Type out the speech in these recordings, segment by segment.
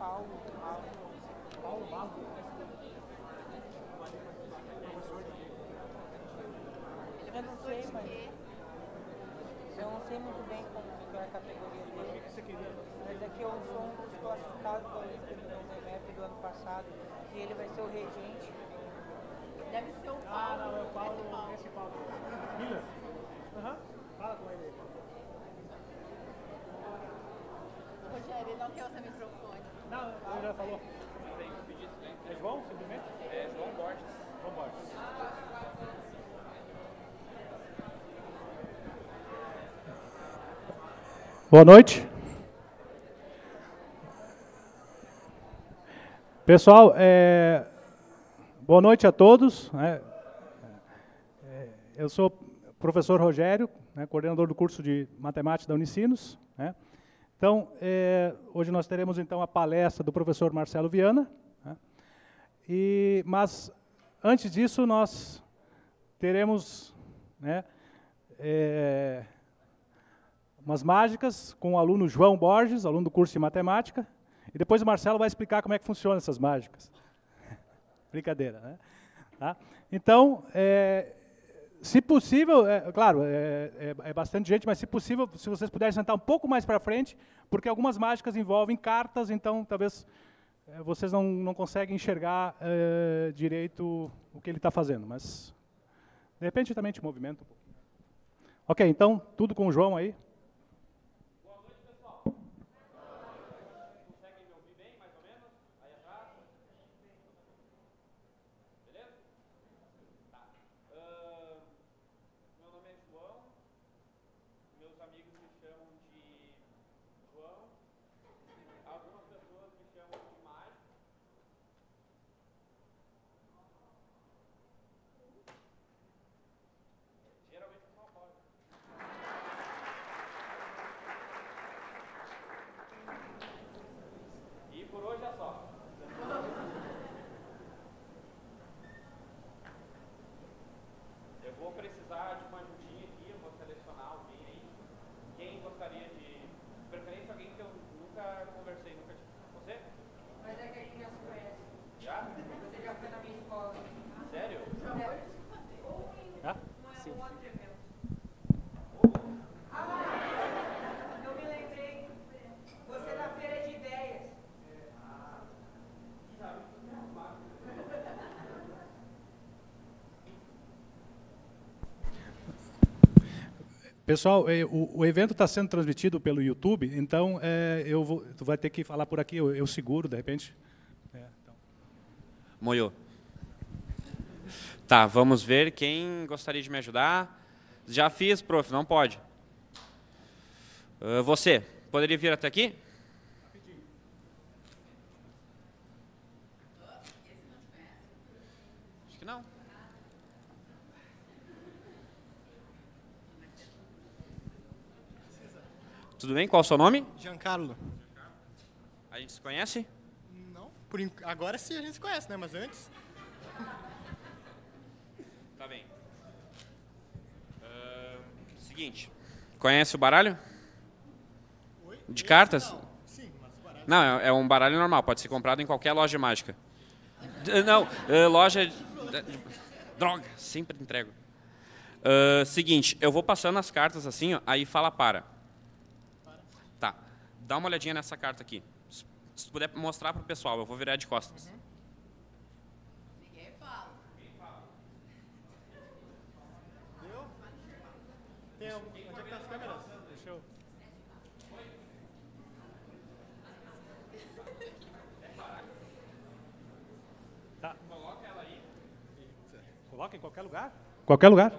Paulo. Paulo Mago. Eu não sei, mas. Eu não sei muito bem como é a categoria dele. Mas é que eu sou um dos classificados da do do ano passado. E ele vai ser o regente. Deve ser o ah, Paulo. Ah, não, é o Paulo. Esse Paulo. Miller. Aham. Fala com ele Rogério, ele não quer usar microfone. Não, ele já falou. É João, simplesmente? É João Borges. João Borges. Boa noite. Pessoal, é... boa noite a todos. Né? É... Eu sou o professor Rogério, né, coordenador do curso de matemática da Unicinos. Né. Então, é, hoje nós teremos então a palestra do professor Marcelo Viana, né, e, mas antes disso nós teremos né, é, umas mágicas com o aluno João Borges, aluno do curso de matemática, e depois o Marcelo vai explicar como é que funciona essas mágicas. Brincadeira, né? Tá? Então, é, se possível, é, claro, é, é, é, bastante gente, mas se possível, se vocês puderem sentar um pouco mais para frente, porque algumas mágicas envolvem cartas, então talvez é, vocês não, não conseguem enxergar é, direito o que ele está fazendo, mas de repente também te movimenta um pouco. Ok, então, tudo com o João aí. vou precisar de uma ajudinha aqui, eu vou selecionar alguém aí. Quem gostaria de. Preferência alguém que eu nunca conversei, nunca tive. Você? Mas é que a gente já se conhece. Já? Você já foi na minha escola. Pessoal, eh, o, o evento está sendo transmitido pelo YouTube, então é, eu vou, tu vai ter que falar por aqui, eu, eu seguro, de repente. É, então. Moiô. Tá, vamos ver quem gostaria de me ajudar. Já fiz, prof, não pode. Uh, você, poderia vir até aqui? Tudo bem? Qual é o seu nome? Giancarlo. A gente se conhece? Não, por in... agora sim a gente se conhece, né? Mas antes. Tá bem. Uh, seguinte, conhece o baralho? Oi? De Esse cartas? Não. Sim, mas o baralho. Não, é, é um baralho normal, pode ser comprado em qualquer loja mágica. não, uh, loja. De... Droga, sempre entrego. Uh, seguinte, eu vou passando as cartas assim, ó, aí fala para dá uma olhadinha nessa carta aqui. Se tu puder mostrar para o pessoal, eu vou virar de costas. Uhum. Ninguém fala. Tem, é tá as câmeras? Deixa eu... Tá. Coloca ela aí. Coloca em qualquer lugar? Qualquer lugar.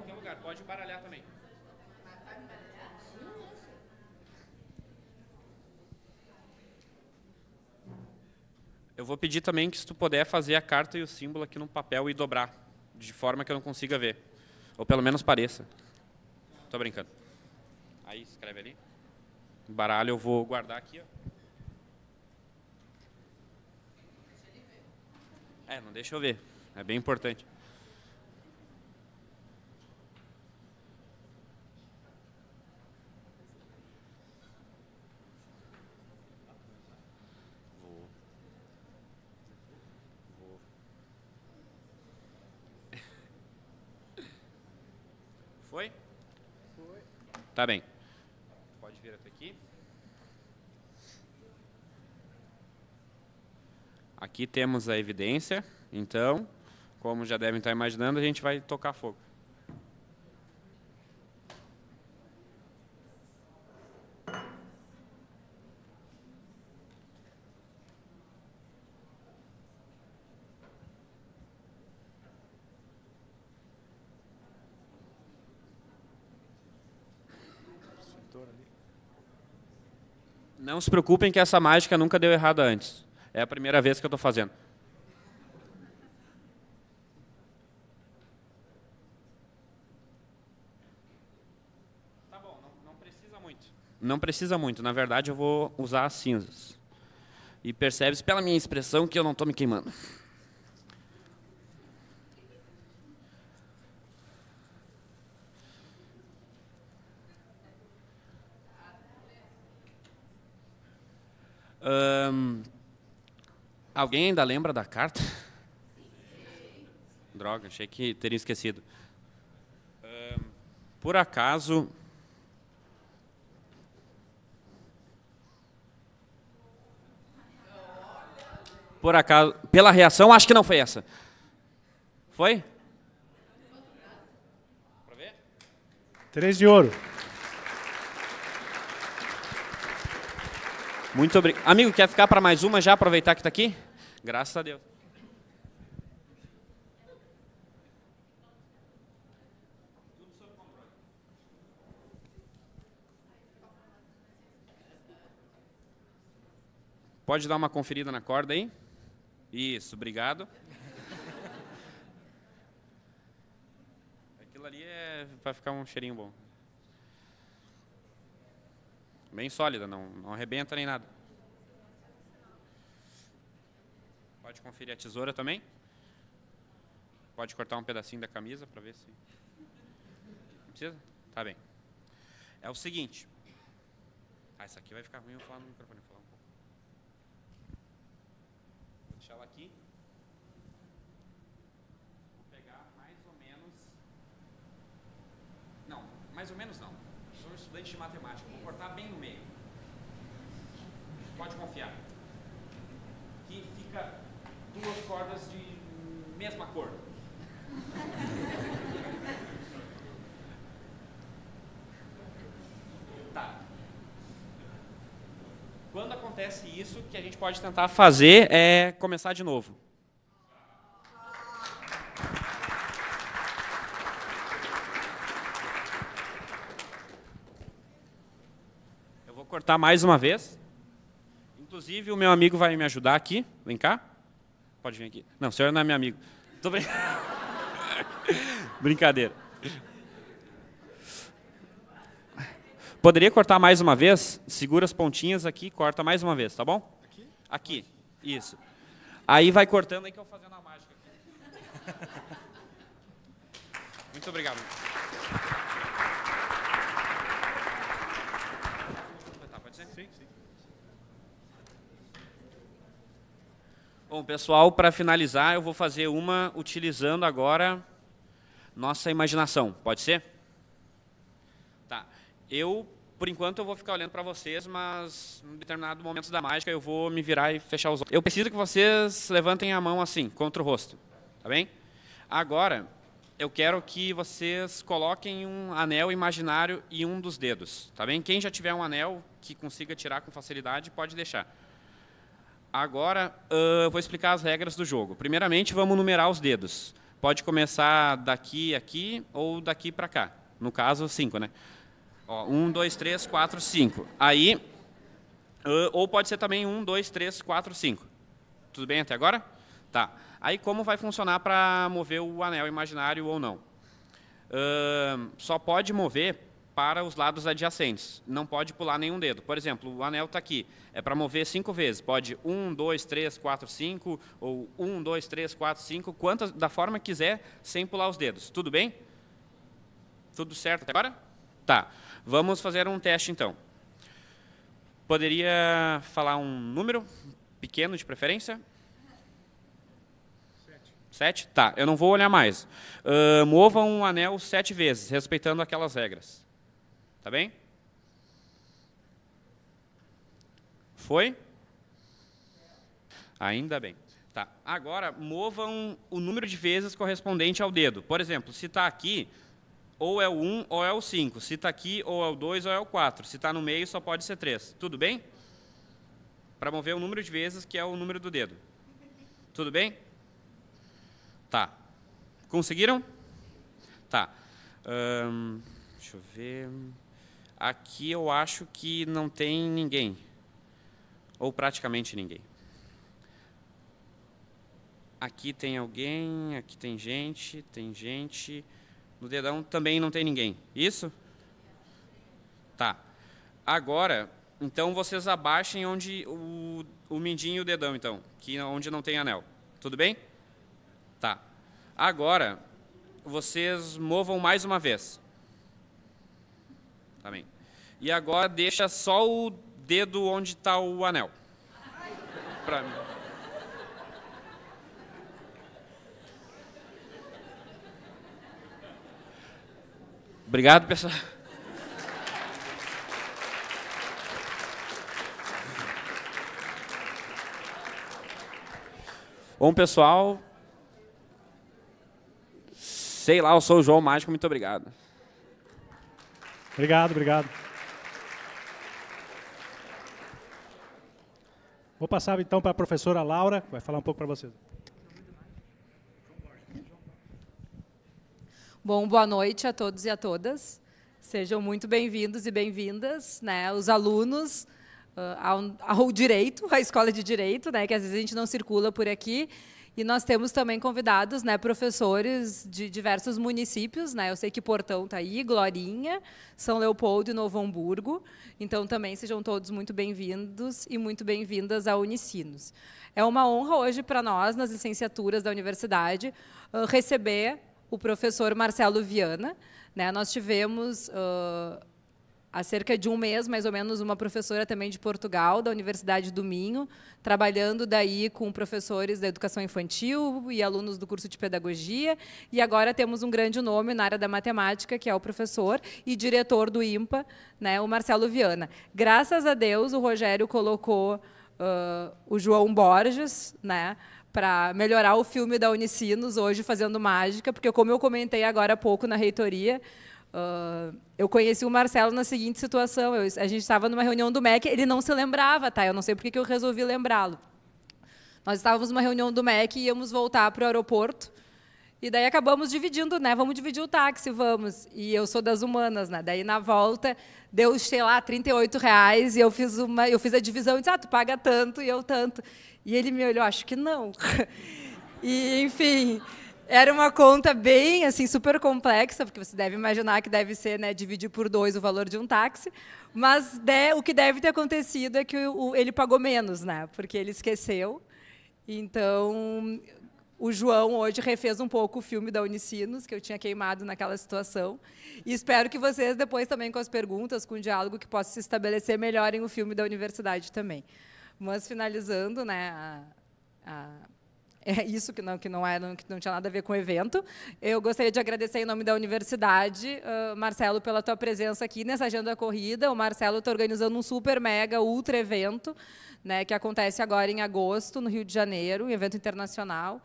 Eu vou pedir também que se tu puder fazer a carta e o símbolo aqui no papel e dobrar, de forma que eu não consiga ver. Ou pelo menos pareça. Tô brincando. Aí, escreve ali. Baralho eu vou guardar aqui, ó. É, não deixa eu ver. É bem importante. Tá bem. Pode vir até aqui. Aqui temos a evidência. Então, como já devem estar imaginando, a gente vai tocar fogo. não se preocupem que essa mágica nunca deu errada antes. É a primeira vez que eu estou fazendo. Tá bom, não, não precisa muito. Não precisa muito. Na verdade, eu vou usar as cinzas. E percebe-se pela minha expressão que eu não estou me queimando. alguém ainda lembra da carta? Droga, achei que teria esquecido. por acaso. Por acaso, pela reação, acho que não foi essa. Foi? Três de ouro. Muito obrigado. Amigo, quer ficar para mais uma já, aproveitar que está aqui? Graças a Deus. Pode dar uma conferida na corda aí? Isso, obrigado. Aquilo ali é para ficar um cheirinho bom. Bem sólida, não, não arrebenta nem nada. Pode conferir a tesoura também. Pode cortar um pedacinho da camisa para ver se... Não precisa? Tá bem. É o seguinte. Ah, essa aqui vai ficar ruim eu falar no microfone. Falar um pouco. Vou deixar ela aqui. Vou pegar mais ou menos. Não, mais ou menos não. sou um estudante de matemática. Vou cortar bem no pode confiar. Que fica duas cordas de mesma cor. tá. Quando acontece isso, o que a gente pode tentar fazer é começar de novo. cortar mais uma vez. Inclusive, o meu amigo vai me ajudar aqui. Vem cá. Pode vir aqui. Não, o senhor não é meu amigo. Tô brin... Brincadeira. Poderia cortar mais uma vez? Segura as pontinhas aqui, corta mais uma vez, tá bom? Aqui? Aqui, isso. Aí vai cortando aí que eu vou fazendo a mágica aqui. Muito obrigado. Bom, pessoal, para finalizar, eu vou fazer uma utilizando agora nossa imaginação. Pode ser? Tá. Eu, por enquanto, eu vou ficar olhando para vocês, mas em determinado momento da mágica eu vou me virar e fechar os olhos. Eu preciso que vocês levantem a mão assim, contra o rosto. Tá bem? Agora, eu quero que vocês coloquem um anel imaginário e um dos dedos, tá bem? Quem já tiver um anel que consiga tirar com facilidade, pode deixar. Agora uh, vou explicar as regras do jogo. Primeiramente, vamos numerar os dedos. Pode começar daqui aqui ou daqui para cá. No caso, 5, né? Ó, 1, 2, 3, 4, 5. Aí, uh, ou pode ser também 1, 2, 3, 4, 5. Tudo bem até agora? Tá. Aí como vai funcionar para mover o anel imaginário ou não? Uh, só pode mover para os lados adjacentes. Não pode pular nenhum dedo. Por exemplo, o anel está aqui. É para mover cinco vezes. Pode 1, 2, 3, 4, 5, ou 1, 2, 3, 4, 5, quantas, da forma que quiser, sem pular os dedos. Tudo bem? Tudo certo até agora? Tá. Vamos fazer um teste então. Poderia falar um número pequeno de preferência? Sete? Tá, eu não vou olhar mais. Uh, movam um anel sete vezes, respeitando aquelas regras. Tá bem? Foi? Ainda bem. Tá. Agora, movam o número de vezes correspondente ao dedo. Por exemplo, se está aqui, ou é o 1 ou é o 5. Se está aqui, ou é o 2 ou é o 4. Se está no meio, só pode ser 3. Tudo bem? Para mover o número de vezes, que é o número do dedo. Tudo bem? Tá. Conseguiram? Tá. Hum, deixa eu ver. Aqui eu acho que não tem ninguém, ou praticamente ninguém. Aqui tem alguém, aqui tem gente, tem gente. No dedão também não tem ninguém. Isso? Tá. Agora, então vocês abaixem onde o, o mindinho e o dedão, então, que onde não tem anel. Tudo bem? Tá. Agora, vocês movam mais uma vez. Tá bem. E agora deixa só o dedo onde está o anel. Para mim. Obrigado, pessoal. Bom, pessoal, sei lá, eu sou o João Mágico, muito obrigado. Obrigado, obrigado. Vou passar então para a professora Laura, que vai falar um pouco para vocês. Bom, boa noite a todos e a todas. Sejam muito bem-vindos e bem-vindas, né, os alunos uh, ao, ao, direito, à escola de direito, né, que às vezes a gente não circula por aqui. E nós temos também convidados, né, professores de diversos municípios, né? Eu sei que Portão está aí, Glorinha, São Leopoldo e Novo Hamburgo. Então também sejam todos muito bem-vindos e muito bem-vindas a Unicinos. É uma honra hoje para nós, nas licenciaturas da universidade, receber o professor Marcelo Viana. Né? Nós tivemos uh, há cerca de um mês, mais ou menos, uma professora também de Portugal, da Universidade do Minho, trabalhando daí com professores da educação infantil e alunos do curso de pedagogia. E agora temos um grande nome na área da matemática, que é o professor e diretor do IMPA, né, o Marcelo Viana. Graças a Deus, o Rogério colocou uh, o João Borges, né? para melhorar o filme da Unicinos hoje fazendo mágica, porque como eu comentei agora há pouco na reitoria, Uh, eu conheci o Marcelo na seguinte situação: eu, a gente estava numa reunião do MEC, ele não se lembrava, tá? Eu não sei porque que eu resolvi lembrá-lo. Nós estávamos numa reunião do MEC e íamos voltar para o aeroporto. E daí acabamos dividindo, né? Vamos dividir o táxi, vamos. E eu sou das humanas, né? Daí na volta deu, sei lá, 38 reais e eu fiz uma, eu fiz a divisão e disse: "Ah, tu paga tanto e eu tanto". E ele me olhou, acho que não. e enfim, era uma conta bem, assim, super complexa, porque você deve imaginar que deve ser, né, dividir por dois o valor de um táxi. Mas de, o que deve ter acontecido é que o, ele pagou menos, né? Porque ele esqueceu. Então, o João hoje refez um pouco o filme da Unicinos, que eu tinha queimado naquela situação. E espero que vocês, depois também com as perguntas, com o diálogo que possa se estabelecer, melhorem o filme da universidade também. Mas, finalizando, né, a é isso que não que não era que não tinha nada a ver com o evento. Eu gostaria de agradecer em nome da universidade, uh, Marcelo, pela tua presença aqui nessa agenda corrida. O Marcelo está organizando um super mega ultra evento, né, que acontece agora em agosto no Rio de Janeiro, um evento internacional.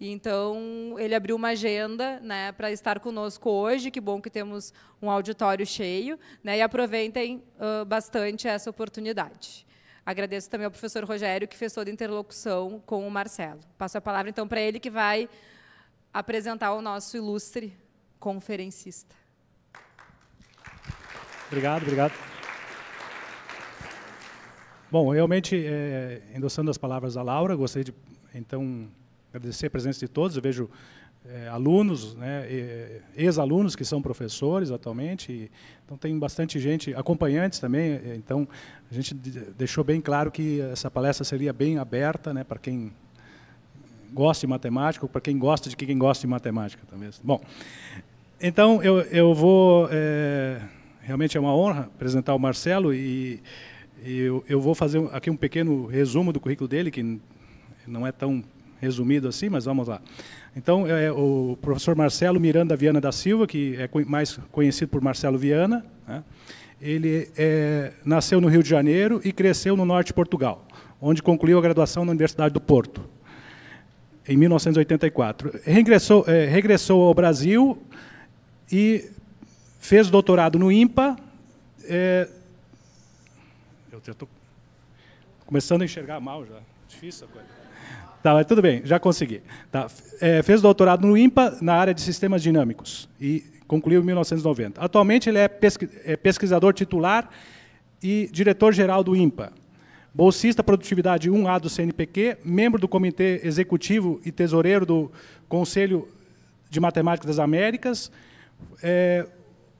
Então, ele abriu uma agenda né, para estar conosco hoje. Que bom que temos um auditório cheio. Né, e aproveitem uh, bastante essa oportunidade. Agradeço também ao professor Rogério, que fez toda a interlocução com o Marcelo. Passo a palavra, então, para ele, que vai apresentar o nosso ilustre conferencista. Obrigado, obrigado. Bom, realmente, é, endossando as palavras da Laura, gostaria de, então, agradecer a presença de todos. Eu vejo é, alunos, né, eh, ex-alunos que são professores atualmente, e, então tem bastante gente, acompanhantes também, eh, então a gente deixou bem claro que essa palestra seria bem aberta né, para quem gosta de matemática, ou para quem gosta de quem gosta de matemática, talvez. Bom, então eu, eu vou, é, realmente é uma honra apresentar o Marcelo e, e eu, eu vou fazer aqui um pequeno resumo do currículo dele, que não é tão resumido assim, mas vamos lá. Então, é, o professor Marcelo Miranda Viana da Silva, que é mais conhecido por Marcelo Viana, né, ele é, nasceu no Rio de Janeiro e cresceu no norte de Portugal, onde concluiu a graduação na Universidade do Porto, em 1984. Regressou, é, regressou ao Brasil e fez doutorado no IMPA. É, eu estou começando a enxergar mal já, difícil a coisa. Tá, mas tudo bem, já consegui. Tá, é, fez doutorado no IMPA na área de sistemas dinâmicos e concluiu em 1990. Atualmente ele é, é pesquisador titular e diretor-geral do IMPA. Bolsista Produtividade 1A do CNPq, membro do Comitê Executivo e Tesoureiro do Conselho de Matemática das Américas, é,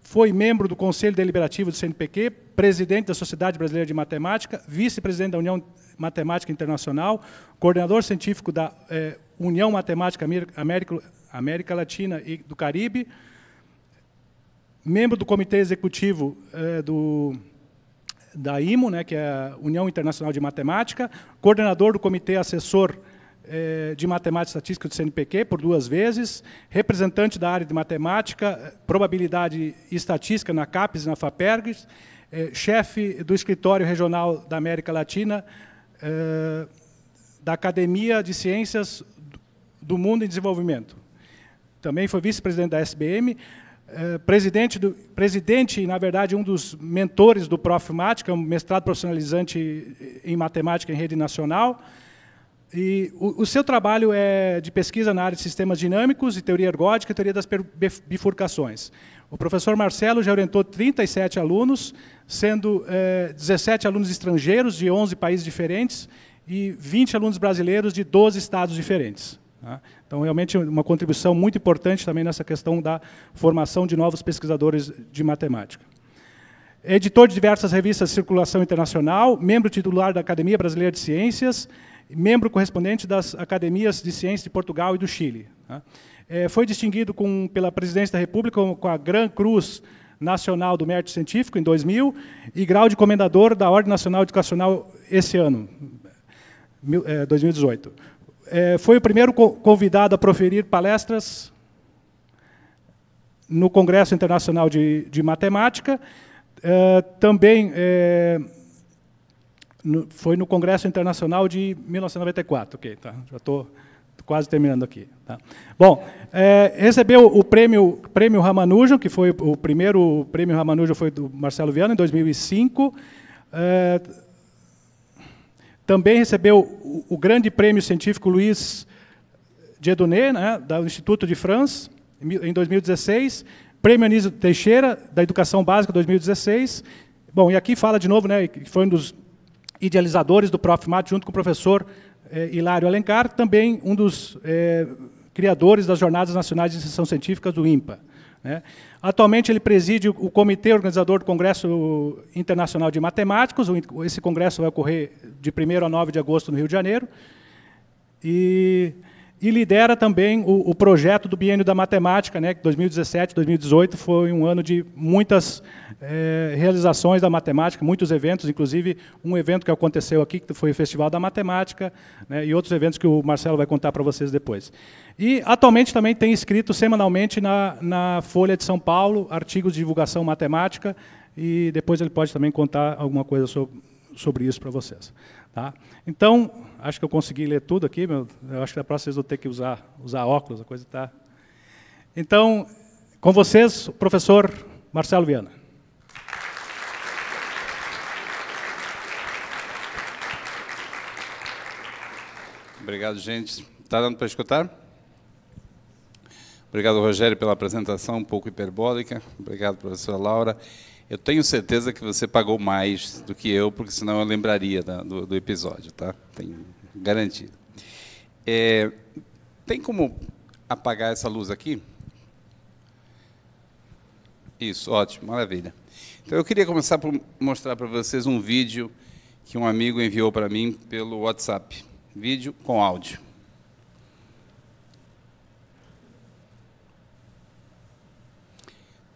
foi membro do Conselho Deliberativo do CNPq, presidente da Sociedade Brasileira de Matemática, vice-presidente da União Matemática Internacional, coordenador científico da eh, União Matemática América, América Latina e do Caribe, membro do Comitê Executivo eh, do, da IMO, né, que é a União Internacional de Matemática, coordenador do Comitê Assessor eh, de Matemática e Estatística do CNPq por duas vezes, representante da área de Matemática, Probabilidade e Estatística na CAPES e na FAPERGS, chefe do Escritório Regional da América Latina eh, da Academia de Ciências do Mundo em Desenvolvimento. Também foi vice-presidente da SBM, eh, presidente, do, presidente, na verdade, um dos mentores do Prof. Mática, é um mestrado profissionalizante em matemática em rede nacional. E o, o, seu trabalho é de pesquisa na área de sistemas dinâmicos e teoria ergódica e teoria das bifurcações. O professor Marcelo já orientou 37 alunos, sendo 17 eh, alunos estrangeiros de 11 países diferentes e 20 alunos brasileiros de 12 estados diferentes. Tá? Então, realmente, uma contribuição muito importante também nessa questão da formação de novos pesquisadores de matemática. É editor de diversas revistas de circulação internacional, membro titular da Academia Brasileira de Ciências, membro correspondente das Academias de Ciências de Portugal e do Chile. Tá? É, foi distinguido com, pela presidência da República com a Gran Cruz Nacional do Mérito Científico, em 2000, e grau de comendador da Ordem Nacional Educacional esse ano, 2018. É, é, foi o primeiro convidado a proferir palestras no Congresso Internacional de, de Matemática, é, também é, no, foi no Congresso Internacional de 1994. Ok, tá, já estou. Tô quase terminando aqui. Tá? Bom, é, recebeu o prêmio, prêmio Ramanujan, que foi o primeiro prêmio Ramanujan foi do Marcelo Viana, em 2005. É, também recebeu o, o, grande prêmio científico Luiz Diedonet, né, do Instituto de France, em 2016. Prêmio Anísio Teixeira, da Educação Básica, 2016. Bom, e aqui fala de novo, né, que foi um dos idealizadores do Prof. Mato, junto com o professor é, Hilário Alencar, também um dos é, criadores das Jornadas Nacionais de Iniciação Científica do INPA. Né? Atualmente, ele preside o comitê organizador do Congresso Internacional de Matemáticos. Esse congresso vai ocorrer de 1 a 9 de agosto no Rio de Janeiro. E e lidera também o, o, projeto do Bienio da Matemática, né, que 2017, 2018 foi um ano de muitas é, realizações da matemática, muitos eventos, inclusive um evento que aconteceu aqui, que foi o Festival da Matemática, né, e outros eventos que o Marcelo vai contar para vocês depois. E, atualmente, também tem escrito semanalmente na, na Folha de São Paulo artigos de divulgação matemática, e depois ele pode também contar alguma coisa sobre, sobre isso para vocês. Tá? Então, acho que eu consegui ler tudo aqui, meu, eu acho que da próxima vez eu vou ter que usar, usar óculos, a coisa está. Então, com vocês, o professor Marcelo Viana. Obrigado, gente. Está dando para escutar? Obrigado, Rogério, pela apresentação um pouco hiperbólica. Obrigado, professora Laura. Eu tenho certeza que você pagou mais do que eu, porque senão eu lembraria da, do, do, episódio, tá? Tenho garantido. É, tem como apagar essa luz aqui? Isso, ótimo, maravilha. Então eu queria começar por mostrar para vocês um vídeo que um amigo enviou para mim pelo WhatsApp. Vídeo com áudio.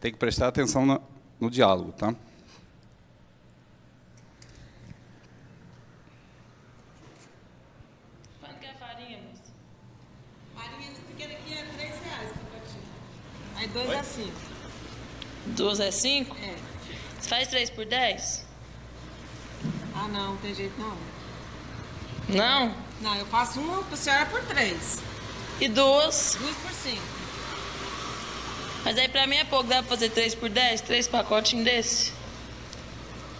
Tem que prestar atenção na, no diálogo, tá? Aí é cinco? 2 é 5? É. Você faz três por dez? Ah, não, tem jeito não. Não? Não, eu faço uma a senhora é por três E duas? Duas por cinco. Mas aí pra mim é pouco, dá pra fazer 3 por 10? 3 pacotinhos desse?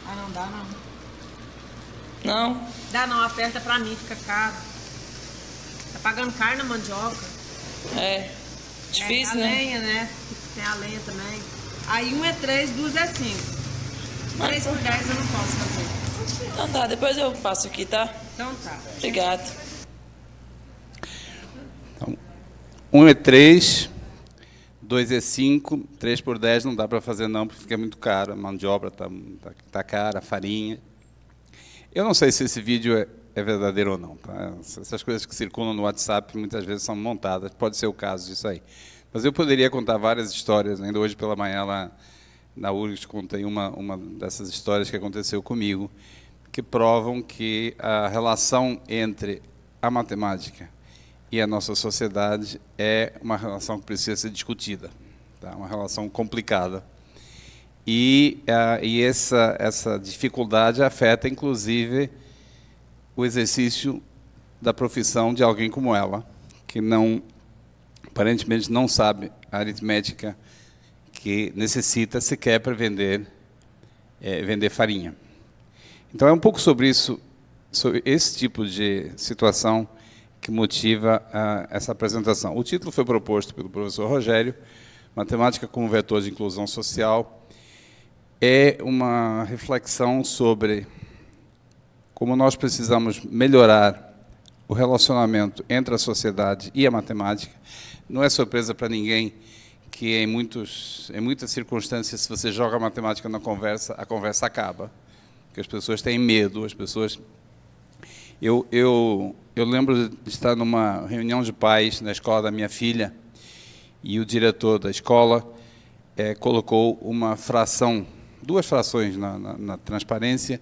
Ah, não dá não. Não? Dá não, aperta pra mim fica caro. Tá pagando caro na mandioca. É. é Difícil, né? é, a né? lenha, né? Tem a lenha também. Aí um é 3, duas é 5. 3 ah, por 10 então. eu não posso fazer. Então tá, depois eu passo aqui, tá? Então tá. Obrigado. Então, um é 3, 2 e 5, 3 por 10 não dá para fazer não, porque fica muito caro, a mão de obra está tá, tá cara, a farinha. Eu não sei se esse vídeo é, é verdadeiro ou não. Tá? Essas coisas que circulam no WhatsApp muitas vezes são montadas, pode ser o caso disso aí. Mas eu poderia contar várias histórias, ainda hoje pela manhã lá na URGS contei uma, uma dessas histórias que aconteceu comigo, que provam que a relação entre a matemática e a nossa sociedade é uma relação que precisa ser discutida, tá? uma relação complicada. E, uh, e essa, essa dificuldade afeta, inclusive, o exercício da profissão de alguém como ela, que não aparentemente não sabe a aritmética que necessita sequer para vender é, vender farinha. Então é um pouco sobre isso, sobre esse tipo de situação que motiva ah, essa apresentação. O título foi proposto pelo professor Rogério, Matemática como vetor de inclusão social. É uma reflexão sobre como nós precisamos melhorar o relacionamento entre a sociedade e a matemática. Não é surpresa para ninguém que em, muitos, em muitas circunstâncias, se você joga a matemática na conversa, a conversa acaba. Porque as pessoas têm medo, as pessoas... Eu, eu eu lembro de estar numa reunião de pais na escola da minha filha e o diretor da escola é, colocou uma fração, duas frações na, na, na transparência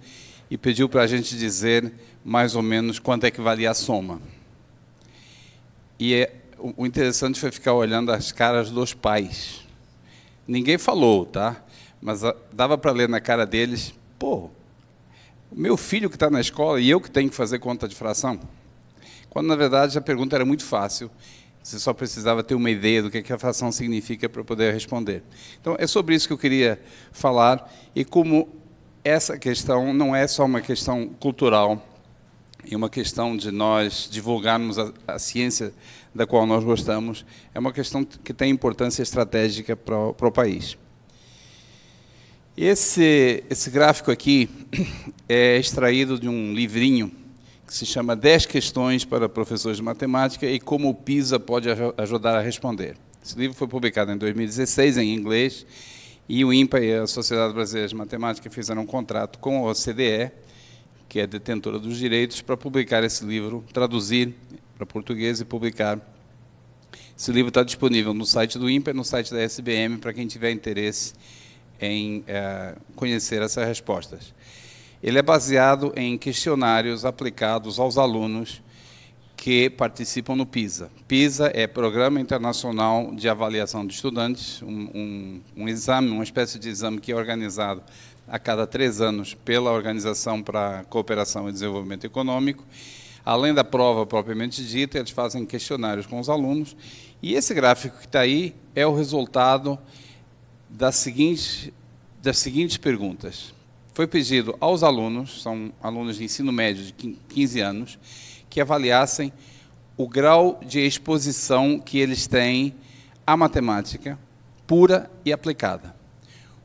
e pediu para a gente dizer mais ou menos quanto é que valia a soma. E é, o interessante foi ficar olhando as caras dos pais. Ninguém falou, tá? Mas a, ah, dava para ler na cara deles, pô, meu filho que está na escola e eu que tenho que fazer conta de fração quando na verdade a pergunta era muito fácil. Você só precisava ter uma ideia do que é a fração significa para poder responder. Então, é sobre isso que eu queria falar e como essa questão não é só uma questão cultural e uma questão de nós divulgarmos a, a, ciência da qual nós gostamos, é uma questão que tem importância estratégica para o, para o país. Esse, esse gráfico aqui é extraído de um livrinho que se chama 10 questões para professores de matemática e como o PISA pode ajudar a responder. Esse livro foi publicado em 2016 em inglês e o INPA e a Sociedade Brasileira de Matemática fizeram um contrato com a OCDE, que é detentora dos direitos, para publicar esse livro, traduzir para português e publicar. Esse livro está disponível no site do INPA e no site da SBM para quem tiver interesse em eh, conhecer essas respostas. Ele é baseado em questionários aplicados aos alunos que participam no PISA. PISA é Programa Internacional de Avaliação de Estudantes, um, um, um exame, uma espécie de exame que é organizado a cada três anos pela Organização para a Cooperação e Desenvolvimento Econômico. Além da prova propriamente dita, eles fazem questionários com os alunos. E esse gráfico que está aí é o resultado das seguintes, das seguintes perguntas foi pedido aos alunos, são alunos de ensino médio de 15 anos, que avaliassem o grau de exposição que eles têm à matemática pura e aplicada.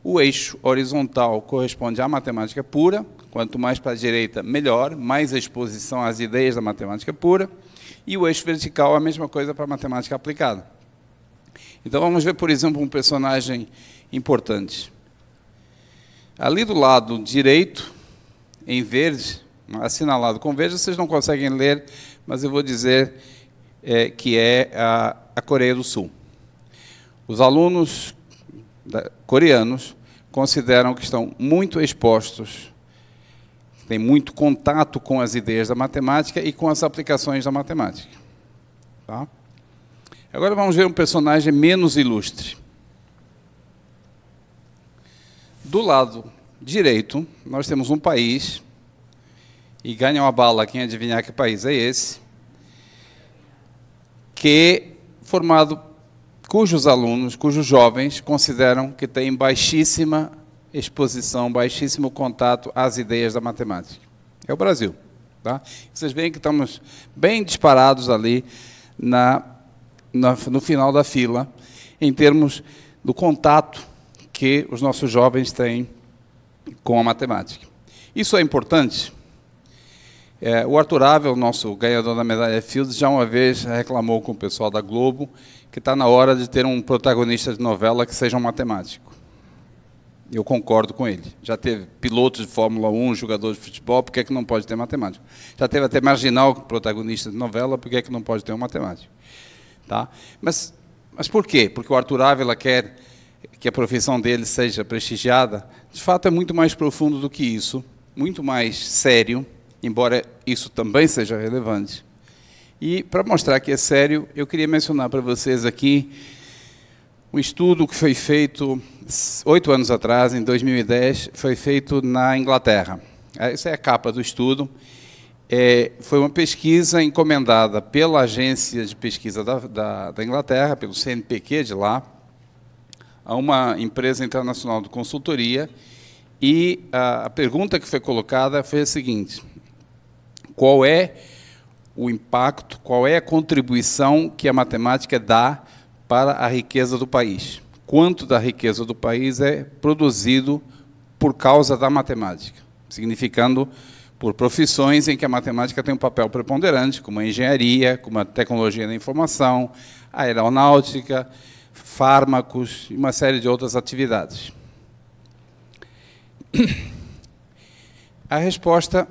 O eixo horizontal corresponde à matemática pura, quanto mais para a direita, melhor, mais exposição às ideias da matemática pura, e o eixo vertical a mesma coisa para a matemática aplicada. Então vamos ver, por exemplo, um personagem importante. Ali do lado direito, em verde, assinalado com verde, vocês não conseguem ler, mas eu vou dizer é, que é a, a Coreia do Sul. Os alunos da, coreanos consideram que estão muito expostos, têm muito contato com as ideias da matemática e com as aplicações da matemática. Tá? Agora vamos ver um personagem menos ilustre. Do lado direito, nós temos um país, e ganha uma bala quem adivinhar que país é esse, que é formado cujos alunos, cujos jovens consideram que têm baixíssima exposição, baixíssimo contato às ideias da matemática. É o Brasil. Tá? Vocês veem que estamos bem disparados ali na, na, no final da fila, em termos do contato que os nossos jovens têm com a matemática. Isso é importante. É, o Arthur Ávila, nosso ganhador da medalha Fields, já uma vez reclamou com o pessoal da Globo que está na hora de ter um protagonista de novela que seja um matemático. Eu concordo com ele. Já teve piloto de Fórmula 1, jogador de futebol, por que, é que não pode ter matemático? Já teve até marginal protagonista de novela, por que, é que não pode ter um matemático? Tá? Mas, mas por quê? Porque o Arthur Ávila quer que a profissão deles seja prestigiada, de fato é muito mais profundo do que isso, muito mais sério, embora isso também seja relevante. E para mostrar que é sério, eu queria mencionar para vocês aqui um estudo que foi feito oito anos atrás, em 2010, foi feito na Inglaterra. Essa é, é a capa do estudo. É, foi uma pesquisa encomendada pela agência de pesquisa da, da, da Inglaterra, pelo CNPq de lá, a uma empresa internacional de consultoria e a pergunta que foi colocada foi a seguinte: qual é o impacto, qual é a contribuição que a matemática dá para a riqueza do país? Quanto da riqueza do país é produzido por causa da matemática? Significando por profissões em que a matemática tem um papel preponderante, como a engenharia, como a tecnologia da informação, a aeronáutica, fármacos e uma série de outras atividades. A resposta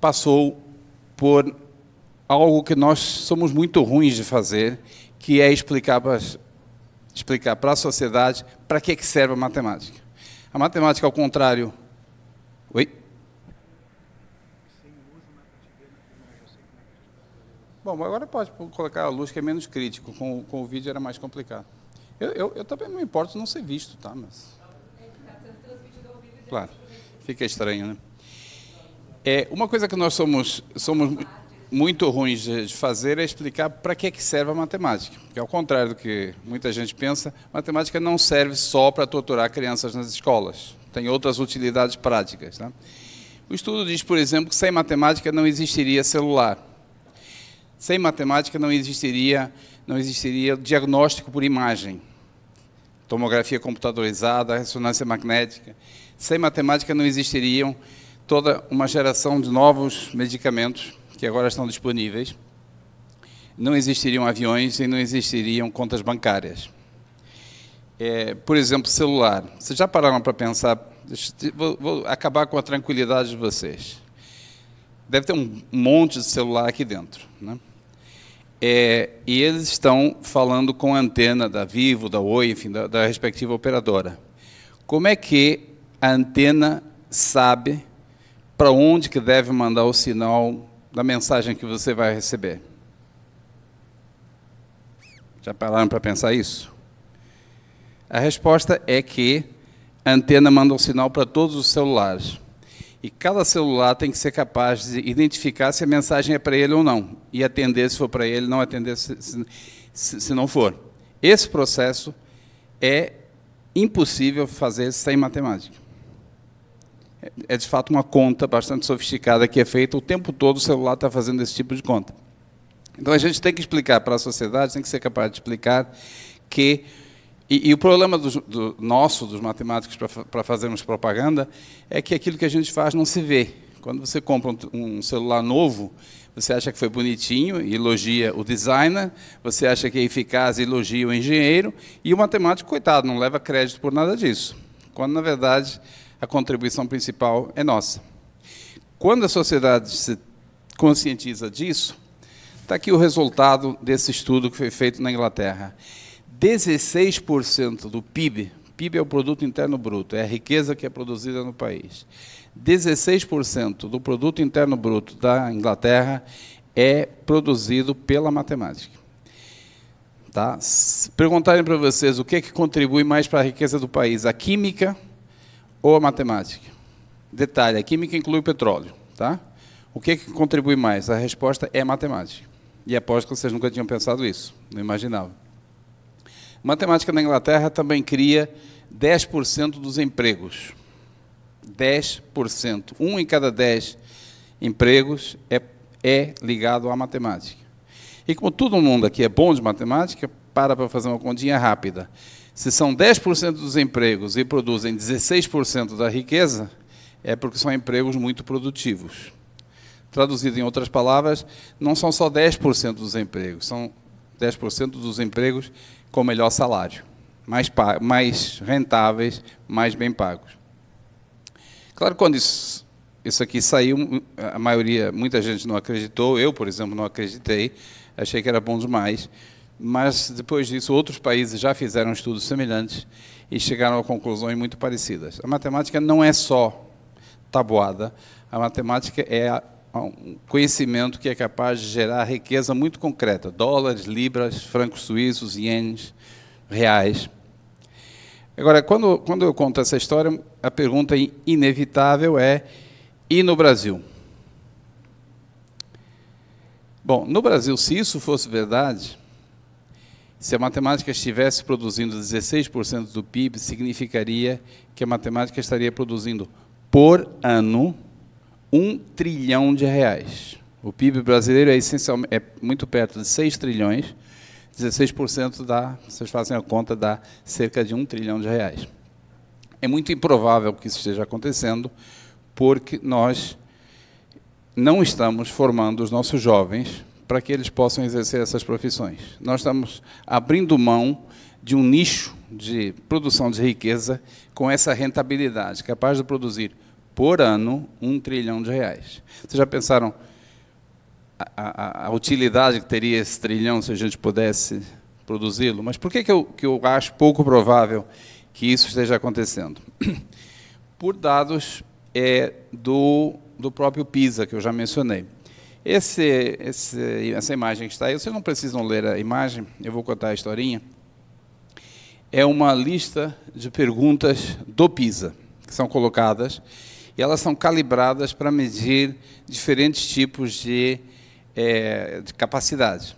passou por algo que nós somos muito ruins de fazer, que é explicar para, explicar para a sociedade para que, que serve a matemática. A matemática, ao contrário. Oi? Bom, agora pode colocar a luz que é menos crítico, com, com o vídeo era mais complicado. Eu, eu, eu também não me importo não ser visto, tá? Mas... Claro, fica estranho, né? É, uma coisa que nós somos, somos muito ruins de fazer é explicar para que, é que serve a matemática. Porque, ao contrário do que muita gente pensa, matemática não serve só para torturar crianças nas escolas. Tem outras utilidades práticas. Né? O estudo diz, por exemplo, que sem matemática não existiria celular. Sem matemática não existiria, não existiria diagnóstico por imagem. Tomografia computadorizada, ressonância magnética. Sem matemática não existiriam toda uma geração de novos medicamentos que agora estão disponíveis. Não existiriam aviões e não existiriam contas bancárias. É, por exemplo, celular. Vocês já pararam para pensar? Vou, vou acabar com a tranquilidade de vocês. Deve ter um monte de celular aqui dentro. Né? É, e eles estão falando com a antena da Vivo, da Oi, enfim, da, da respectiva operadora. Como é que a antena sabe para onde que deve mandar o sinal da mensagem que você vai receber? Já pararam para pensar isso? A resposta é que a antena manda um sinal para todos os celulares. E cada celular tem que ser capaz de identificar se a mensagem é para ele ou não. E atender se for para ele, não atender se, se, se não for. Esse processo é impossível fazer sem matemática. É, é de fato uma conta bastante sofisticada que é feita, o tempo todo o celular está fazendo esse tipo de conta. Então a gente tem que explicar para a sociedade, tem que ser capaz de explicar que e, e o problema do, do, nosso, dos matemáticos, para fazermos propaganda, é que aquilo que a gente faz não se vê. Quando você compra um, um celular novo, você acha que foi bonitinho, e elogia o designer, você acha que é eficaz, e elogia o engenheiro, e o matemático, coitado, não leva crédito por nada disso, quando na verdade a contribuição principal é nossa. Quando a sociedade se conscientiza disso, está aqui o resultado desse estudo que foi feito na Inglaterra. 16% do PIB, PIB é o produto interno bruto, é a riqueza que é produzida no país. 16% do produto interno bruto da Inglaterra é produzido pela matemática. Tá? Se perguntarem para vocês o que é que contribui mais para a riqueza do país, a química ou a matemática? Detalhe, a química inclui o petróleo, tá? O que é que contribui mais? A resposta é matemática. E aposto que vocês nunca tinham pensado isso, não imaginavam. Matemática na Inglaterra também cria 10% dos empregos. 10%. Um em cada 10 empregos é, é ligado à matemática. E como todo mundo aqui é bom de matemática, para para fazer uma continha rápida. Se são 10% dos empregos e produzem 16% da riqueza, é porque são empregos muito produtivos. Traduzido em outras palavras, não são só 10% dos empregos, são 10% dos empregos com melhor salário, mais, mais rentáveis, mais bem pagos. Claro, quando isso, isso aqui saiu, a maioria, muita gente não acreditou, eu, por exemplo, não acreditei, achei que era bom demais, mas depois disso outros países já fizeram estudos semelhantes e chegaram a conclusões muito parecidas. A matemática não é só tabuada, a matemática é a um conhecimento que é capaz de gerar riqueza muito concreta: dólares, libras, francos suíços, ienes, reais. Agora, quando, quando eu conto essa história, a pergunta inevitável é: e no Brasil? Bom, no Brasil, se isso fosse verdade, se a matemática estivesse produzindo 16% do PIB, significaria que a matemática estaria produzindo por ano um trilhão de reais. O PIB brasileiro é, essencialmente, é muito perto de 6 trilhões, 16% dá, vocês fazem a conta, dá cerca de um trilhão de reais. É muito improvável que isso esteja acontecendo, porque nós não estamos formando os nossos jovens para que eles possam exercer essas profissões. Nós estamos abrindo mão de um nicho de produção de riqueza com essa rentabilidade, capaz de produzir por ano, um trilhão de reais. Vocês já pensaram a, a, a utilidade que teria esse trilhão se a gente pudesse produzi-lo? Mas por que, que, eu, que eu acho pouco provável que isso esteja acontecendo? Por dados é, do, do próprio PISA, que eu já mencionei. Esse, esse, essa imagem que está aí, vocês não precisam ler a imagem, eu vou contar a historinha. É uma lista de perguntas do PISA, que são colocadas e elas são calibradas para medir diferentes tipos de, é, de capacidade.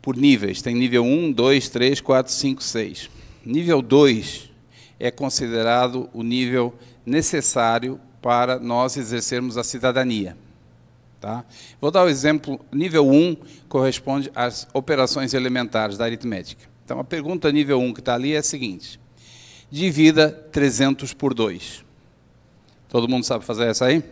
Por níveis, tem nível 1, 2, 3, 4, 5, 6. Nível 2 é considerado o nível necessário para nós exercermos a cidadania. Tá? Vou dar o um exemplo, nível 1 corresponde às operações elementares da aritmética. Então, a pergunta nível 1 que está ali é a seguinte, divida 300 por 2. Todo mundo sabe fazer essa aí?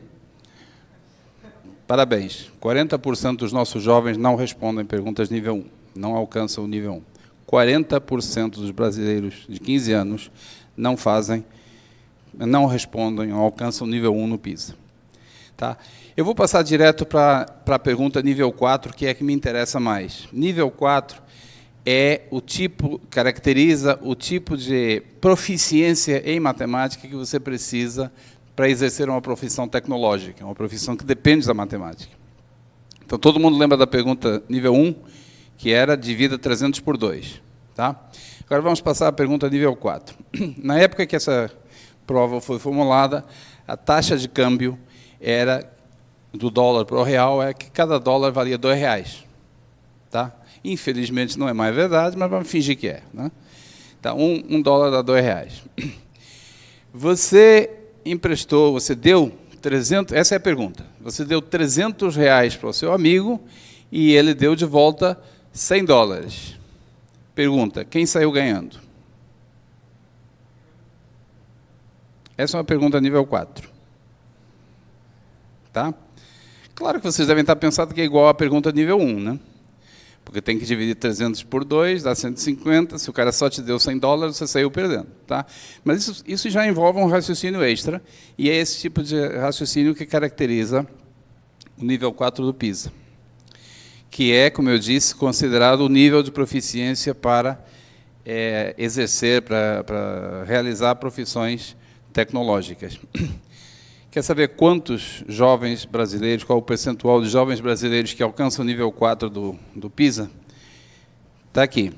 Parabéns. 40% dos nossos jovens não respondem perguntas nível 1, não alcançam o nível 1. 40% dos brasileiros de 15 anos não fazem, não respondem, não alcançam o nível 1 no PISA. Tá? Eu vou passar direto para a pergunta nível 4, que é a que me interessa mais. Nível 4 é o tipo, caracteriza o tipo de proficiência em matemática que você precisa para exercer uma profissão tecnológica, uma profissão que depende da matemática. Então, todo mundo lembra da pergunta nível 1, que era divida 300 por 2. Tá? Agora vamos passar à pergunta nível 4. Na época que essa prova foi formulada, a taxa de câmbio era do dólar para o real é que cada dólar valia dois reais, tá? Infelizmente não é mais verdade, mas vamos fingir que é, né? Tá, um, um dólar dá dois reais. Você emprestou, você deu 300, essa é a pergunta. Você deu 300 reais para o seu amigo e ele deu de volta 100 dólares. Pergunta: quem saiu ganhando? Essa é uma pergunta nível 4. Tá? Claro que vocês devem estar pensando que é igual à pergunta nível 1, né? Porque tem que dividir 300 por 2, dá 150. Se o cara só te deu 100 dólares, você saiu perdendo. Tá? Mas isso, isso já envolve um raciocínio extra. E é esse tipo de raciocínio que caracteriza o nível 4 do PISA. Que é, como eu disse, considerado o nível de proficiência para é, exercer, para, para realizar profissões tecnológicas. Quer saber quantos jovens brasileiros, qual o percentual de jovens brasileiros que alcançam o nível 4 do, do PISA? Está aqui.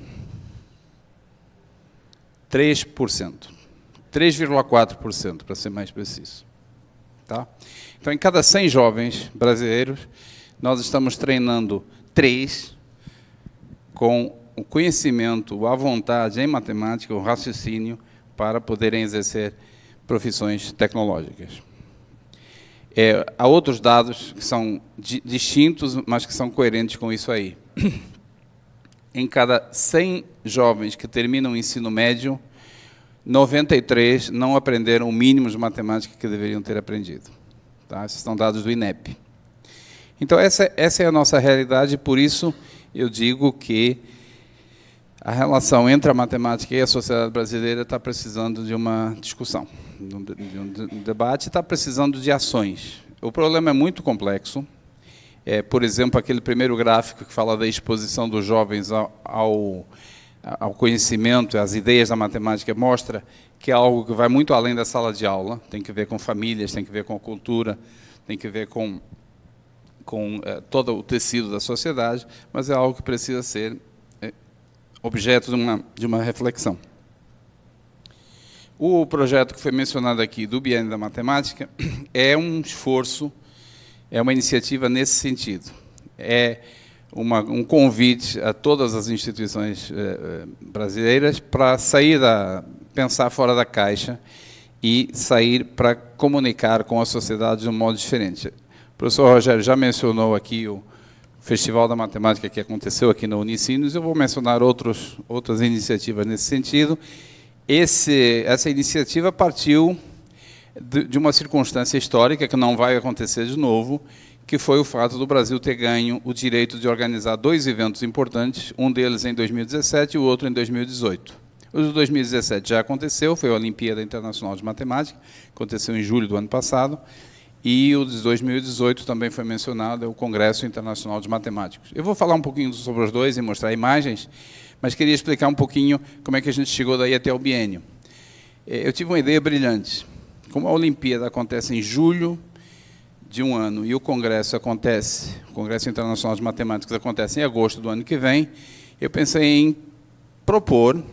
3%. 3,4%, para ser mais preciso. Tá? Então, em cada 100 jovens brasileiros, nós estamos treinando 3 com o conhecimento, a vontade em matemática, o raciocínio, para poderem exercer profissões tecnológicas. É, há outros dados que são di distintos, mas que são coerentes com isso aí. em cada 100 jovens que terminam o ensino médio, 93 não aprenderam o mínimo de matemática que deveriam ter aprendido. Tá? Esses são dados do INEP. Então, essa, é, essa é a nossa realidade, por isso eu digo que a relação entre a matemática e a sociedade brasileira está precisando de uma discussão, de um debate, está precisando de ações. O problema é muito complexo. É, por exemplo, aquele primeiro gráfico que fala da exposição dos jovens ao, ao, ao conhecimento, às ideias da matemática, mostra que é algo que vai muito além da sala de aula, tem que ver com famílias, tem que ver com a cultura, tem que ver com, com eh, todo o tecido da sociedade, mas é algo que precisa ser objeto de uma, de uma reflexão. O projeto que foi mencionado aqui do Bienio da Matemática é um esforço, é uma iniciativa nesse sentido. É uma, um convite a todas as instituições eh, eh, brasileiras para sair da pensar fora da caixa e sair para comunicar com a sociedade de um modo diferente. O professor Rogério já mencionou aqui o, Festival da Matemática que aconteceu aqui na Unicinos. Eu vou mencionar outros, outras iniciativas nesse sentido. Esse, essa iniciativa partiu de, de uma circunstância histórica que não vai acontecer de novo, que foi o fato do Brasil ter ganho o direito de organizar dois eventos importantes, um deles em 2017 e o outro em 2018. O de 2017 já aconteceu, foi a Olimpíada Internacional de Matemática, aconteceu em julho do ano passado, e o de 2018 também foi mencionado, é o Congresso Internacional de Matemáticos. Eu vou falar um pouquinho sobre os dois e mostrar imagens, mas queria explicar um pouquinho como é que a gente chegou daí até o biênio. É, eu tive uma ideia brilhante. Como a Olimpíada acontece em julho de um ano e o Congresso acontece, o Congresso Internacional de Matemáticos acontece em agosto do ano que vem, eu pensei em propor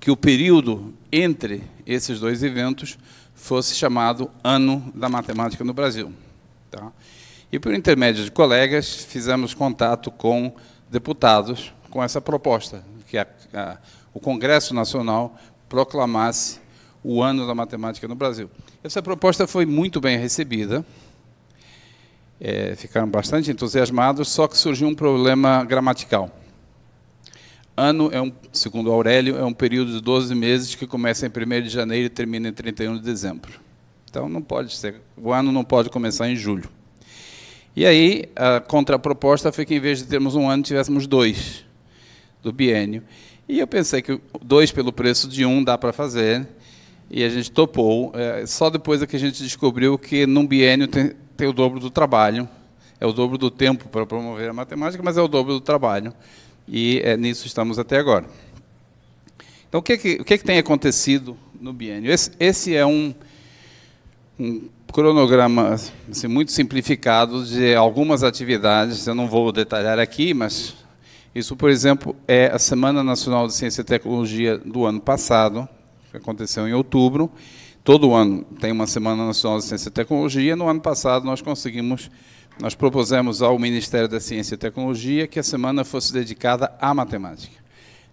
que o período entre esses dois eventos fosse chamado Ano da Matemática no Brasil. Tá? E, por intermédio de colegas, fizemos contato com deputados com essa proposta, que a, a, o Congresso Nacional proclamasse o Ano da Matemática no Brasil. Essa proposta foi muito bem recebida, é, ficaram bastante entusiasmados, só que surgiu um problema gramatical. Ano, é um, segundo Aurélio, é um período de 12 meses que começa em 1 de janeiro e termina em 31 de dezembro. Então não pode ser, o ano não pode começar em julho. E aí a contraproposta foi que em vez de termos um ano, tivéssemos dois do biênio. E eu pensei que dois pelo preço de um dá para fazer, e a gente topou. É, só depois é que a gente descobriu que num biênio tem, tem o dobro do trabalho, é o dobro do tempo para promover a matemática, mas é o dobro do trabalho. E é, nisso estamos até agora. Então, o que, é que, o que, é que tem acontecido no biênio? Esse, esse, é um, um cronograma assim, muito simplificado de algumas atividades. Eu não vou detalhar aqui, mas isso, por exemplo, é a Semana Nacional de Ciência e Tecnologia do ano passado, que aconteceu em outubro. Todo ano tem uma Semana Nacional de Ciência e Tecnologia. No ano passado, nós conseguimos nós propusemos ao Ministério da Ciência e Tecnologia que a semana fosse dedicada à matemática.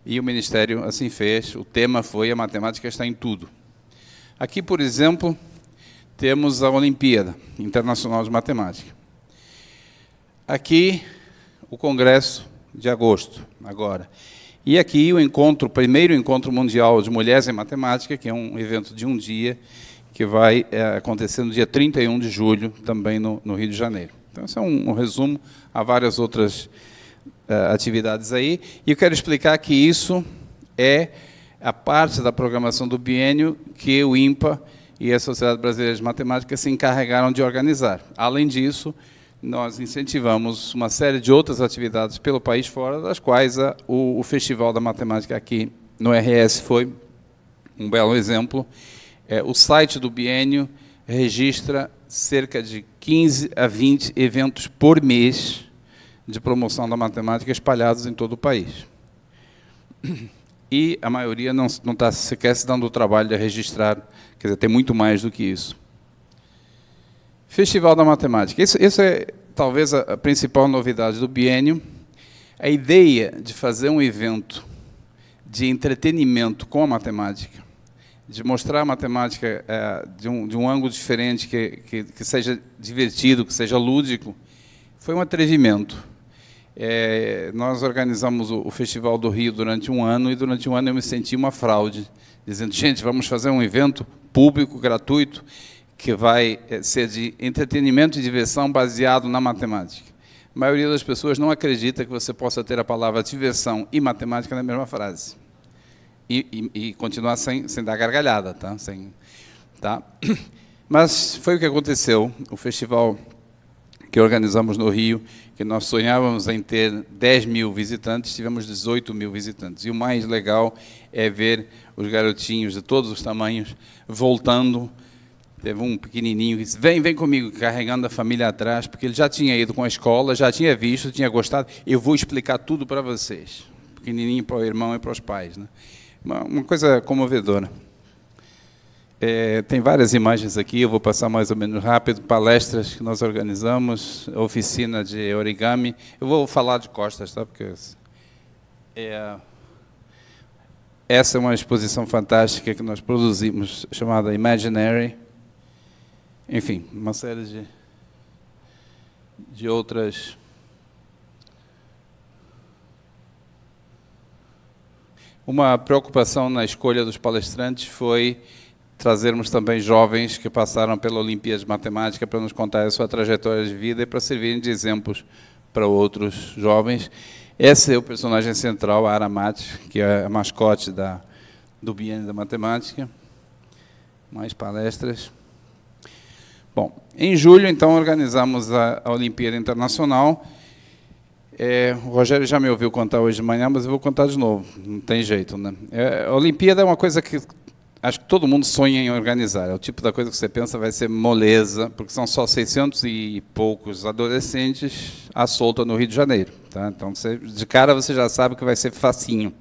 E o Ministério assim fez, o tema foi a matemática está em tudo. Aqui, por exemplo, temos a Olimpíada Internacional de Matemática. Aqui, o Congresso de agosto, agora. E aqui o encontro, o primeiro encontro mundial de mulheres em matemática, que é um evento de um dia, que vai eh, acontecer no dia 31 de julho, também no, no Rio de Janeiro. Então, esse é um, um resumo a várias outras uh, atividades aí. E eu quero explicar que isso é a parte da programação do biênio que o IMPA e a Sociedade Brasileira de Matemática se encarregaram de organizar. Além disso, nós incentivamos uma série de outras atividades pelo país fora, das quais a, o, o, Festival da Matemática aqui no RS foi um belo exemplo. É, o site do biênio registra cerca de 15 a 20 eventos por mês de promoção da matemática espalhados em todo o país. E a maioria não está sequer se dando o trabalho de registrar, quer dizer, tem muito mais do que isso. Festival da Matemática. Isso, isso é talvez a principal novidade do biênio. A ideia de fazer um evento de entretenimento com a matemática de mostrar a matemática é, de, um, de um ângulo diferente, que, que, que, seja divertido, que seja lúdico, foi um atrevimento. É, nós organizamos o, o, Festival do Rio durante um ano, e durante um ano eu me senti uma fraude, dizendo, gente, vamos fazer um evento público, gratuito, que vai é, ser de entretenimento e diversão baseado na matemática. A maioria das pessoas não acredita que você possa ter a palavra diversão e matemática na mesma frase e, e, continuar sem, sem dar gargalhada, tá? Sem, tá? Mas foi o que aconteceu. O festival que organizamos no Rio, que nós sonhávamos em ter 10 mil visitantes, tivemos 18 mil visitantes. E o mais legal é ver os garotinhos de todos os tamanhos voltando. Teve um pequenininho que disse: Vem, vem comigo, carregando a família atrás, porque ele já tinha ido com a escola, já tinha visto, tinha gostado. Eu vou explicar tudo para vocês. Pequenininho para o irmão e para os pais. Né? Uma, uma coisa comovedora. É, tem várias imagens aqui, eu vou passar mais ou menos rápido. Palestras que nós organizamos, oficina de origami. Eu vou falar de costas, tá? Porque é, essa é uma exposição fantástica que nós produzimos, chamada Imaginary. Enfim, uma série de, de outras Uma preocupação na escolha dos palestrantes foi trazermos também jovens que passaram pela Olimpíada de Matemática para nos contar a sua trajetória de vida e para servirem de exemplos para outros jovens. Esse é o personagem central, a Aramate, que é a mascote da, do Biênio da Matemática. Mais palestras. Bom, em julho, então, organizamos a, a Olimpíada Internacional é, o Rogério já me ouviu contar hoje de manhã, mas eu vou contar de novo. Não tem jeito, né? É, a Olimpíada é uma coisa que acho que todo mundo sonha em organizar. É o tipo da coisa que você pensa vai ser moleza, porque são só 600 e poucos adolescentes à solta no Rio de Janeiro. Tá? Então, você, de cara, você já sabe que vai ser facinho.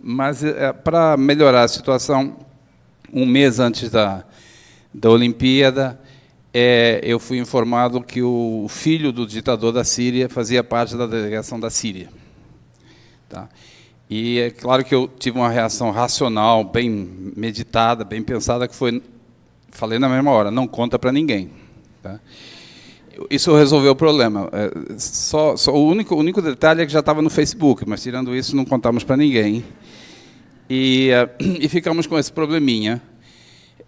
Mas, é, para melhorar a situação, um mês antes da, da Olimpíada, é, eu fui informado que o filho do ditador da Síria fazia parte da delegação da Síria. Tá? E é claro que eu tive uma reação racional, bem meditada, bem pensada, que foi, falei na mesma hora, não conta para ninguém. Tá? Isso resolveu o problema. É, só, só, o único, o único detalhe é que já estava no Facebook, mas tirando isso, não contamos para ninguém. E, é, e ficamos com esse probleminha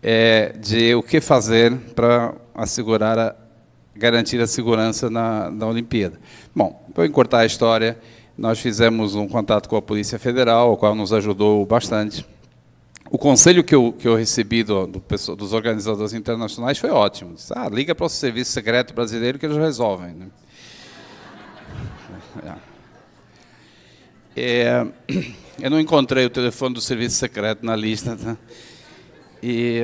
é, de o que fazer para assegurar a, garantir a segurança na, na Olimpíada. Bom, para encurtar a história, nós fizemos um contato com a Polícia Federal, o qual nos ajudou bastante. O conselho que eu, que eu recebi do, do, dos organizadores internacionais foi ótimo. Disse, ah, liga para o Serviço Secreto Brasileiro que eles resolvem. Né? É. é, eu não encontrei o telefone do Serviço Secreto na lista. Tá? E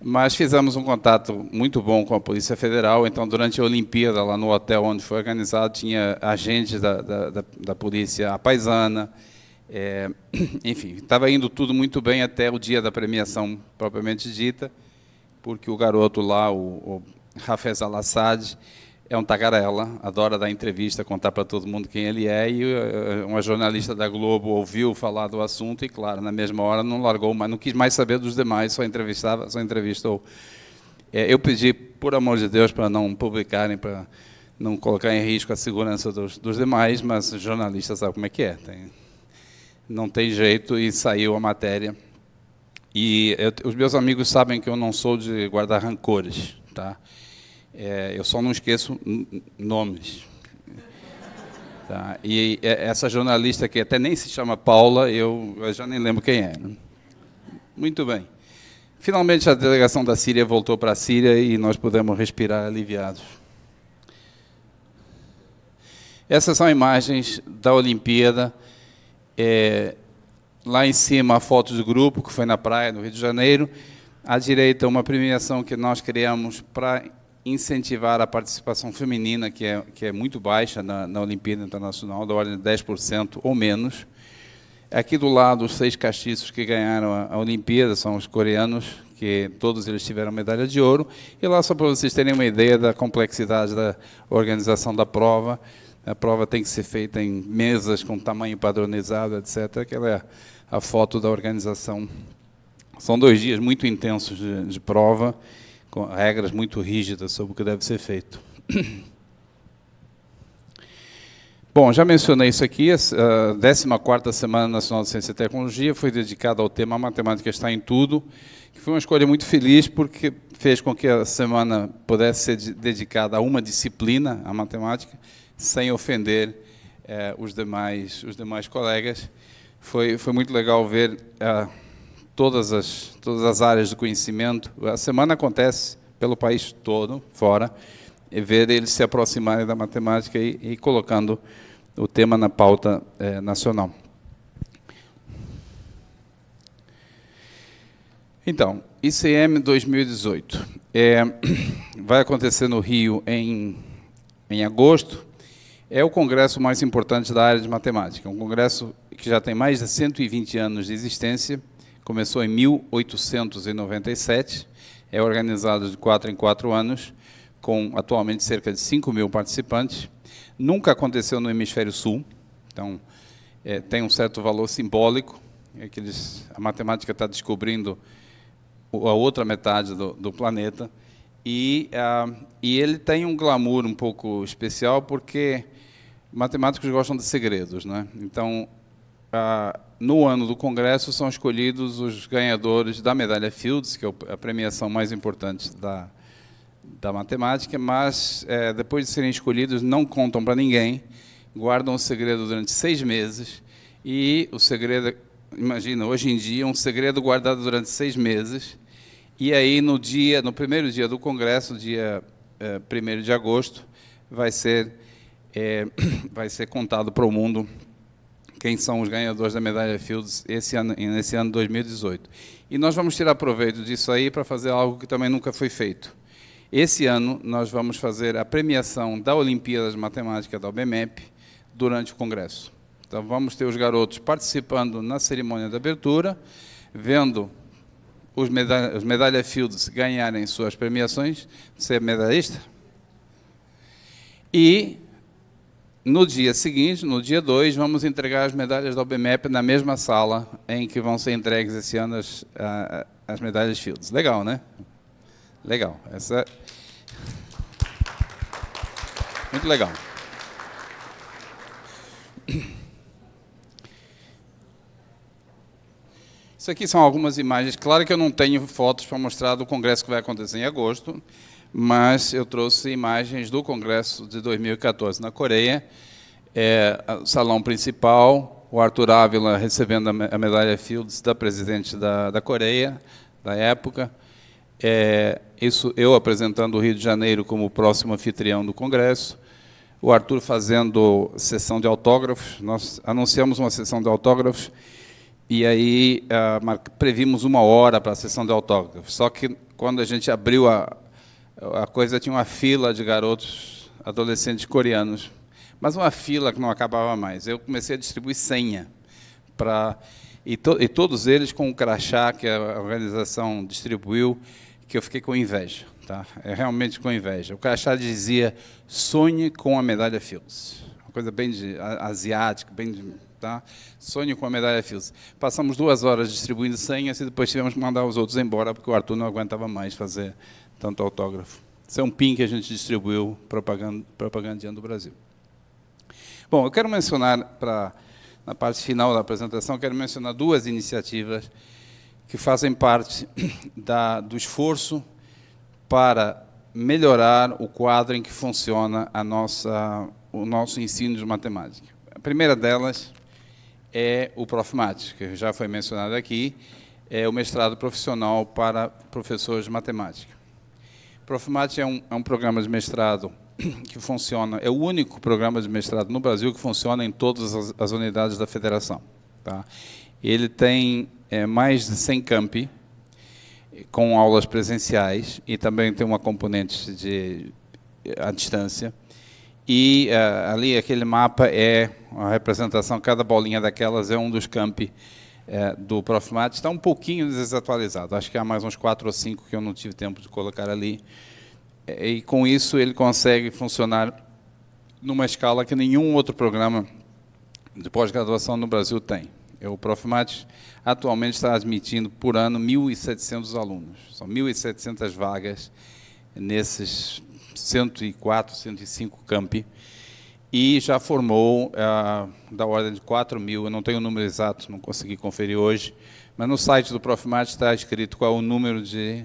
mas fizemos um contato muito bom com a Polícia Federal. Então, durante a Olimpíada, lá no hotel onde foi organizado, tinha agentes da, da, da, da Polícia a Paisana. É, enfim, estava indo tudo muito bem até o dia da premiação propriamente dita, porque o garoto lá, o, o Hafez Al-Assad, é um tagarela, adora dar entrevista, contar para todo mundo quem ele é, e eh, uma jornalista da Globo ouviu falar do assunto e, claro, na mesma hora não largou, mas não quis mais saber dos demais, só entrevistava, só entrevistou. É, eu pedi, por amor de Deus, para não publicarem, para não colocar em risco a segurança dos, dos demais, mas jornalista sabe como é que é. Tem, não tem jeito e saiu a matéria. E eu, os meus amigos sabem que eu não sou de guardar rancores, tá? É, eu só não esqueço nomes. Tá? E essa jornalista que até nem se chama Paula, eu, eu já nem lembro quem é. Né? Muito bem. Finalmente a delegação da Síria voltou para a Síria e nós pudemos respirar aliviados. Essas são imagens da Olimpíada. É, lá em cima a foto do grupo, que foi na praia, no Rio de Janeiro. À direita, uma premiação que nós criamos para incentivar a participação feminina, que é, que é muito baixa na, na Olimpíada Internacional, da ordem de 10% ou menos. Aqui do lado, os seis castiços que ganharam a, a Olimpíada são os coreanos, que todos eles tiveram medalha de ouro. E lá, só para vocês terem uma ideia da complexidade da organização da prova, a prova tem que ser feita em mesas com tamanho padronizado, etc. Aquela é a foto da organização. São dois dias muito intensos de, de prova com regras muito rígidas sobre o que deve ser feito. Bom, já mencionei isso aqui, a 14ª ah, Semana Nacional de Ciência e Tecnologia foi dedicada ao tema Matemática está em tudo, que foi uma escolha muito feliz porque fez com que a semana pudesse ser dedicada a uma disciplina, a matemática, sem ofender eh, os demais os demais colegas. Foi foi muito legal ver a eh, todas as, todas as áreas do conhecimento. A semana acontece pelo país todo, fora, e ver eles se aproximarem da matemática e, e colocando o tema na pauta eh, nacional. Então, ICM 2018. É, vai acontecer no Rio em, em agosto. É o congresso mais importante da área de matemática. É um congresso que já tem mais de 120 anos de existência Começou em 1897, é organizado de quatro em quatro anos, com atualmente cerca de 5 mil participantes. Nunca aconteceu no Hemisfério Sul, então é, tem um certo valor simbólico, é que eles, a matemática está descobrindo a outra metade do, do planeta. E, ah, e ele tem um glamour um pouco especial, porque matemáticos gostam de segredos. Né? Então, ah, no ano do Congresso são escolhidos os ganhadores da medalha Fields, que é a premiação mais importante da, da matemática, mas é, depois de serem escolhidos não contam para ninguém, guardam o segredo durante seis meses e o segredo, imagina, hoje em dia um segredo guardado durante seis meses e aí no dia, no primeiro dia do Congresso, dia é, 1 de agosto, vai ser, é, vai ser contado para o mundo quem são os ganhadores da medalha Fields esse ano, nesse ano 2018. E nós vamos tirar proveito disso aí para fazer algo que também nunca foi feito. Esse ano nós vamos fazer a premiação da Olimpíada de Matemática da UBMEP durante o congresso. Então vamos ter os garotos participando na cerimônia de abertura, vendo os medalha, os medalha Fields ganharem suas premiações, ser é medalhista, e no dia seguinte, no dia 2, vamos entregar as medalhas da OBMEP na mesma sala em que vão ser entregues esse ano as, as medalhas Fields. Legal, né? Legal. Essa... É muito legal. Isso aqui são algumas imagens. Claro que eu não tenho fotos para mostrar do congresso que vai acontecer em agosto, mas eu trouxe imagens do Congresso de 2014 na Coreia, é, o salão principal, o Arthur Ávila recebendo a medalha Fields da presidente da, da Coreia, da época, é, isso eu apresentando o Rio de Janeiro como o próximo anfitrião do Congresso, o Arthur fazendo sessão de autógrafos, nós anunciamos uma sessão de autógrafos, e aí ah, previmos uma hora para a sessão de autógrafos. Só que quando a gente abriu a, a coisa tinha uma fila de garotos, adolescentes coreanos, mas uma fila que não acabava mais. Eu comecei a distribuir senha para e, to, e todos eles com o um crachá que a organização distribuiu, que eu fiquei com inveja, tá? É realmente com inveja. O crachá dizia: "Sonhe com a medalha Fields". Uma coisa bem de, asiática, bem de, tá? Sonhe com a medalha Fields. Passamos duas horas distribuindo senhas e depois tivemos que mandar os outros embora porque o Arthur não aguentava mais fazer tanto autógrafo. Isso é um PIN que a gente distribuiu propagandizando o Brasil. Bom, eu quero mencionar, pra, na parte final da apresentação, quero mencionar duas iniciativas que fazem parte da, do esforço para melhorar o quadro em que funciona a nossa, o nosso ensino de matemática. A primeira delas é o Profmat, que já foi mencionado aqui, é o mestrado profissional para professores de matemática. Profimate é um, é um programa de mestrado que funciona, é o único programa de mestrado no Brasil que funciona em todas as, as unidades da federação. Tá? Ele tem é, mais de 100 campi, com aulas presenciais e também tem uma componente de à distância. E uh, ali aquele mapa é a representação, cada bolinha daquelas é um dos campi é, do Profmat está um pouquinho desatualizado. Acho que há mais uns quatro ou cinco que eu não tive tempo de colocar ali. É, e com isso ele consegue funcionar numa escala que nenhum outro programa de pós-graduação no Brasil tem. É, o Profmat atualmente está admitindo por ano 1.700 alunos. São 1.700 vagas nesses 104, 105 campi e já formou ah, da ordem de 4 mil, eu não tenho o número exato, não consegui conferir hoje, mas no site do Profmat está escrito qual é o número de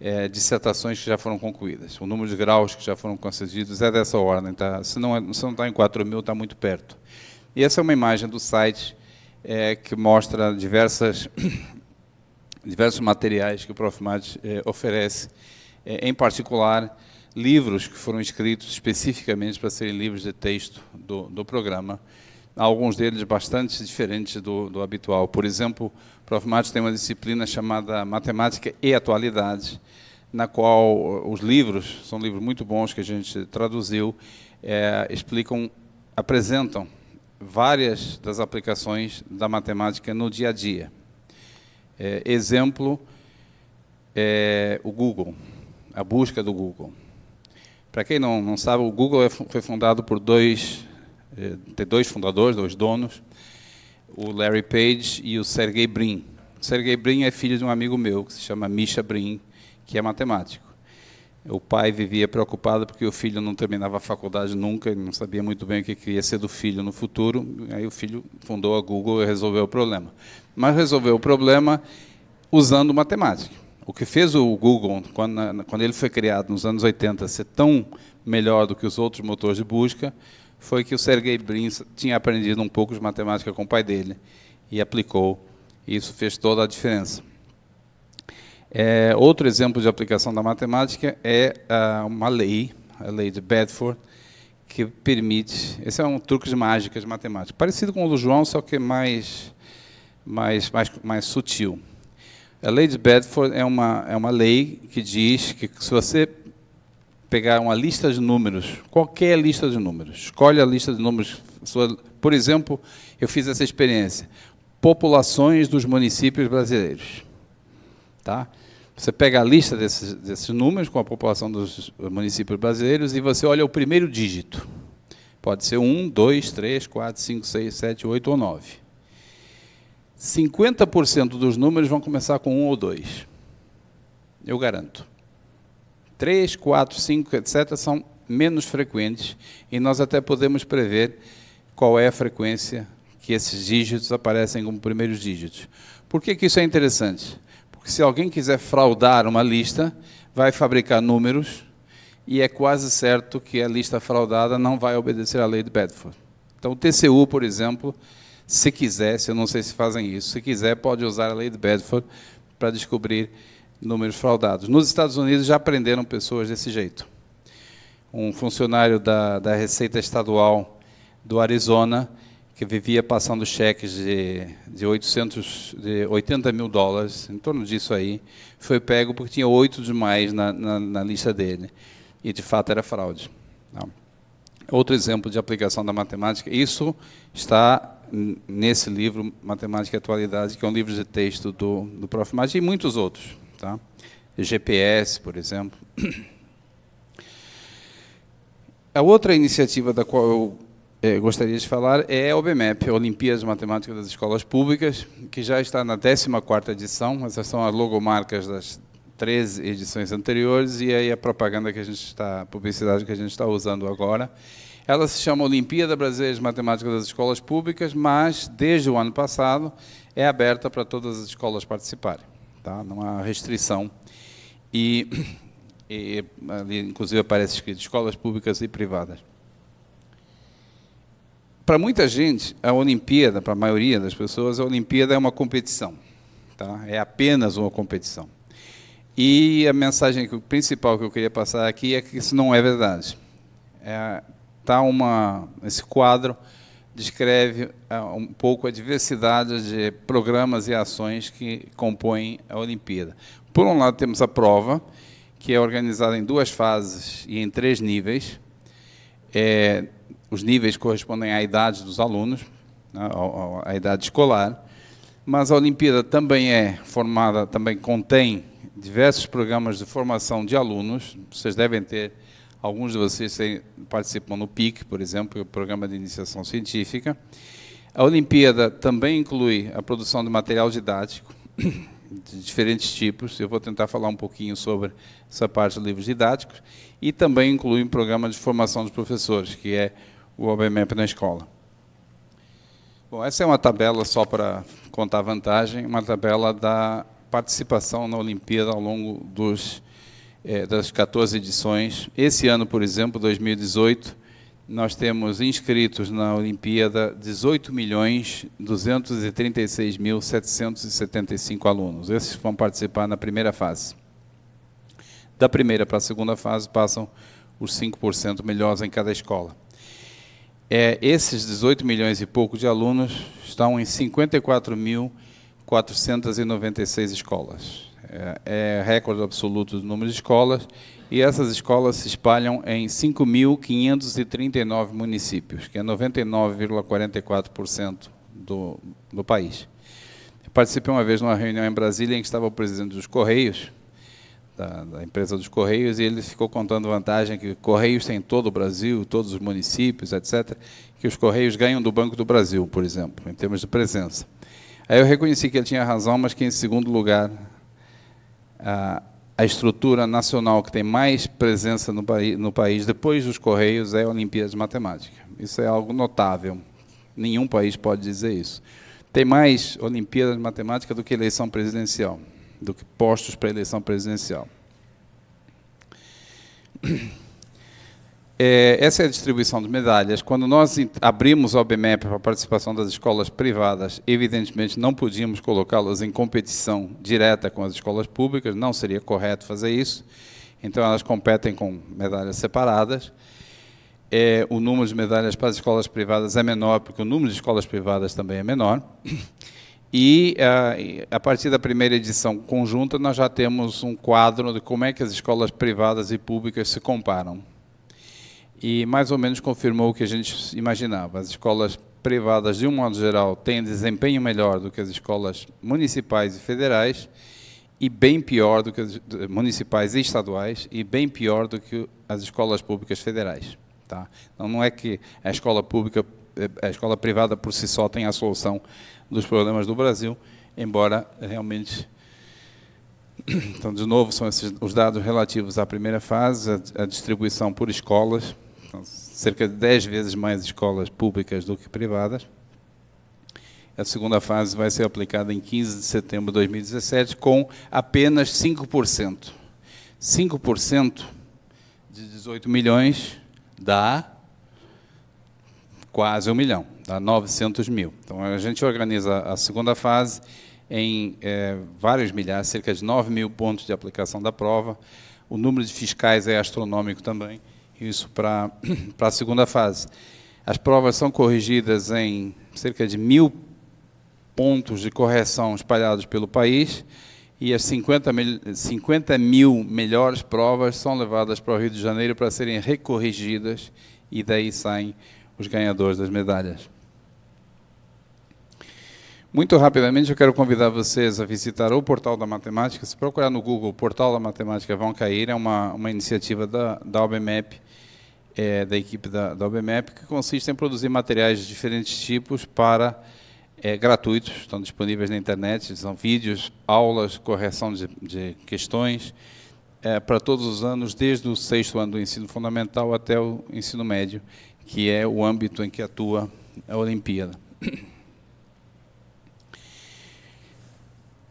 é, dissertações que já foram concluídas, o número de graus que já foram concedidos é dessa ordem, tá? se não é, se não está em 4 mil, está muito perto. E essa é uma imagem do site é, que mostra diversas, diversos materiais que o Profmat eh, oferece, em particular livros que foram escritos especificamente para serem livros de texto do, do programa, alguns deles bastante diferentes do, do habitual. Por exemplo, o Prof. Matos tem uma disciplina chamada Matemática e Atualidade, na qual eh, os livros, são livros muito bons que a gente traduziu, é, explicam, apresentam várias das aplicações da matemática no dia a dia. É, exemplo, é, o Google, a busca do Google. Para quem não, não sabe, o Google é, foi fundado por dois, é, dois fundadores, dois donos, o Larry Page e o Sergey Brin. O Sergey Brin é filho de um amigo meu, que se chama Misha Brin, que é matemático. O pai vivia preocupado porque o filho não terminava a faculdade nunca, não sabia muito bem o que queria ser do filho no futuro. Aí o filho fundou a Google e resolveu o problema. Mas resolveu o problema usando matemática o que fez o Google, quando, quando, ele foi criado nos anos 80, ser tão melhor do que os outros motores de busca, foi que o Sergey Brin tinha aprendido um pouco de matemática com o pai dele e aplicou. E isso fez toda a diferença. É, outro exemplo de aplicação da matemática é ah, uma lei, a lei de Bedford, que permite. Esse é um truque de mágica de matemática, parecido com o do João, só que mais, mais, mais, mais sutil a lei de Bedford é uma, é uma lei que diz que se você pegar uma lista de números, qualquer lista de números, escolhe a lista de números. Sua, por exemplo, eu fiz essa experiência. Populações dos municípios brasileiros. Tá? Você pega a lista desses, desses números com a população dos municípios brasileiros e você olha o primeiro dígito. Pode ser 1, 2, 3, 4, 5, 6, 7, 8 ou 9. 50% dos números vão começar com um ou dois. Eu garanto. Três, quatro, cinco, etc., são menos frequentes e nós até podemos prever qual é a frequência que esses dígitos aparecem como primeiros dígitos. Por que, que isso é interessante? Porque se alguém quiser fraudar uma lista, vai fabricar números e é quase certo que a lista fraudada não vai obedecer à lei de Bedford. Então, o TCU, por exemplo, se quiser, se eu não sei se fazem isso, se quiser, pode usar a lei de Bedford para descobrir números fraudados. Nos Estados Unidos já prenderam pessoas desse jeito. Um funcionário da, da Receita Estadual do Arizona, que vivia passando cheques de, de, 800, de 80 mil dólares, em torno disso aí, foi pego porque tinha oito demais na, na, na, lista dele. E, de fato, era fraude. Não. Tá? Outro exemplo de aplicação da matemática, isso está nesse livro, Matemática e Atualidade, que é um livro de texto do, do Prof. Maggi e muitos outros. Tá? GPS, por exemplo. A outra iniciativa da qual eu eh, gostaria de falar é a OBMEP, Olimpíadas de Matemática das Escolas Públicas, que já está na 14ª edição, essas são as logomarcas das 13 edições anteriores e aí a propaganda que a gente está, a publicidade que a gente está usando agora. Ela se chama Olimpíada Brasileira de Matemática das Escolas Públicas, mas desde o ano passado é aberta para todas as escolas participarem. Tá? Não há restrição. E, e ali, inclusive, aparece escrito escolas públicas e privadas. Para muita gente, a Olimpíada, para a maioria das pessoas, a Olimpíada é uma competição. Tá? É apenas uma competição. E a mensagem principal que eu queria passar aqui é que isso não é verdade. É, tá uma esse quadro descreve ah, um pouco a diversidade de programas e ações que compõem a Olimpíada. Por um lado temos a prova, que é organizada em duas fases e em três níveis. É, os níveis correspondem à idade dos alunos, à, né, à idade escolar. Mas a Olimpíada também é formada, também contém diversos programas de formação de alunos. Vocês devem ter Alguns de vocês participam no PIC, por exemplo, o Programa de Iniciação Científica. A Olimpíada também inclui a produção de material didático, de diferentes tipos. Eu vou tentar falar um pouquinho sobre essa parte de livros didáticos. E também inclui um programa de formação dos professores, que é o OBMEP na escola. Bom, essa é uma tabela, só para contar vantagem, uma tabela da participação na Olimpíada ao longo dos é, das 14 edições. Esse ano, por exemplo, 2018, nós temos inscritos na Olimpíada 18 milhões 236 mil 775 alunos. Esses vão participar na primeira fase. Da primeira para a segunda fase passam os 5% melhores em cada escola. É, esses 18 milhões e pouco de alunos estão em 54.496 escolas. É, é recorde absoluto do número de escolas, e essas escolas se espalham em 5.539 municípios, que é 99,44% do, do país. Eu participei uma vez numa reunião em Brasília em que estava o presidente dos Correios, da, da, empresa dos Correios, e ele ficou contando vantagem que Correios tem todo o Brasil, todos os municípios, etc., que os Correios ganham do Banco do Brasil, por exemplo, em termos de presença. Aí eu reconheci que ele tinha razão, mas que em segundo lugar a, estrutura nacional que tem mais presença no, no país, depois dos Correios, é a Olimpíada de Matemática. Isso é algo notável. Nenhum país pode dizer isso. Tem mais Olimpíada de Matemática do que eleição presidencial, do que postos para eleição presidencial. É, essa é a distribuição de medalhas. Quando nós abrimos o OBMEP para a participação das escolas privadas, evidentemente não podíamos colocá-las em competição direta com as escolas públicas, não seria correto fazer isso. Então elas competem com medalhas separadas. É, o número de medalhas para as escolas privadas é menor, porque o número de escolas privadas também é menor. E a, a partir da primeira edição conjunta, nós já temos um quadro de como é que as escolas privadas e públicas se comparam e mais ou menos confirmou o que a gente imaginava. As escolas privadas, de um modo geral, têm desempenho melhor do que as escolas municipais e federais e bem pior do que as municipais e estaduais e bem pior do que as escolas públicas federais. Tá? Então não é que a escola pública, eh, a escola privada por si só tem a solução dos problemas do Brasil, embora eh, realmente então, de novo, são esses, os dados relativos à primeira fase, a, a distribuição por escolas, são cerca de 10 vezes mais escolas públicas do que privadas. A segunda fase vai ser aplicada em 15 de setembro de 2017, com apenas 5%. 5% de 18 milhões dá quase um milhão, dá 900 mil. Então, a gente organiza a segunda fase em é, vários milhares, cerca de 9 mil pontos de aplicação da prova. O número de fiscais é astronômico também isso para a segunda fase. As provas são corrigidas em cerca de mil pontos de correção espalhados pelo país e as 50 mil, 50 mil melhores provas são levadas para o Rio de Janeiro para serem recorrigidas e daí saem os ganhadores das medalhas. Muito rapidamente, eu quero convidar vocês a visitar o Portal da Matemática. Se procurar no Google Portal da Matemática, vão cair. É uma, uma iniciativa da, da OBMEP, é, da equipe da, da OBMEP, que consiste em produzir materiais de diferentes tipos para é, gratuitos, estão disponíveis na internet, são vídeos, aulas, correção de, de questões, é, para todos os anos, desde o sexto ano do ensino fundamental até o ensino médio, que é o âmbito em que atua a Olimpíada.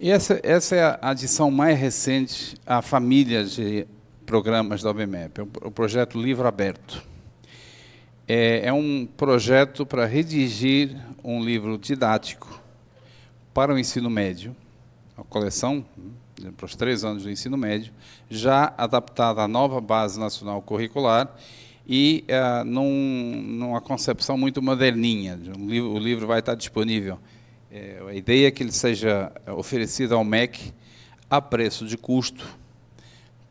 E essa, essa é a adição mais recente à família de programas da OBMEP, é o projeto Livro Aberto. É, é um projeto para redigir um livro didático para o ensino médio, a coleção né, para os três anos do ensino médio, já adaptada à nova base nacional curricular e ah, num, numa concepção muito moderninha. livro, o livro vai estar disponível é, a ideia é que ele seja é, oferecido ao MEC a preço de custo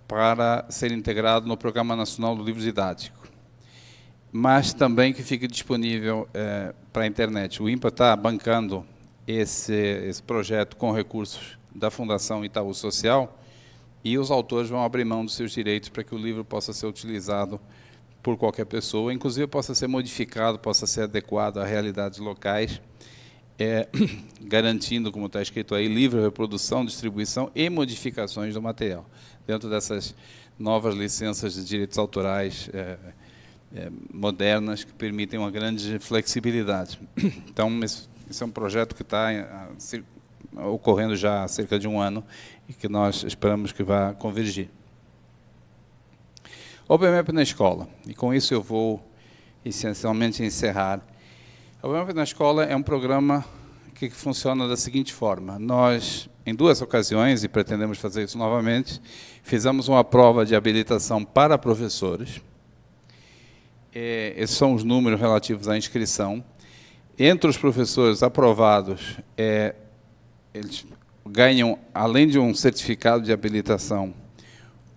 para ser integrado no Programa Nacional do Livro Didático, mas também que fique disponível é, para a internet. O IMPA está bancando esse, esse projeto com recursos da Fundação Itaú Social e os autores vão abrir mão dos seus direitos para que o livro possa ser utilizado por qualquer pessoa, inclusive possa ser modificado, possa ser adequado a realidades locais é, garantindo, como está escrito aí, livre reprodução, distribuição e modificações do material. Dentro dessas novas licenças de direitos autorais é, é, modernas que permitem uma grande flexibilidade. Então, esse é um projeto que está é, ocorrendo já há cerca de um ano e que nós esperamos que vá convergir. OpenMap na escola. E com isso eu vou essencialmente encerrar o bem na Escola é um programa que funciona da seguinte forma. Nós, em duas ocasiões, e pretendemos fazer isso novamente, fizemos uma prova de habilitação para professores. É, esses são os números relativos à inscrição. Entre os professores aprovados, é, eles ganham, além de um certificado de habilitação,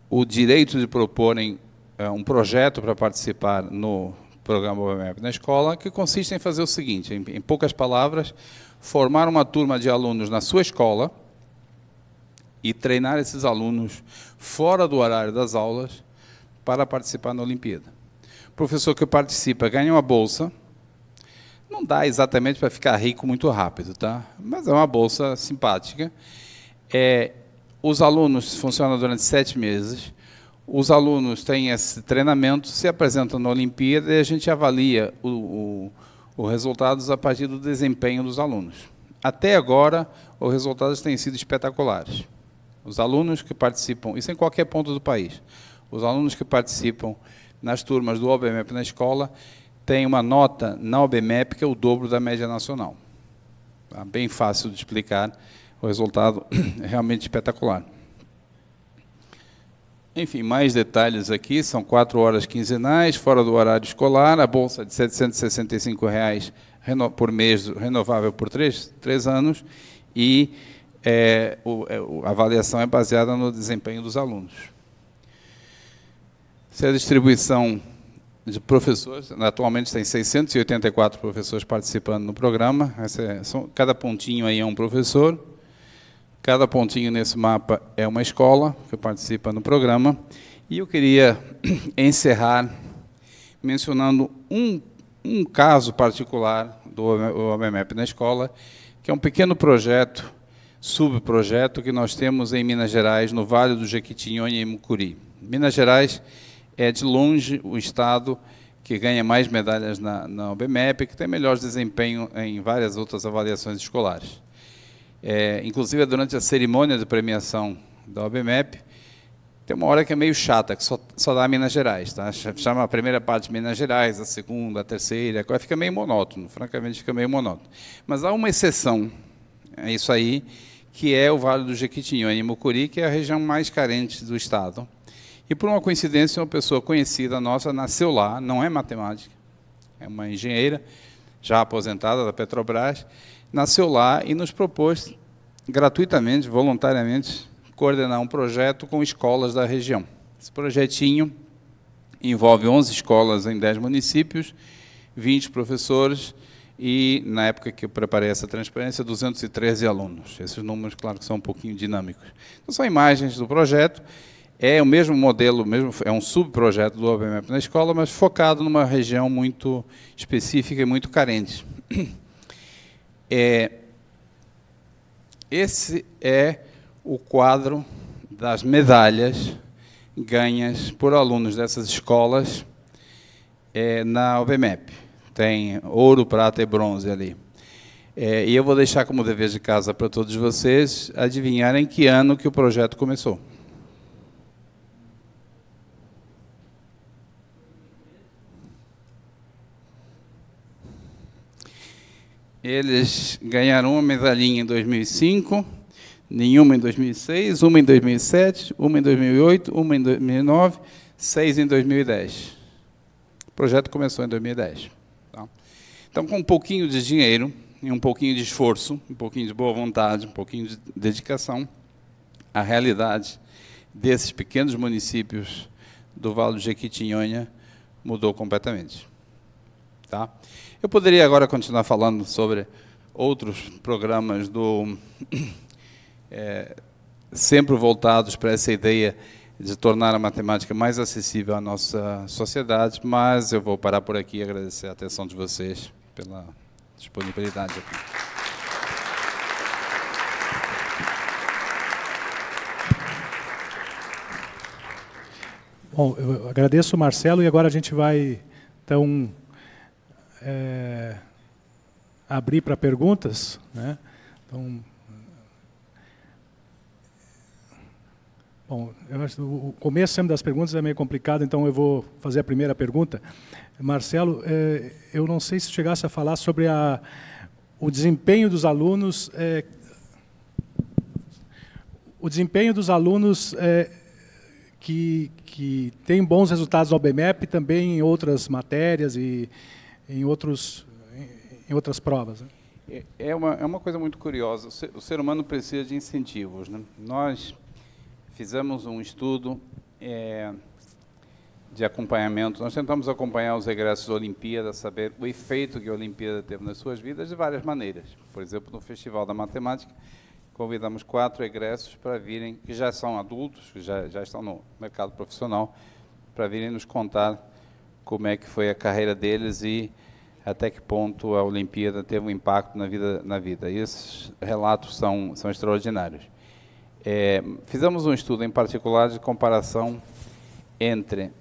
o direito de proporem é, um projeto para participar no programa OBMEP na escola, que consiste em fazer o seguinte, em, em poucas palavras, formar uma turma de alunos na sua escola e treinar esses alunos fora do horário das aulas para participar na Olimpíada. O professor que participa ganha uma bolsa, não dá exatamente para ficar rico muito rápido, tá? Mas é uma bolsa simpática. É, os alunos funcionam durante sete meses. Os alunos têm esse treinamento, se apresentam na Olimpíada e a gente avalia o, o, resultados a partir do desempenho dos alunos. Até agora, os resultados têm sido espetaculares. Os alunos que participam, isso em qualquer ponto do país, os alunos que participam nas turmas do OBMEP na escola têm uma nota na OBMEP que é o dobro da média nacional. Tá bem fácil de explicar, o resultado é realmente espetacular. Enfim, mais detalhes aqui, são quatro horas quinzenais, fora do horário escolar, a bolsa de R$ 765 reais por mês, renovável por três, três anos, e é, é, o, a avaliação é baseada no desempenho dos alunos. Se a distribuição de professores, atualmente tem 684 professores participando no programa, é, são, cada pontinho aí é um professor, Cada pontinho nesse mapa é uma escola que participa no programa. E eu queria encerrar mencionando um, um caso particular do OMEP na escola, que é um pequeno projeto, subprojeto, que nós temos em Minas Gerais, no Vale do Jequitinhonha e Mucuri. Minas Gerais é, de longe, o estado que ganha mais medalhas na, na OBMEP, que tem melhores desempenho em várias outras avaliações escolares. É, inclusive, durante a cerimônia de premiação da OBMEP, tem uma hora que é meio chata, que só, só dá Minas Gerais. Tá? Chama a primeira parte Minas Gerais, a segunda, a terceira, fica meio monótono, francamente fica meio monótono. Mas há uma exceção a isso aí, que é o Vale do Jequitinhonha em Mucuri, que é a região mais carente do estado. E por uma coincidência, uma pessoa conhecida nossa nasceu lá, não é matemática, é uma engenheira já aposentada da Petrobras, nasceu lá e nos propôs gratuitamente, voluntariamente, coordenar um projeto com escolas da região. Esse projetinho envolve 11 escolas em 10 municípios, 20 professores e, na época que eu preparei essa transparência, 213 alunos. Esses números, claro, são um pouquinho dinâmicos. Então, são imagens do projeto. É o mesmo modelo, mesmo é um subprojeto do OpenMap na escola, mas focado numa região muito específica e muito carente. É, esse é o quadro das medalhas ganhas por alunos dessas escolas é, na OBMEP. Tem ouro, prata e bronze ali. É, e eu vou deixar como dever de casa para todos vocês adivinharem que ano que o projeto começou. Eles ganharam uma medalhinha em 2005, nenhuma em 2006, uma em 2007, uma em 2008, uma em 2009, seis em 2010. O projeto começou em 2010. Tá? Então, com um pouquinho de dinheiro, e um pouquinho de esforço, um pouquinho de boa vontade, um pouquinho de dedicação, a realidade desses pequenos municípios do Vale do Jequitinhonha mudou completamente. Tá? Eu poderia agora continuar falando sobre outros programas do é, sempre voltados para essa ideia de tornar a matemática mais acessível à nossa sociedade, mas eu vou parar por aqui e agradecer a atenção de vocês pela disponibilidade aqui. Bom, eu agradeço o Marcelo e agora a gente vai então é, abrir para perguntas. Né? Então, bom, eu acho, o começo sempre das perguntas é meio complicado, então eu vou fazer a primeira pergunta. Marcelo, é, eu não sei se chegasse a falar sobre a, o desempenho dos alunos. É, o desempenho dos alunos é, que, que têm bons resultados no OBMEP, também em outras matérias e, em, outros, em, em outras provas. Né? É, é uma, é uma coisa muito curiosa. O ser, o ser humano precisa de incentivos. Né? Nós fizemos um estudo é, de acompanhamento. Nós tentamos acompanhar os regressos da Olimpíada, saber o efeito que a Olimpíada teve nas suas vidas de várias maneiras. Por exemplo, no Festival da Matemática, convidamos quatro egressos para virem, que já são adultos, que já, já estão no mercado profissional, para virem nos contar como é que foi a carreira deles e até que ponto a Olimpíada teve um impacto na vida. Na vida. E esses relatos são, são extraordinários. É, fizemos um estudo em particular de comparação entre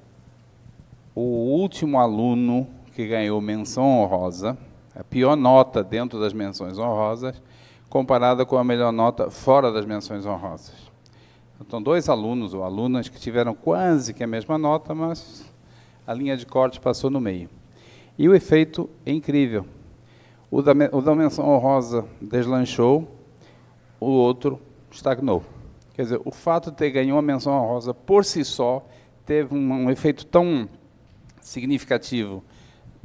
o último aluno que ganhou menção honrosa, a pior nota dentro das menções honrosas, comparada com a melhor nota fora das menções honrosas. Então, dois alunos ou alunas que tiveram quase que a mesma nota, mas a linha de corte passou no meio. E o efeito é incrível. O da, o da menção honrosa deslanchou, o outro estagnou. Quer dizer, o fato de ter ganho uma menção honrosa por si só teve um, um efeito tão significativo,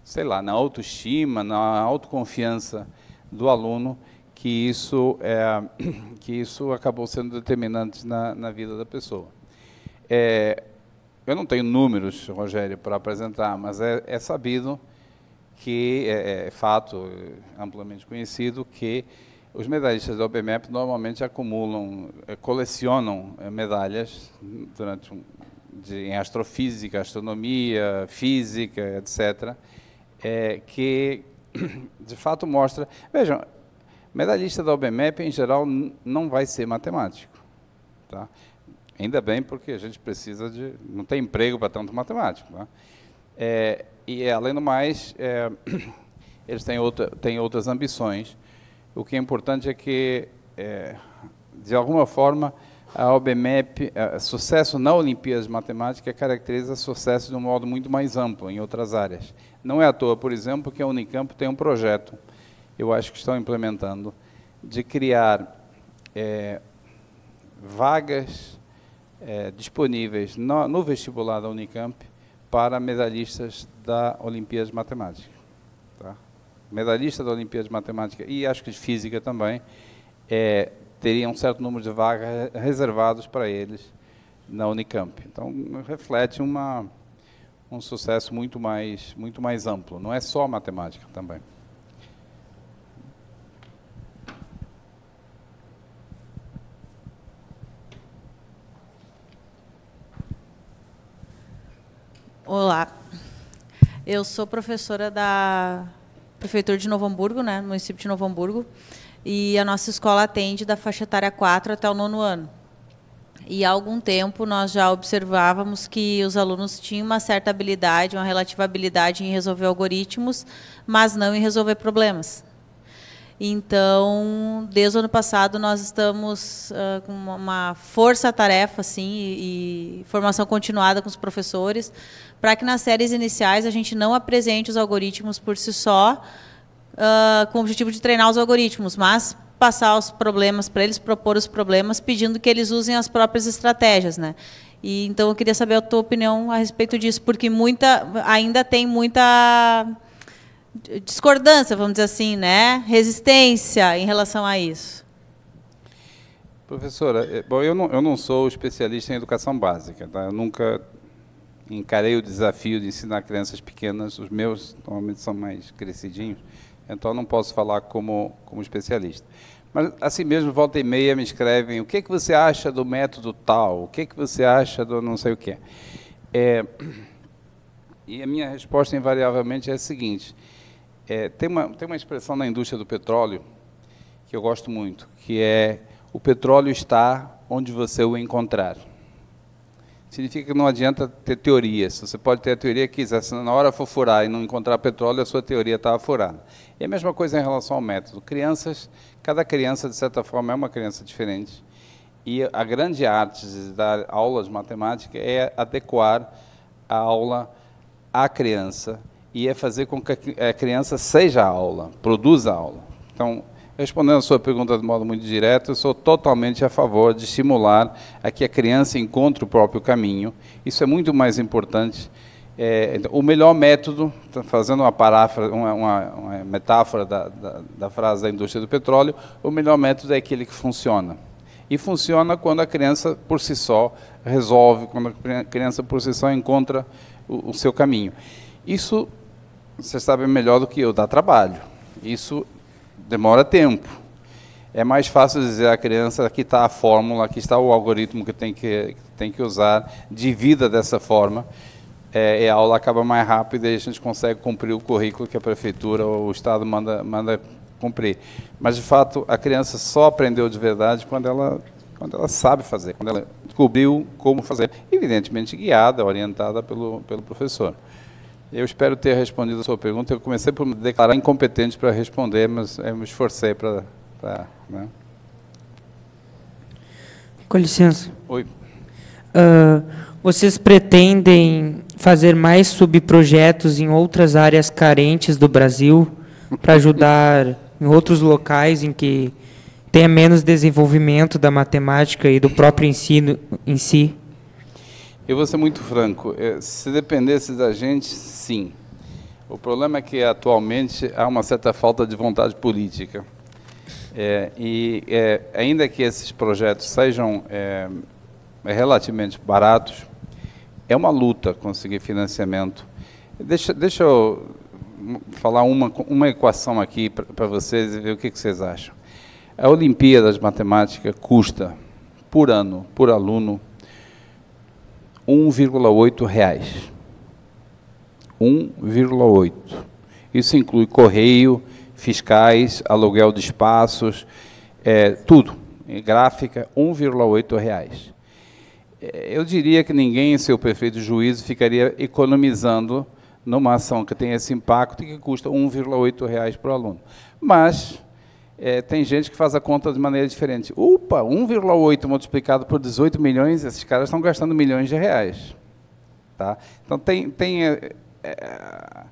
sei lá, na autoestima, na autoconfiança do aluno, que isso, é, que isso acabou sendo determinante na, na vida da pessoa. É, eu não tenho números, Rogério, para apresentar, mas é, é sabido que, é, é, é fato é amplamente conhecido, que os medalhistas da OPMEP normalmente acumulam, é, colecionam medalhas durante um, de, em astrofísica, astronomia, física, etc., é, que de fato mostra. Vejam, medalhista da OBMEP em geral não vai ser matemático. Tá? Ainda bem, porque a gente precisa de. Não tem emprego para tanto matemático. Né? É, e, é, além do mais, é, eles têm, outra, têm outras ambições. O que é importante é que, é, de alguma forma, a OBMEP, é, sucesso na Olimpíada de Matemática é caracteriza sucesso de um modo muito mais amplo em outras áreas. Não é à toa, por exemplo, que a Unicamp tem um projeto, eu acho que estão implementando, de criar é, vagas é, disponíveis no, no, vestibular da Unicamp para medalhistas da Olimpíada de Matemática. Tá? Medalhista da Olimpíada de Matemática e acho que de Física também, é, teria um certo número de vagas reservados para eles na Unicamp. Então, reflete uma, um sucesso muito mais, muito mais amplo, não é só matemática também. Olá, eu sou professora da Prefeitura de Novo Hamburgo, né, no município de Novo Hamburgo, e a nossa escola atende da faixa etária 4 até o nono ano. E há algum tempo nós já observávamos que os alunos tinham uma certa habilidade, uma relativa habilidade em resolver algoritmos, mas não em resolver problemas. Então, desde o ano passado, nós estamos uh, com uma força-tarefa assim, e, e, formação continuada com os professores, para que nas séries iniciais a gente não apresente os algoritmos por si só, uh, com o objetivo de treinar os algoritmos, mas passar os problemas para eles, propor os problemas, pedindo que eles usem as próprias estratégias. Né? E, então, eu queria saber a tua opinião a respeito disso, porque muita, ainda tem muita discordância, vamos dizer assim, né? resistência em relação a isso? Professora, eh, bom, eu não, eu não sou especialista em educação básica, tá? eu nunca encarei o desafio de ensinar crianças pequenas, os meus normalmente são mais crescidinhos, então não posso falar como, como especialista. Mas assim mesmo, volta e meia me escrevem, o que, é que você acha do método tal, o que, é que você acha do não sei o que. Eh, é, e a minha resposta invariavelmente é a seguinte, é, tem, uma, tem uma expressão na indústria do petróleo que eu gosto muito, que é o petróleo está onde você o encontrar. Significa que não adianta ter teorias. Você pode ter a teoria que quiser, se na hora for furar e não encontrar petróleo, a sua teoria estava tá furada. E a mesma coisa em relação ao método. Crianças, cada criança, de certa forma, é uma criança diferente. E a grande arte de dar aulas de matemática é adequar a aula à criança e é fazer com que a criança seja a aula, produza a aula. Então, respondendo a sua pergunta de modo muito direto, eu sou totalmente a favor de estimular a que a criança encontre o próprio caminho. Isso é muito mais importante. É, então, o melhor método, tá fazendo uma, uma, uma, uma metáfora da, da, da frase da indústria do petróleo, o melhor método é aquele que funciona. E funciona quando a criança por si só resolve, quando a criança por si só encontra o, o seu caminho. Isso vocês sabem melhor do que eu, dá trabalho. Isso demora tempo. É mais fácil dizer à criança que está a fórmula, que está o algoritmo que tem que, tem que usar, divida dessa forma. É, a aula acaba mais rápida e a gente consegue cumprir o currículo que a prefeitura ou o Estado manda, manda cumprir. Mas, de fato, a criança só aprendeu de verdade quando ela, quando ela sabe fazer, quando ela descobriu como fazer. Evidentemente guiada, orientada pelo, pelo professor. Eu espero ter respondido a sua pergunta. Eu comecei por me declarar incompetente para responder, mas eu me esforcei para. para né? Com licença. Oi. Uh, vocês pretendem fazer mais subprojetos em outras áreas carentes do Brasil para ajudar em outros locais em que tenha menos desenvolvimento da matemática e do próprio ensino em si? Eu vou ser muito franco. Eh, se dependesse da gente, sim. O problema é que atualmente há uma certa falta de vontade política. É, e é, ainda que esses projetos sejam é, relativamente baratos, é uma luta conseguir financiamento. Deixa, deixa eu falar uma, uma equação aqui para vocês e ver o que, que vocês acham. A Olimpíada de Matemática custa, por ano, por aluno, 1,8 reais. 1,8. Isso inclui correio, fiscais, aluguel de espaços, é, tudo. Em gráfica, 1,8 reais. É, eu diria que ninguém, seu perfeito juízo, ficaria economizando numa ação que tem esse impacto e que custa 1,8 reais para o aluno. Mas é, tem gente que faz a conta de maneira diferente. Upa, 1,8 multiplicado por 18 milhões, esses caras estão gastando milhões de reais. Tá? Então, tem, tem é, é,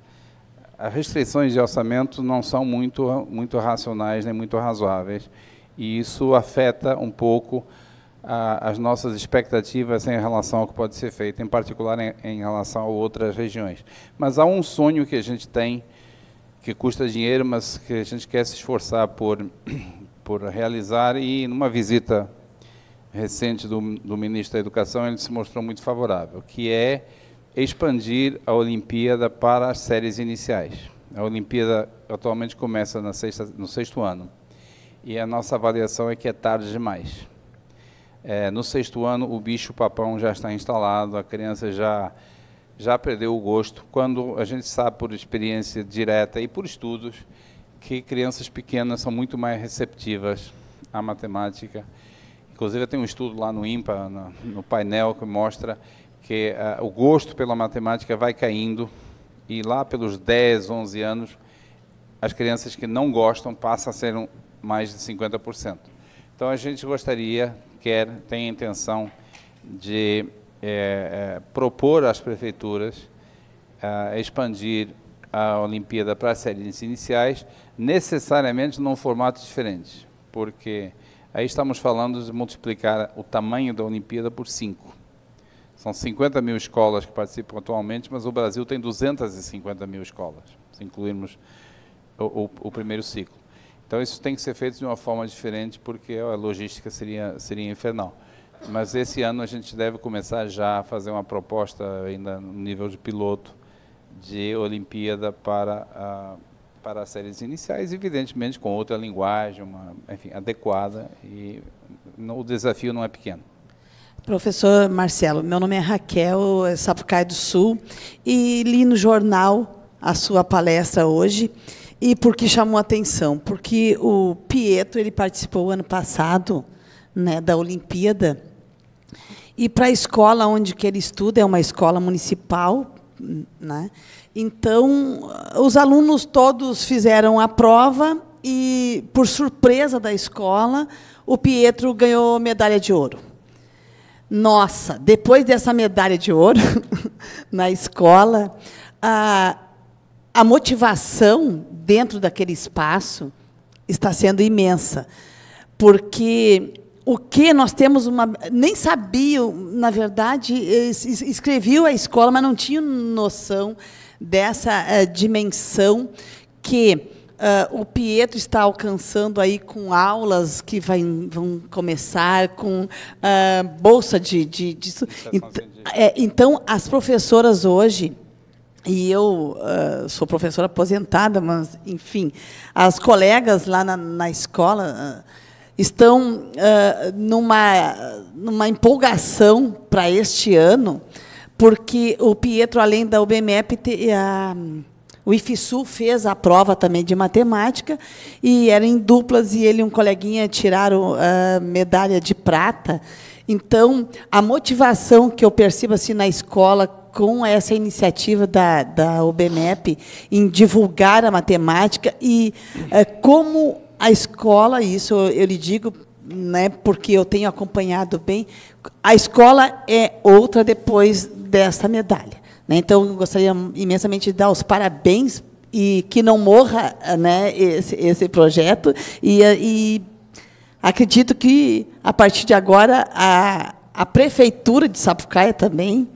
as restrições de orçamento não são muito, muito racionais nem muito razoáveis. E isso afeta um pouco a, as nossas expectativas em relação ao que pode ser feito, em particular em, em relação a outras regiões. Mas há um sonho que a gente tem que custa dinheiro, mas que a gente quer se esforçar por, por realizar. E numa visita recente do, do ministro da Educação, ele se mostrou muito favorável, que é expandir a Olimpíada para as séries iniciais. A Olimpíada atualmente começa na sexta, no sexto ano. E a nossa avaliação é que é tarde demais. É, no sexto ano, o bicho papão já está instalado, a criança já já perdeu o gosto quando a gente sabe por experiência direta e por estudos que crianças pequenas são muito mais receptivas à matemática. Inclusive, tem um estudo lá no IMPA, no, no painel, que mostra que uh, o gosto pela matemática vai caindo e lá pelos 10, 11 anos, as crianças que não gostam passam a ser um, mais de 50%. Então, a gente gostaria, quer, tem a intenção de é, é, propor às prefeituras expandir a Olimpíada para as séries iniciais, necessariamente num formato diferente, porque aí estamos falando de multiplicar o tamanho da Olimpíada por 5. São 50 mil escolas que participam atualmente, mas o Brasil tem 250 mil escolas, se incluirmos o, o, o, primeiro ciclo. Então isso tem que ser feito de uma forma diferente, porque a logística seria, seria infernal mas esse ano a gente deve começar já a fazer uma proposta ainda no nível de piloto de Olimpíada para a, para as séries iniciais, evidentemente com outra linguagem, uma, enfim, adequada e no, o desafio não é pequeno. Professor Marcelo, meu nome é Raquel, é Sapucaí do Sul e li no jornal a sua palestra hoje e por que chamou atenção, porque o Pietro ele participou ano passado né, da Olimpíada e para a escola onde que ele estuda, é uma escola municipal, né? Então, os alunos todos fizeram a prova e, por surpresa da escola, o Pietro ganhou medalha de ouro. Nossa, depois dessa medalha de ouro na escola, a, a motivação dentro daquele espaço está sendo imensa, porque o que nós temos uma. Nem sabia, na verdade, escreviu a escola, mas não tinha noção dessa uh, dimensão que uh, o Pietro está alcançando aí com aulas que vai, vão começar, com uh, bolsa de. de, de... Então, é, então, as professoras hoje. E eu uh, sou professora aposentada, mas, enfim, as colegas lá na, na escola estão uh, numa, numa empolgação para este ano, porque o Pietro, além da UBMEP, a, o IFSU fez a prova também de matemática, e eram em duplas, e ele e um coleguinha tiraram a ah, medalha de prata. Então, a motivação que eu percebo assim, na escola com essa iniciativa da, da UBMEP em divulgar a matemática e eh, como a escola, isso eu lhe digo, né, porque eu tenho acompanhado bem, a escola é outra depois dessa medalha. Né? Então, eu gostaria imensamente de dar os parabéns e que não morra né, esse, esse projeto. E, e acredito que, a partir de agora, a, a prefeitura de Sapucaia também,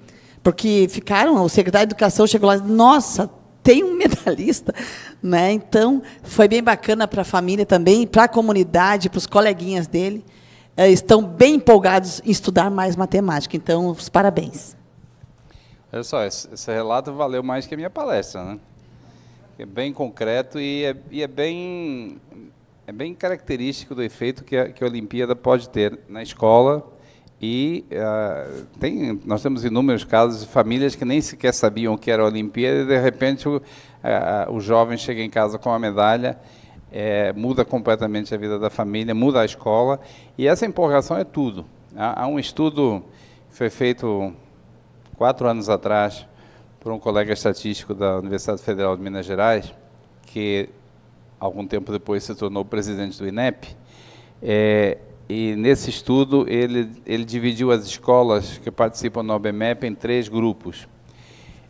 porque ficaram, o secretário de Educação chegou lá e disse, nossa, tem um medalhista né? Então, foi bem bacana para a família também, para a comunidade, para os coleguinhas dele. É, estão bem empolgados em estudar mais matemática. Então, os parabéns. Olha só, esse, relato valeu mais que a minha palestra. Né? É bem concreto e é, e é bem é bem característico do efeito que a, que a Olimpíada pode ter na escola e uh, tem, nós temos inúmeros casos de famílias que nem sequer sabiam o que era a Olimpíada e de repente o, a, a, o jovem chega em casa com a medalha, é, muda completamente a vida da família, muda a escola, e essa empolgação é tudo. Há, há um estudo que foi feito quatro anos atrás por um colega estatístico da Universidade Federal de Minas Gerais, que algum tempo depois se tornou presidente do INEP, é, e nesse estudo ele, ele dividiu as escolas que participam do OBMEP em três grupos.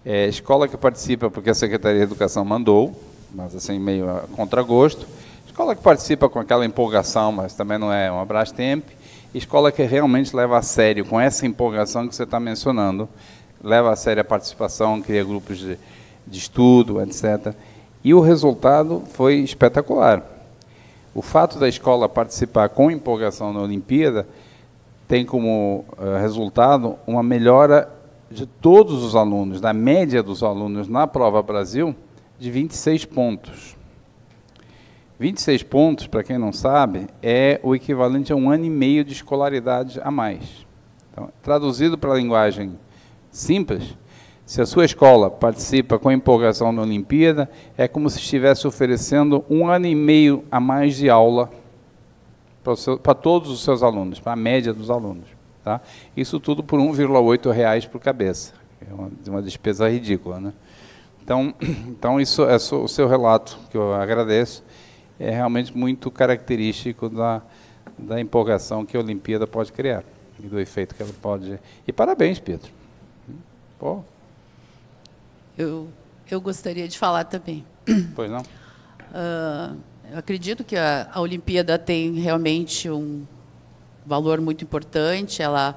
É, escola que participa porque a Secretaria de Educação mandou, mas assim meio a contragosto. Escola que participa com aquela empolgação, mas também não é um abraço temp. Escola que realmente leva a sério, com essa empolgação que você está mencionando, leva a sério a participação, cria grupos de, de estudo, etc. E o resultado foi espetacular. O fato da escola participar com empolgação na Olimpíada tem como eh, resultado uma melhora de todos os alunos, da média dos alunos na prova Brasil, de 26 pontos. 26 pontos, para quem não sabe, é o equivalente a um ano e meio de escolaridade a mais. Então, traduzido para a linguagem simples, se a sua escola participa com empolgação da Olimpíada, é como se estivesse oferecendo um ano e meio a mais de aula para, seu, para todos os seus alunos, para a média dos alunos. Tá? Isso tudo por R$ 1,8 por cabeça. É uma, uma despesa ridícula. Né? Então, então isso, é o seu relato, que eu agradeço, é realmente muito característico da, da empolgação que a Olimpíada pode criar e do efeito que ela pode. E parabéns, Pedro. Pô. Eu, eu gostaria de falar também. Pois não? Uh, eu acredito que a, a Olimpíada tem realmente um, valor muito importante, ela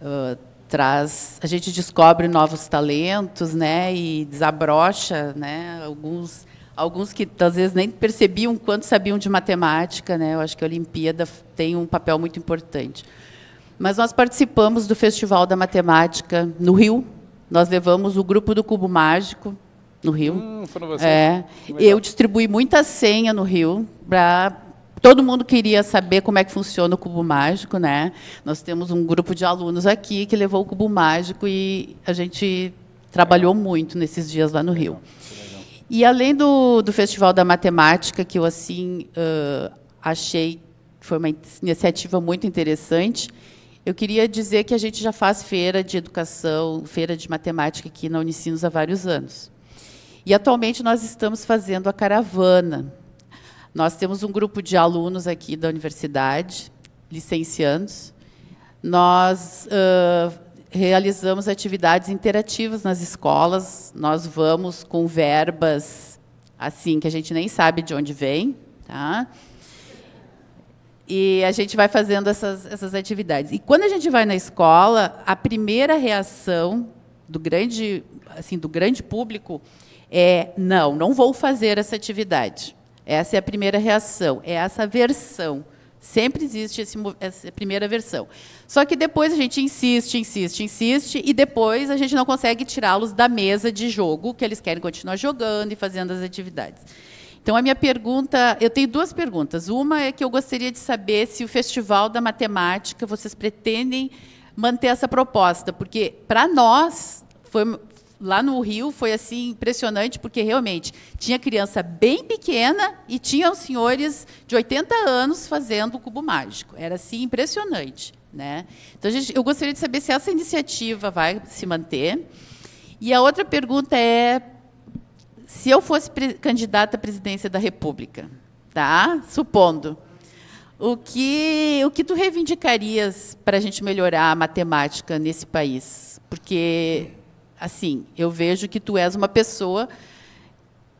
uh, traz, a gente descobre novos talentos, né, e desabrocha, né, alguns alguns que às vezes nem percebiam quanto sabiam de matemática, né? Eu acho que a Olimpíada tem um papel muito importante. Mas nós participamos do Festival da Matemática no Rio. Nós levamos o grupo do Cubo Mágico no Rio. Hum, foram vocês. É, eu distribuí muita senha no Rio para Todo mundo queria saber como é que funciona o cubo mágico, né? Nós temos um grupo de alunos aqui que levou o cubo mágico e a gente trabalhou muito nesses dias lá no Rio. E além do, do Festival da Matemática, que eu assim uh, achei que foi uma iniciativa muito interessante, eu queria dizer que a gente já faz feira de educação, feira de matemática aqui na Unicinos há vários anos. E atualmente nós estamos fazendo a caravana, nós temos um grupo de alunos aqui da universidade, licenciados. Nós uh, realizamos atividades interativas nas escolas. Nós vamos com verbas assim que a gente nem sabe de onde vem, tá? E a gente vai fazendo essas, essas atividades. E quando a gente vai na escola, a primeira reação do grande, assim, do grande público é não, não vou fazer essa atividade. Essa é a primeira reação, é essa versão. Sempre existe esse, essa primeira versão. Só que depois a gente insiste, insiste, insiste, e depois a gente não consegue tirá-los da mesa de jogo, que eles querem continuar jogando e fazendo as atividades. Então, a minha pergunta, eu tenho duas perguntas. Uma é que eu gostaria de saber se o Festival da Matemática, vocês pretendem manter essa proposta, porque para nós foi, lá no Rio foi assim impressionante, porque realmente tinha criança bem pequena e tinha os senhores de 80 anos fazendo o cubo mágico. Era assim impressionante. Né? Então, gente, eu gostaria de saber se essa iniciativa vai se manter. E a outra pergunta é: se eu fosse candidata à presidência da República, tá? Supondo. O que, o que tu reivindicarias para a gente melhorar a matemática nesse país? Porque Assim, eu vejo que tu és uma pessoa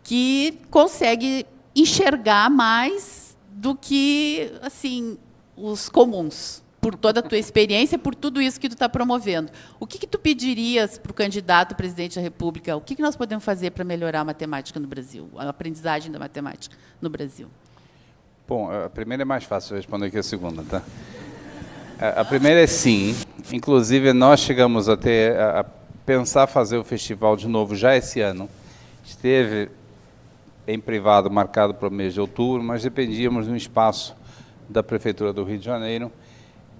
que consegue enxergar mais do que assim os comuns, por toda a tua experiência, por tudo isso que tu está promovendo. O que, que tu pedirias para o candidato presidente da República? O que, que nós podemos fazer para melhorar a matemática no Brasil, a aprendizagem da matemática no Brasil? Bom, a primeira é mais fácil, responder que a segunda, tá? A, a primeira é sim. Inclusive, nós chegamos até a, a pensar fazer o festival de novo já esse ano. Esteve em privado marcado para o mês de outubro, mas dependíamos de um espaço da Prefeitura do Rio de Janeiro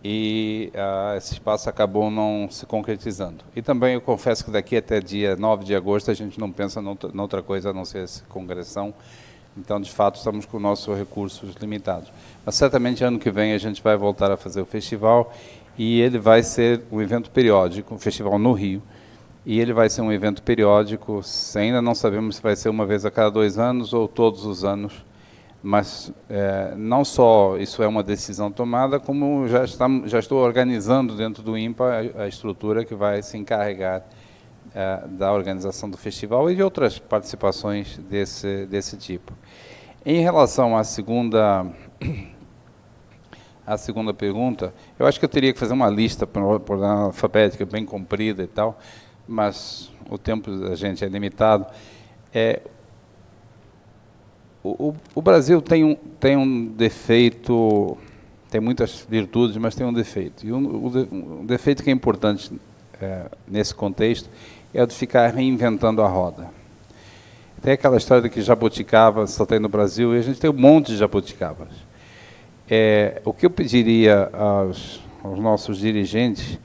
e ah, esse espaço acabou não se concretizando. E também eu confesso que daqui até dia 9 de agosto a gente não pensa noutra coisa a não ser essa congressão, então de fato estamos com nossos recursos limitados. Mas certamente ano que vem a gente vai voltar a fazer o festival e ele vai ser um evento periódico, um festival no Rio, e ele vai ser um evento periódico, ainda não sabemos se vai ser uma vez a cada dois anos ou todos os anos, mas é, não só isso é uma decisão tomada, como já, está, já estou organizando dentro do IMPA a, a estrutura que vai se encarregar é, da organização do festival e de outras participações desse, desse tipo. Em relação à segunda à segunda pergunta, eu acho que eu teria que fazer uma lista por, por alfabética bem comprida e tal, mas o tempo da gente é limitado. É, o, o, Brasil tem um, tem um defeito, tem muitas virtudes, mas tem um defeito. E um, um, um defeito que é importante é, nesse contexto é o de ficar reinventando a roda. Tem aquela história de que jabuticaba só tem no Brasil, e a gente tem um monte de jabuticabas. É, o que eu pediria aos, aos nossos dirigentes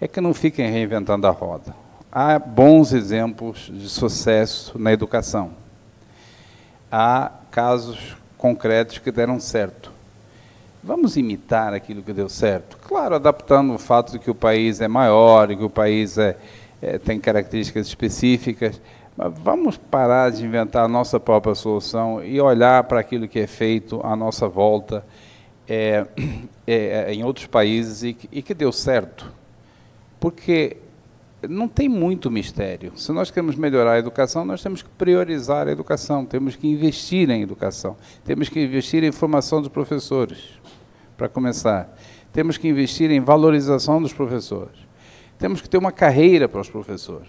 é que não fiquem reinventando a roda. Há bons exemplos de sucesso na educação. Há casos concretos que deram certo. Vamos imitar aquilo que deu certo? Claro, adaptando o fato de que o país é maior, que o país é, é, tem características específicas, mas vamos parar de inventar a nossa própria solução e olhar para aquilo que é feito à nossa volta é, é, é em outros países e, e que deu certo. Porque não tem muito mistério. Se nós queremos melhorar a educação, nós temos que priorizar a educação, temos que investir em educação, temos que investir em formação dos professores, para começar. Temos que investir em valorização dos professores. Temos que ter uma carreira para os professores.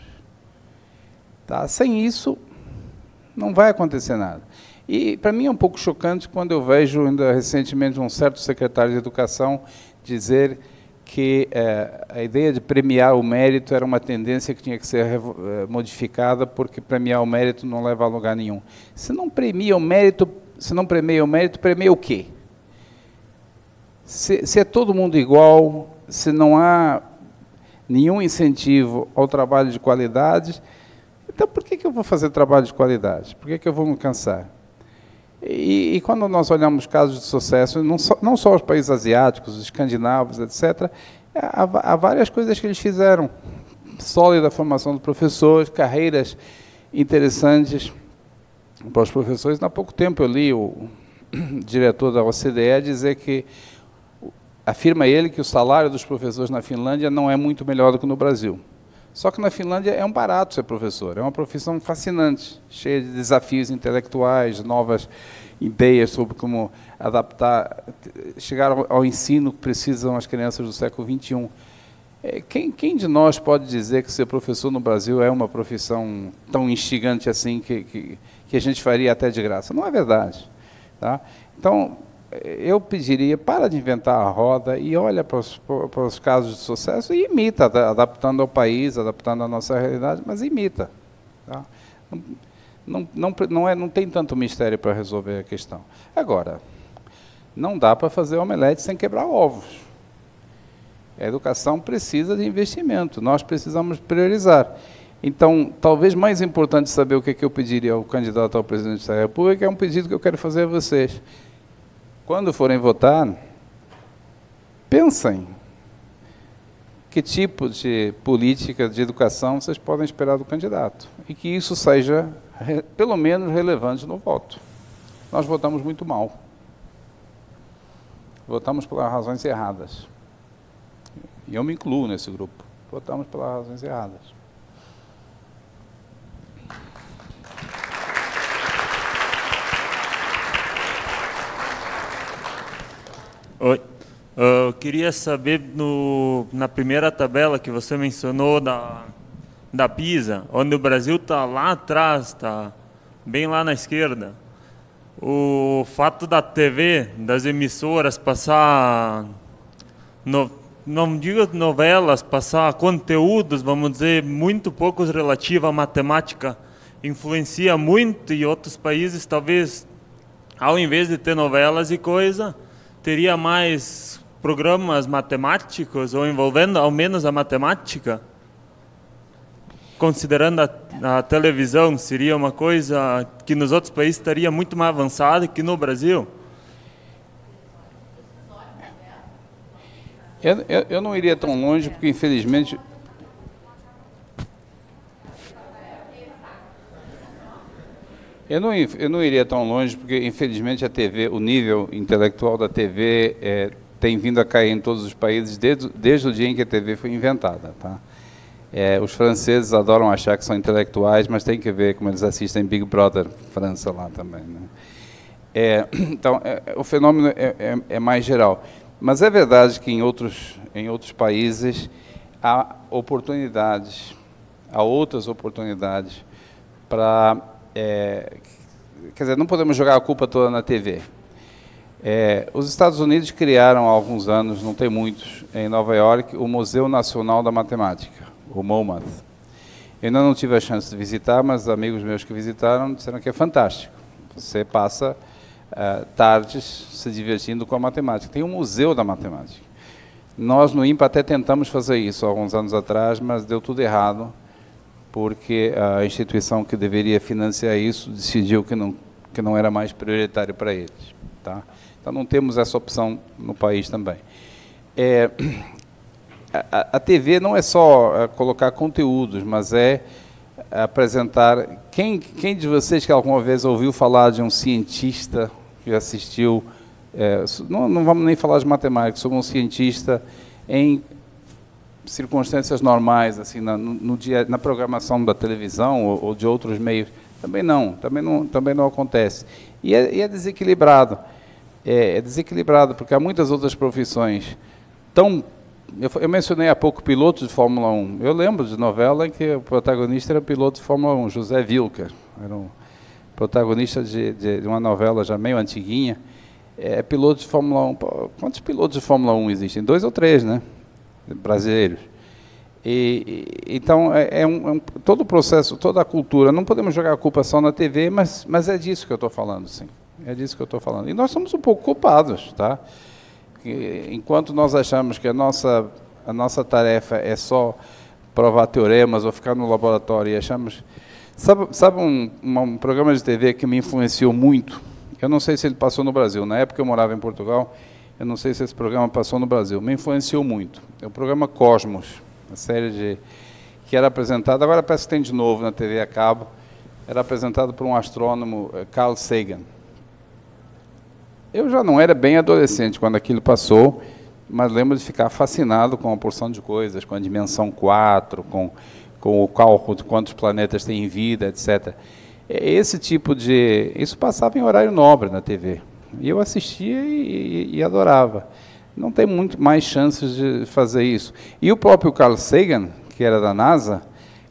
Tá? Sem isso, não vai acontecer nada. E para mim é um pouco chocante quando eu vejo, ainda recentemente, um certo secretário de Educação dizer que eh, a ideia de premiar o mérito era uma tendência que tinha que ser eh, modificada, porque premiar o mérito não leva a lugar nenhum. Se não premia o mérito, se não premia o mérito, premia o quê? Se, se é todo mundo igual, se não há nenhum incentivo ao trabalho de qualidade, então por que, que eu vou fazer trabalho de qualidade? Por que, que eu vou me cansar? E, e, quando nós olhamos casos de sucesso, não só, não só os países asiáticos, os escandinavos, etc., é, há, há várias coisas que eles fizeram. Sólida formação de professores, carreiras interessantes para os professores. Há pouco tempo eu li o diretor da OCDE dizer que, afirma ele, que o salário dos professores na Finlândia não é muito melhor do que no Brasil. Só que na Finlândia é um barato ser professor, é uma profissão fascinante, cheia de desafios intelectuais, novas ideias sobre como adaptar, chegar ao ensino que precisam as crianças do século XXI. É, quem, quem de nós pode dizer que ser professor no Brasil é uma profissão tão instigante assim que, que, que a gente faria até de graça? Não é verdade. Tá? Então, eu pediria, para de inventar a roda e olha para os, para os casos de sucesso e imita, adaptando ao país, adaptando à nossa realidade, mas imita. Tá? Não, não, não, é, não tem tanto mistério para resolver a questão. Agora, não dá para fazer omelete sem quebrar ovos. A educação precisa de investimento, nós precisamos priorizar. Então, talvez mais importante saber o que, é que eu pediria ao candidato ao presidente da República é um pedido que eu quero fazer a vocês quando forem votar, pensem que tipo de política de educação vocês podem esperar do candidato e que isso seja pelo menos relevante no voto. Nós votamos muito mal. Votamos pelas razões erradas. E eu me incluo nesse grupo. Votamos pelas razões erradas. Oi. Ah, eu queria saber, no, na primeira tabela que você mencionou da, da PISA, onde o Brasil está lá atrás, está bem lá na esquerda, o fato da TV, das emissoras passar, no, não digo novelas, passar conteúdos, vamos dizer, muito poucos relativo à matemática, influencia muito e outros países talvez, ao invés de ter novelas e coisa, teria mais programas matemáticos ou envolvendo ao menos a matemática? Considerando a, a televisão, seria uma coisa que nos outros países estaria muito mais avançada que no Brasil? Eu, eu, eu não iria tão longe, porque infelizmente Eu não, eu não iria tão longe, porque infelizmente a TV, o nível intelectual da TV é, eh, tem vindo a cair em todos os países desde, desde o dia em que a TV foi inventada. Tá? É, os franceses adoram achar que são intelectuais, mas tem que ver como eles assistem Big Brother França lá também. Né? É, então, é, o fenômeno é, é, é, mais geral. Mas é verdade que em outros, em outros países há oportunidades, há outras oportunidades para é, quer dizer, não podemos jogar a culpa toda na TV. É, os Estados Unidos criaram há alguns anos, não tem muitos, em Nova York, o Museu Nacional da Matemática, o MoMath. Eu ainda não tive a chance de visitar, mas amigos meus que visitaram disseram que é fantástico. Você passa uh, tardes se divertindo com a matemática. Tem um museu da matemática. Nós no IMPA até tentamos fazer isso alguns anos atrás, mas deu tudo errado porque a instituição que deveria financiar isso decidiu que não, que não era mais prioritário para eles. Tá? Então não temos essa opção no país também. É, a, a, TV não é só é, colocar conteúdos, mas é apresentar. Quem, quem de vocês que alguma vez ouviu falar de um cientista que assistiu, é, não, não vamos nem falar de matemática, sobre um cientista em circunstâncias normais, assim, na, no dia, na programação da televisão ou, ou, de outros meios, também não, também não, também não acontece. E é, e é desequilibrado, é, é, desequilibrado porque há muitas outras profissões tão eu, eu, mencionei há pouco piloto de Fórmula 1. Eu lembro de novela em que o protagonista era piloto de Fórmula 1, José Vilca, era um protagonista de, de, de uma novela já meio antiguinha. É piloto de Fórmula 1. Quantos pilotos de Fórmula 1 existem? Dois ou três, né? brasileiros. E, então, é, é, um, é, um, todo o processo, toda a cultura. Não podemos jogar a culpa só na TV, mas, mas é disso que eu estou falando, sim. É disso que eu estou falando. E nós somos um pouco culpados, tá? E, enquanto nós achamos que a nossa, a nossa tarefa é só provar teoremas ou ficar no laboratório e achamos... Sabe, sabe um, um programa de TV que me influenciou muito? Eu não sei se ele passou no Brasil. Na época eu morava em Portugal eu não sei se esse programa passou no Brasil, me influenciou muito. É o programa Cosmos, uma série de que era apresentada, agora parece que tem de novo na TV a cabo, era apresentado por um astrônomo, eh, Carl Sagan. Eu já não era bem adolescente quando aquilo passou, mas lembro de ficar fascinado com a porção de coisas, com a dimensão 4, com, com o cálculo de quantos planetas tem vida, etc. É esse tipo de. Isso passava em horário nobre na TV. E eu assistia e, e, e adorava. Não tem muito mais chances de fazer isso. E o próprio Carl Sagan, que era da NASA,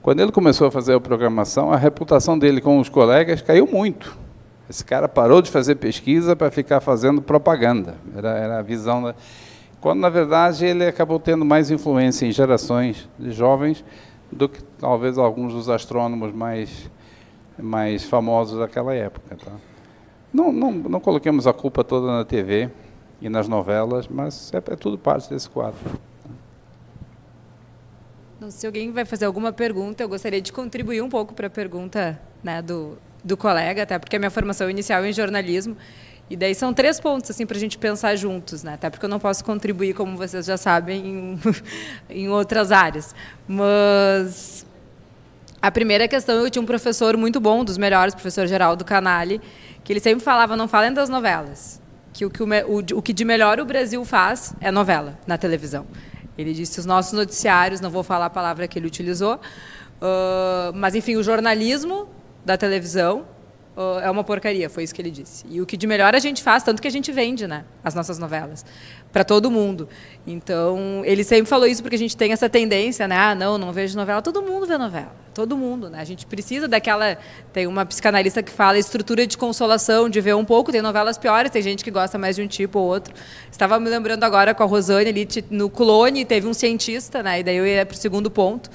quando ele começou a fazer a programação, a reputação dele com os colegas caiu muito. Esse cara parou de fazer pesquisa para ficar fazendo propaganda. Era, era a visão da... Quando, na verdade, ele acabou tendo mais influência em gerações de jovens do que talvez alguns dos astrônomos mais, mais famosos daquela época. Tá? Não, não, não coloquemos a culpa toda na TV e nas novelas, mas é, é tudo parte desse quadro. Não, se alguém vai fazer alguma pergunta, eu gostaria de contribuir um pouco para a pergunta né, do, do colega, até porque a minha formação inicial é em jornalismo. E daí são três pontos assim para a gente pensar juntos, né? Até porque eu não posso contribuir, como vocês já sabem, em, em outras áreas. Mas a primeira questão, eu tinha um professor muito bom, um dos melhores, o professor Geraldo Canali, que ele sempre falava, não falem das novelas, que o que, o, o, o que de melhor o Brasil faz é novela na televisão. Ele disse os nossos noticiários, não vou falar a palavra que ele utilizou, uh, mas enfim, o jornalismo da televisão ah, é uma porcaria, foi isso que ele disse. E o que de melhor a gente faz, tanto que a gente vende, né, as nossas novelas para todo mundo. Então, ele sempre falou isso porque a gente tem essa tendência, né? Ah, não, não vejo novela. Todo mundo vê novela. Todo mundo, né? A gente precisa daquela. Tem uma psicanalista que fala estrutura de consolação, de ver um pouco. Tem novelas piores, tem gente que gosta mais de um tipo ou outro. Estava me lembrando agora com a Rosane ali no clone, teve um cientista, né? E daí eu ia para o segundo ponto.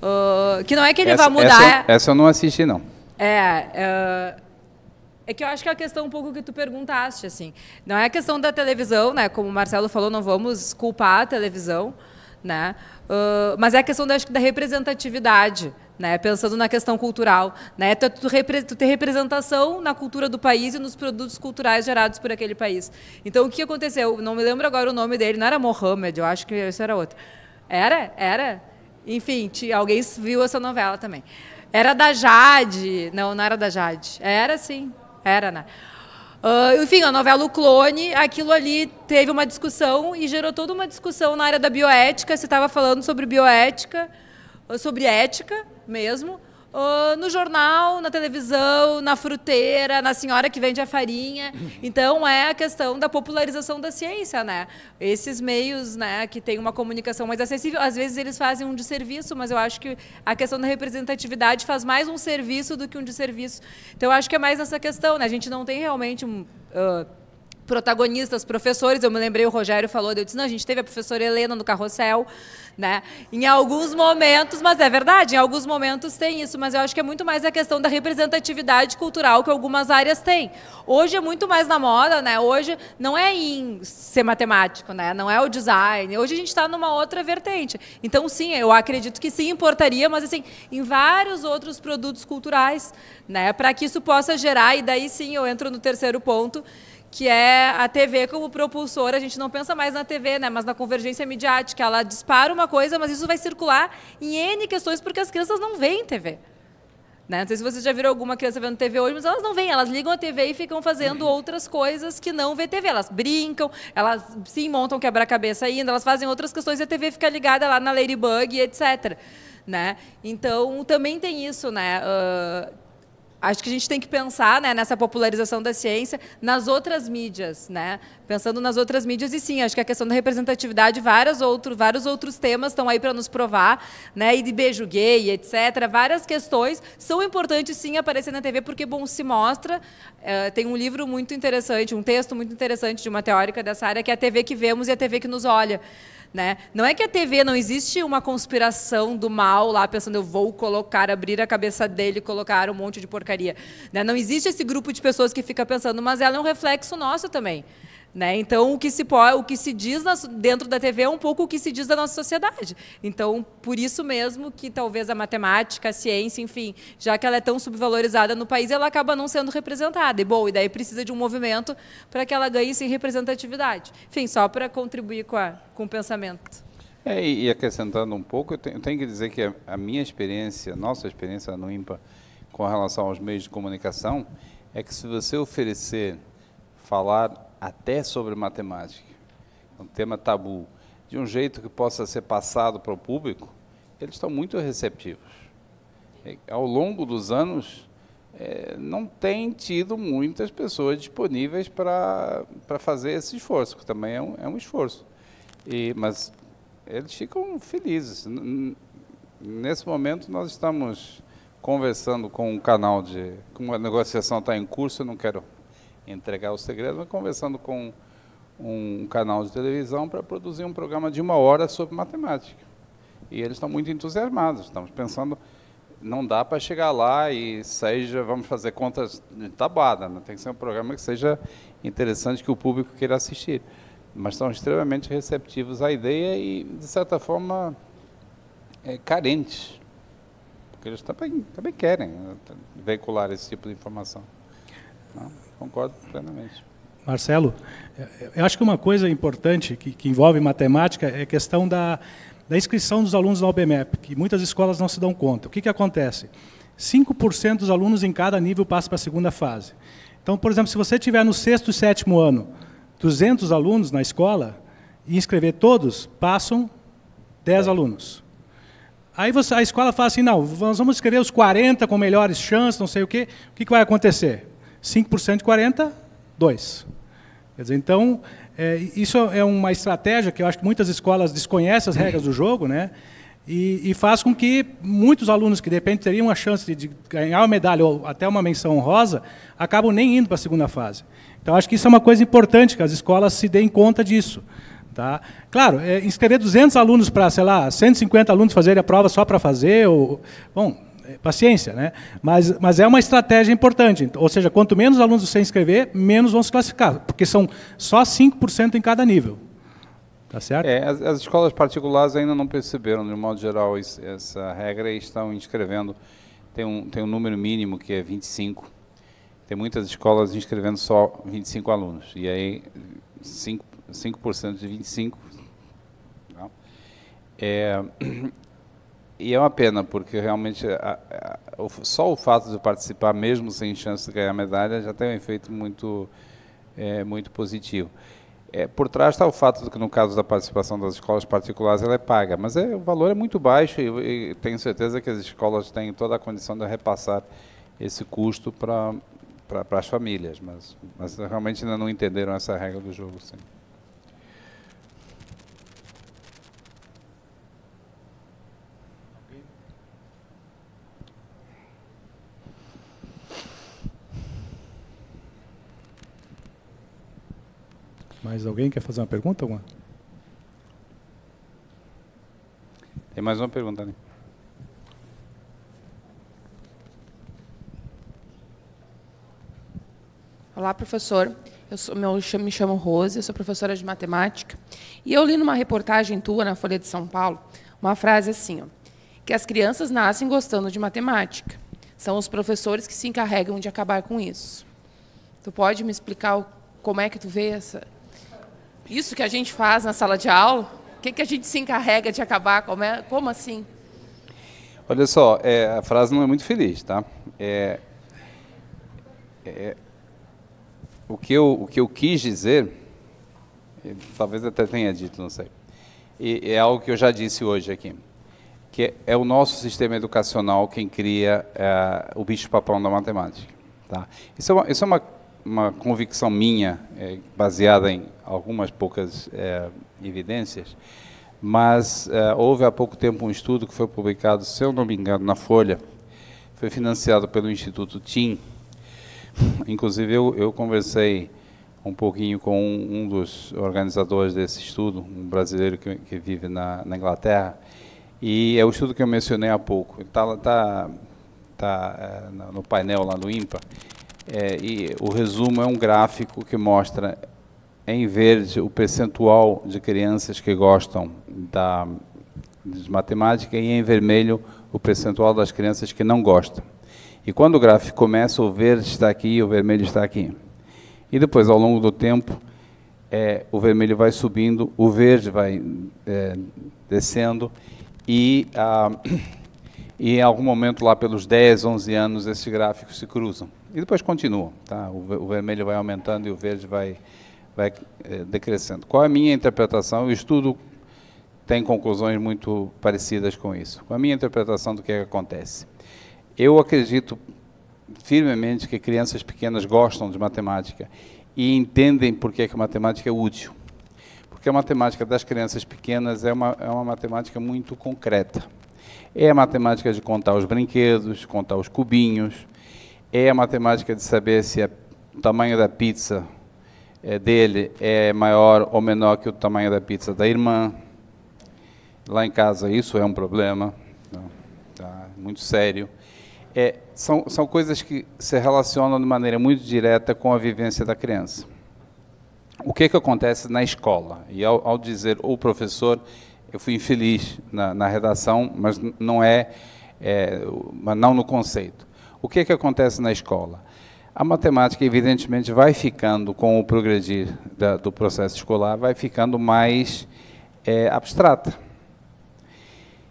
Uh, que não é que ele essa, vai mudar. Essa, é essa eu não assisti, não. É, uh, é que eu acho que é a questão um pouco que tu perguntaste, assim. Não é a questão da televisão, né? Como o Marcelo falou, não vamos culpar a televisão, né? Uh, mas é a questão da, da representatividade, né? Pensando na questão cultural, né? Tu, tu, repre, tu ter representação na cultura do país e nos produtos culturais gerados por aquele país. Então, o que aconteceu? Não me lembro agora o nome dele, não era Mohamed, eu acho que isso era outro. Era? Era? Enfim, alguém viu essa novela também. Era da Jade. Não, não era da Jade. Era sim. Era, né? Uh, enfim, a novela O Clone, aquilo ali teve uma discussão e gerou toda uma discussão na área da bioética. Você estava falando sobre bioética, sobre ética mesmo. Uh, no jornal, na televisão, na fruteira, na senhora que vende a farinha. Então é a questão da popularização da ciência, né? Esses meios, né, que têm uma comunicação mais acessível, às vezes eles fazem um desserviço, mas eu acho que a questão da representatividade faz mais um serviço do que um desserviço. Então eu acho que é mais essa questão, né? A gente não tem realmente um, uh, protagonistas, professores. Eu me lembrei, o Rogério falou, eu disse, não, a gente teve a professora Helena no Carrossel, né? Em alguns momentos, mas é verdade, em alguns momentos tem isso, mas eu acho que é muito mais a questão da representatividade cultural que algumas áreas têm. Hoje é muito mais na moda, né? Hoje não é em ser matemático, né? Não é o design. Hoje a gente está numa outra vertente. Então, sim, eu acredito que sim importaria, mas assim, em vários outros produtos culturais, né? Para que isso possa gerar, e daí sim eu entro no terceiro ponto que é a TV como propulsora. A gente não pensa mais na TV, né, mas na convergência midiática. Ela dispara uma coisa, mas isso vai circular em N questões porque as crianças não veem TV. Né? Não sei se vocês já viram alguma criança vendo TV hoje, mas elas não veem, elas ligam a TV e ficam fazendo uhum. outras coisas que não vê TV. Elas brincam, elas sim montam quebra-cabeça ainda, elas fazem outras questões e a TV fica ligada lá na Ladybug, etc. Né? Então, também tem isso, né? Uh, acho que a gente tem que pensar né, nessa popularização da ciência nas outras mídias, né? Pensando nas outras mídias e sim, acho que a questão da representatividade, vários outros, vários outros temas estão aí para nos provar, né? E de beijo gay, etc. Várias questões são importantes sim aparecer na TV porque bom se mostra. Eh, tem um livro muito interessante, um texto muito interessante de uma teórica dessa área que é a TV que vemos e a TV que nos olha. Né? Não é que a TV não existe uma conspiração do mal lá pensando eu vou colocar, abrir a cabeça dele, colocar um monte de porcaria. Né? Não existe esse grupo de pessoas que fica pensando, mas ela é um reflexo nosso também. Né? Então, o que se, pode, o que se diz dentro da TV é um pouco o que se diz da nossa sociedade. Então, por isso mesmo que talvez a matemática, a ciência, enfim, já que ela é tão subvalorizada no país, ela acaba não sendo representada. E, bom, e daí precisa de um movimento para que ela ganhe sem representatividade. Enfim, só para contribuir com, a, com o pensamento. É, e acrescentando um pouco, eu tenho, eu tenho que dizer que a, a, minha experiência, nossa experiência no IMPA com relação aos meios de comunicação, é que se você oferecer falar até sobre matemática, é um tema tabu, de um jeito que possa ser passado para o público, eles estão muito receptivos. ao longo dos anos, é, não tem tido muitas pessoas disponíveis para fazer esse esforço, que também é um, é um esforço. E, mas eles ficam felizes. Nesse momento, nós estamos conversando com um canal de. Como a negociação está em curso, eu não quero entregar o segredo, mas conversando com um canal de televisão para produzir um programa de uma hora sobre matemática. E eles estão muito entusiasmados, estamos pensando, não dá para chegar lá e seja, vamos fazer contas de tabada, né? tem que ser um programa que seja interessante, que o público queira assistir. Mas estão extremamente receptivos à ideia e, de certa forma, é, carentes, porque eles também, também querem né, veicular esse tipo de informação. Não? Né? Concordo plenamente. Marcelo, eu acho que uma coisa importante que, que envolve matemática é a questão da, da inscrição dos alunos na UBMEP, que muitas escolas não se dão conta. O que, que acontece? 5% dos alunos em cada nível passam para a segunda fase. Então, por exemplo, se você tiver no sexto e sétimo ano 200 alunos na escola e inscrever todos, passam 10 é. alunos. Aí você, a escola fala assim, não, nós vamos escrever os 40 com melhores chances, não sei o quê. O que, que vai acontecer? 5% de 40, 2. Quer dizer, então, é, isso é uma estratégia que eu acho que muitas escolas desconhecem as regras do jogo, né? E, e faz com que muitos alunos que, de repente, teriam a chance de, de ganhar uma medalha ou até uma menção honrosa, acabam nem indo para a segunda fase. Então, acho que isso é uma coisa importante, que as escolas se deem conta disso. Tá? Claro, é, inscrever 200 alunos para, sei lá, 150 alunos fazerem a prova só para fazer, ou, bom, é, paciência, né? Mas, mas é uma estratégia importante. Então, ou seja, quanto menos alunos você inscrever, menos vão se classificar, porque são só 5% em cada nível. Tá certo? É, as, as, escolas particulares ainda não perceberam, de um modo geral, isso, essa regra e estão inscrevendo. Tem um, tem um número mínimo que é 25. Tem muitas escolas inscrevendo só 25 alunos. E aí, 5%, 5 de 25. É, E é uma pena, porque realmente a, a, o, só o fato de participar, mesmo sem chance de ganhar medalha, já tem um efeito muito, é, muito positivo. É, por trás está o fato de que, no caso da participação das escolas particulares, ela é paga, mas é, o valor é muito baixo e, e tenho certeza que as escolas têm toda a condição de repassar esse custo para para as famílias, mas, mas realmente ainda não entenderam essa regra do jogo. Sim. Mais alguém quer fazer uma pergunta? Alguma? Tem mais uma pergunta, né? Olá, professor. Eu sou, meu, me chamo Rose, eu sou professora de matemática. E eu li numa reportagem tua na Folha de São Paulo uma frase assim: ó, que as crianças nascem gostando de matemática. São os professores que se encarregam de acabar com isso. Tu pode me explicar como é que tu vê essa, isso que a gente faz na sala de aula, o que, que a gente se encarrega de acabar? Como, é, como assim? Olha só, é, a frase não é muito feliz, tá? É, é, o, que eu, o que eu quis dizer, é, talvez até tenha dito, não sei, e, é algo que eu já disse hoje aqui, que é o nosso sistema educacional quem cria é, o bicho-papão da matemática. Tá? Isso, é uma, isso é uma uma convicção minha, é, baseada em algumas poucas é, evidências, mas é, houve há pouco tempo um estudo que foi publicado, se eu não me engano, na Folha, foi financiado pelo Instituto TIM. Inclusive, eu, eu conversei um pouquinho com um, um, dos organizadores desse estudo, um brasileiro que, que vive na, na, Inglaterra, e é o estudo que eu mencionei há pouco. está tá, tá, é, no painel lá no IMPA, é, e o resumo é um gráfico que mostra em verde o percentual de crianças que gostam da, de matemática e em vermelho o percentual das crianças que não gostam. E quando o gráfico começa, o verde está aqui e o vermelho está aqui. E depois, ao longo do tempo, é, o vermelho vai subindo, o verde vai é, descendo e, ah, e em algum momento, lá pelos 10, 11 anos, esses gráficos se cruzam. E depois continuam, tá? O, o, vermelho vai aumentando e o verde vai, vai é, decrescendo. Qual a minha interpretação? O estudo tem conclusões muito parecidas com isso. Qual a minha interpretação do que, é que acontece? Eu acredito firmemente que crianças pequenas gostam de matemática e entendem por que, é que a matemática é útil. Porque a matemática das crianças pequenas é uma, é uma matemática muito concreta. É a matemática de contar os brinquedos, contar os cubinhos, é a matemática de saber se é o tamanho da pizza é, dele é maior ou menor que o tamanho da pizza da irmã. Lá em casa isso é um problema, então, tá, muito sério. É, são, são coisas que se relacionam de maneira muito direta com a vivência da criança. O que, que acontece na escola? E ao, ao dizer o professor, eu fui infeliz na, na redação, mas não é, é, mas não no conceito. O que, é que acontece na escola? A matemática, evidentemente, vai ficando, com o progredir da, do processo escolar, vai ficando mais é, abstrata.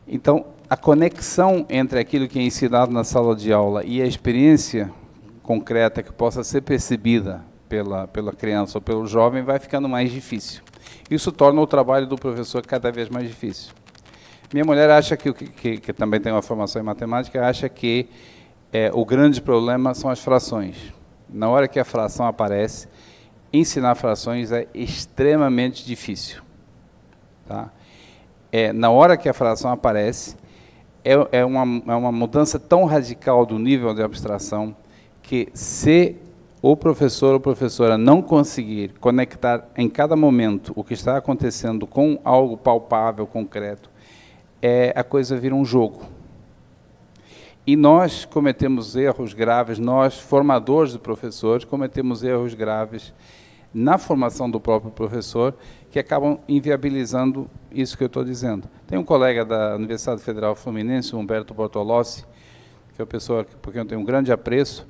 Então, a conexão entre aquilo que é ensinado na sala de aula e a experiência concreta que possa ser percebida pela, pela criança ou pelo jovem vai ficando mais difícil. Isso torna o trabalho do professor cada vez mais difícil. Minha mulher acha que, que, que também tem uma formação em matemática, acha que é, o grande problema são as frações. Na hora que a fração aparece, ensinar frações é extremamente difícil. Tá? É, na hora que a fração aparece, é, é, uma, é uma mudança tão radical do nível de abstração que se o professor ou professora não conseguir conectar em cada momento o que está acontecendo com algo palpável, concreto, é, a coisa vira um jogo. E nós cometemos erros graves, nós, formadores de professores, cometemos erros graves na formação do próprio professor que acabam inviabilizando isso que eu estou dizendo. Tem um colega da Universidade Federal Fluminense, Humberto Bortolossi, que é uma pessoa por quem eu tenho um grande apreço,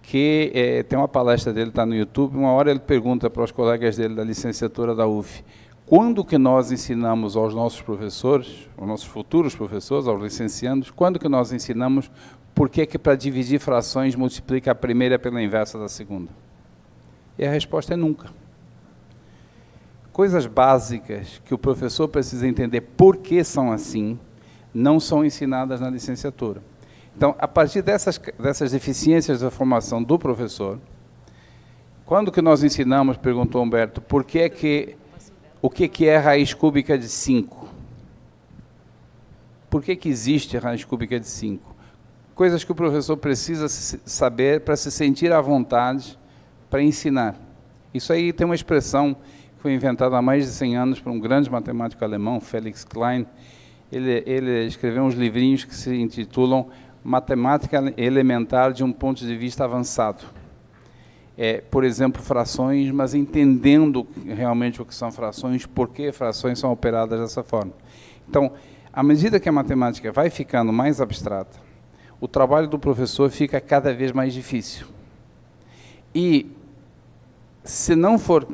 que é, tem uma palestra dele, está no YouTube, uma hora ele pergunta para os colegas dele da licenciatura da UF, quando que nós ensinamos aos nossos professores, aos nossos futuros professores, aos licenciados, quando que nós ensinamos por que é que para dividir frações multiplica a primeira pela inversa da segunda? E a resposta é nunca. Coisas básicas que o professor precisa entender por que são assim, não são ensinadas na licenciatura. Então, a partir dessas, dessas deficiências da formação do professor, quando que nós ensinamos, perguntou Humberto, por que é que o que, que é raiz cúbica de 5? Por que, que existe raiz cúbica de 5? Coisas que o professor precisa saber para se sentir à vontade para ensinar. Isso aí tem uma expressão que foi inventada há mais de 100 anos por um grande matemático alemão, Felix Klein. Ele, ele escreveu uns livrinhos que se intitulam Matemática Elementar de um Ponto de Vista Avançado é, por exemplo, frações, mas entendendo realmente o que são frações, por que frações são operadas dessa forma. Então, à medida que a matemática vai ficando mais abstrata, o trabalho do professor fica cada vez mais difícil. E se não for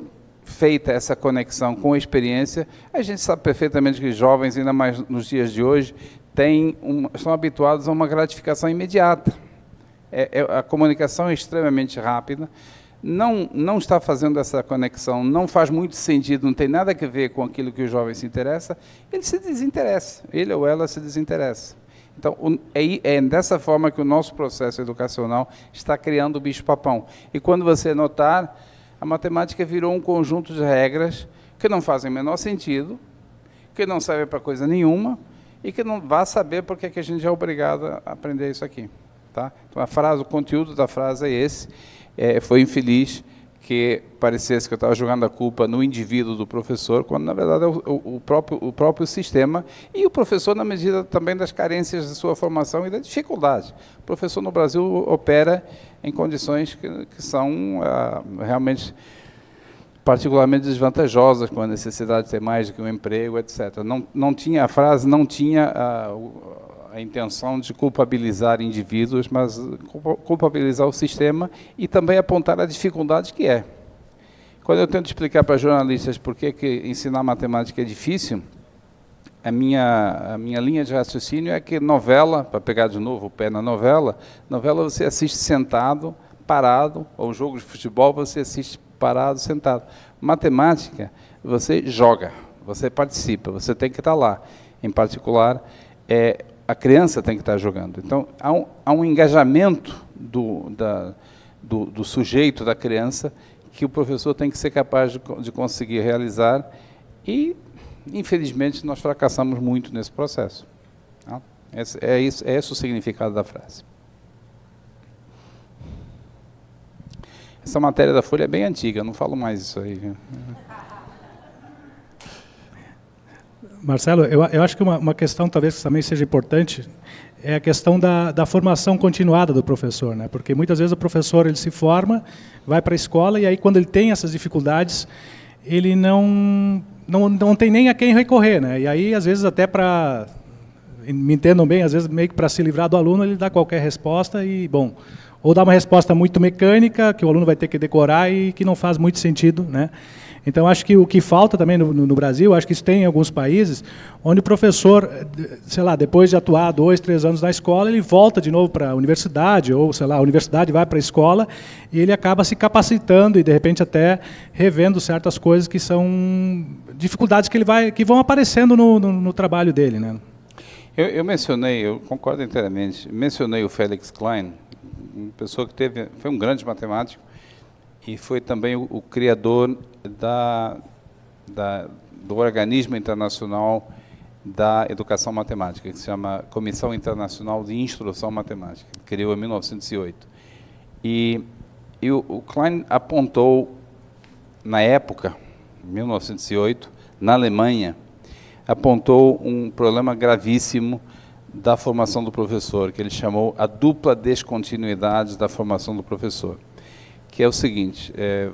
feita essa conexão com a experiência, a gente sabe perfeitamente que jovens, ainda mais nos dias de hoje, têm são habituados a uma gratificação imediata é, é, a comunicação é extremamente rápida. Não, não está fazendo essa conexão, não faz muito sentido, não tem nada a ver com aquilo que o jovem se interessa, ele se desinteressa, ele ou ela se desinteressa. Então, é, é, dessa forma que o nosso processo educacional está criando o bicho-papão. E quando você notar, a matemática virou um conjunto de regras que não fazem o menor sentido, que não servem para coisa nenhuma e que não vá saber porque é que a gente é obrigado a aprender isso aqui. Tá? Então, a frase, o conteúdo da frase é esse. É, foi infeliz que parecesse que eu estava jogando a culpa no indivíduo do professor, quando na verdade é o, o, próprio, o próprio sistema e o professor na medida também das carências de sua formação e da dificuldade. O professor no Brasil opera em condições que, que são ah, realmente particularmente desvantajosas, com a necessidade de ter mais do que um emprego, etc. Não, não tinha a frase, não tinha ah, o, a intenção de culpabilizar indivíduos, mas culpabilizar o sistema e também apontar a dificuldade que é. Quando eu tento explicar para jornalistas por que, ensinar matemática é difícil, a minha, a minha linha de raciocínio é que novela, para pegar de novo o pé na novela, novela você assiste sentado, parado, ou um jogo de futebol você assiste parado, sentado. Matemática, você joga, você participa, você tem que estar lá. Em particular, é, a criança tem que estar jogando. Então, há um, há um engajamento do, da, do, do, sujeito, da criança, que o professor tem que ser capaz de, de conseguir realizar. E, infelizmente, nós fracassamos muito nesse processo. Tá? Esse, é, isso, é esse o significado da frase. Essa matéria da Folha é bem antiga, não falo mais isso aí. Marcelo, eu, eu acho que uma, uma questão talvez que também seja importante é a questão da, da formação continuada do professor, né? Porque muitas vezes o professor ele se forma, vai para a escola e aí quando ele tem essas dificuldades, ele não não, não tem nem a quem recorrer, né? E aí às vezes até para me entendam bem, às vezes meio que para se livrar do aluno, ele dá qualquer resposta e bom, ou dá uma resposta muito mecânica que o aluno vai ter que decorar e que não faz muito sentido, né? Então, acho que o que falta também no, no, Brasil, acho que isso tem em alguns países, onde o professor, sei lá, depois de atuar dois, três anos na escola, ele volta de novo para a universidade, ou, sei lá, a universidade vai para a escola, e ele acaba se capacitando e, de repente, até revendo certas coisas que são dificuldades que, ele vai, que vão aparecendo no, no, no trabalho dele. Né? Eu, eu mencionei, eu concordo inteiramente, mencionei o Félix Klein, uma pessoa que teve, foi um grande matemático, e foi também o, o criador da, da, do organismo internacional da educação matemática, que se chama Comissão Internacional de Instrução Matemática, que criou em 1908. E, e o, o Klein apontou, na época, 1908, na Alemanha, apontou um problema gravíssimo da formação do professor, que ele chamou a dupla descontinuidade da formação do professor que é o seguinte: é,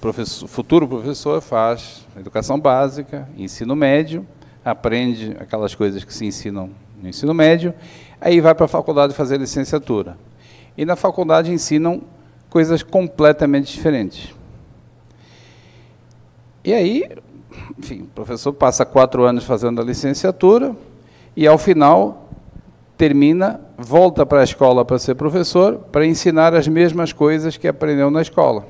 professor, futuro professor faz educação básica, ensino médio, aprende aquelas coisas que se ensinam no ensino médio, aí vai para a faculdade fazer licenciatura. E na faculdade ensinam coisas completamente diferentes. E aí, enfim, o professor passa quatro anos fazendo a licenciatura e ao final termina, volta para a escola para ser professor, para ensinar as mesmas coisas que aprendeu na escola.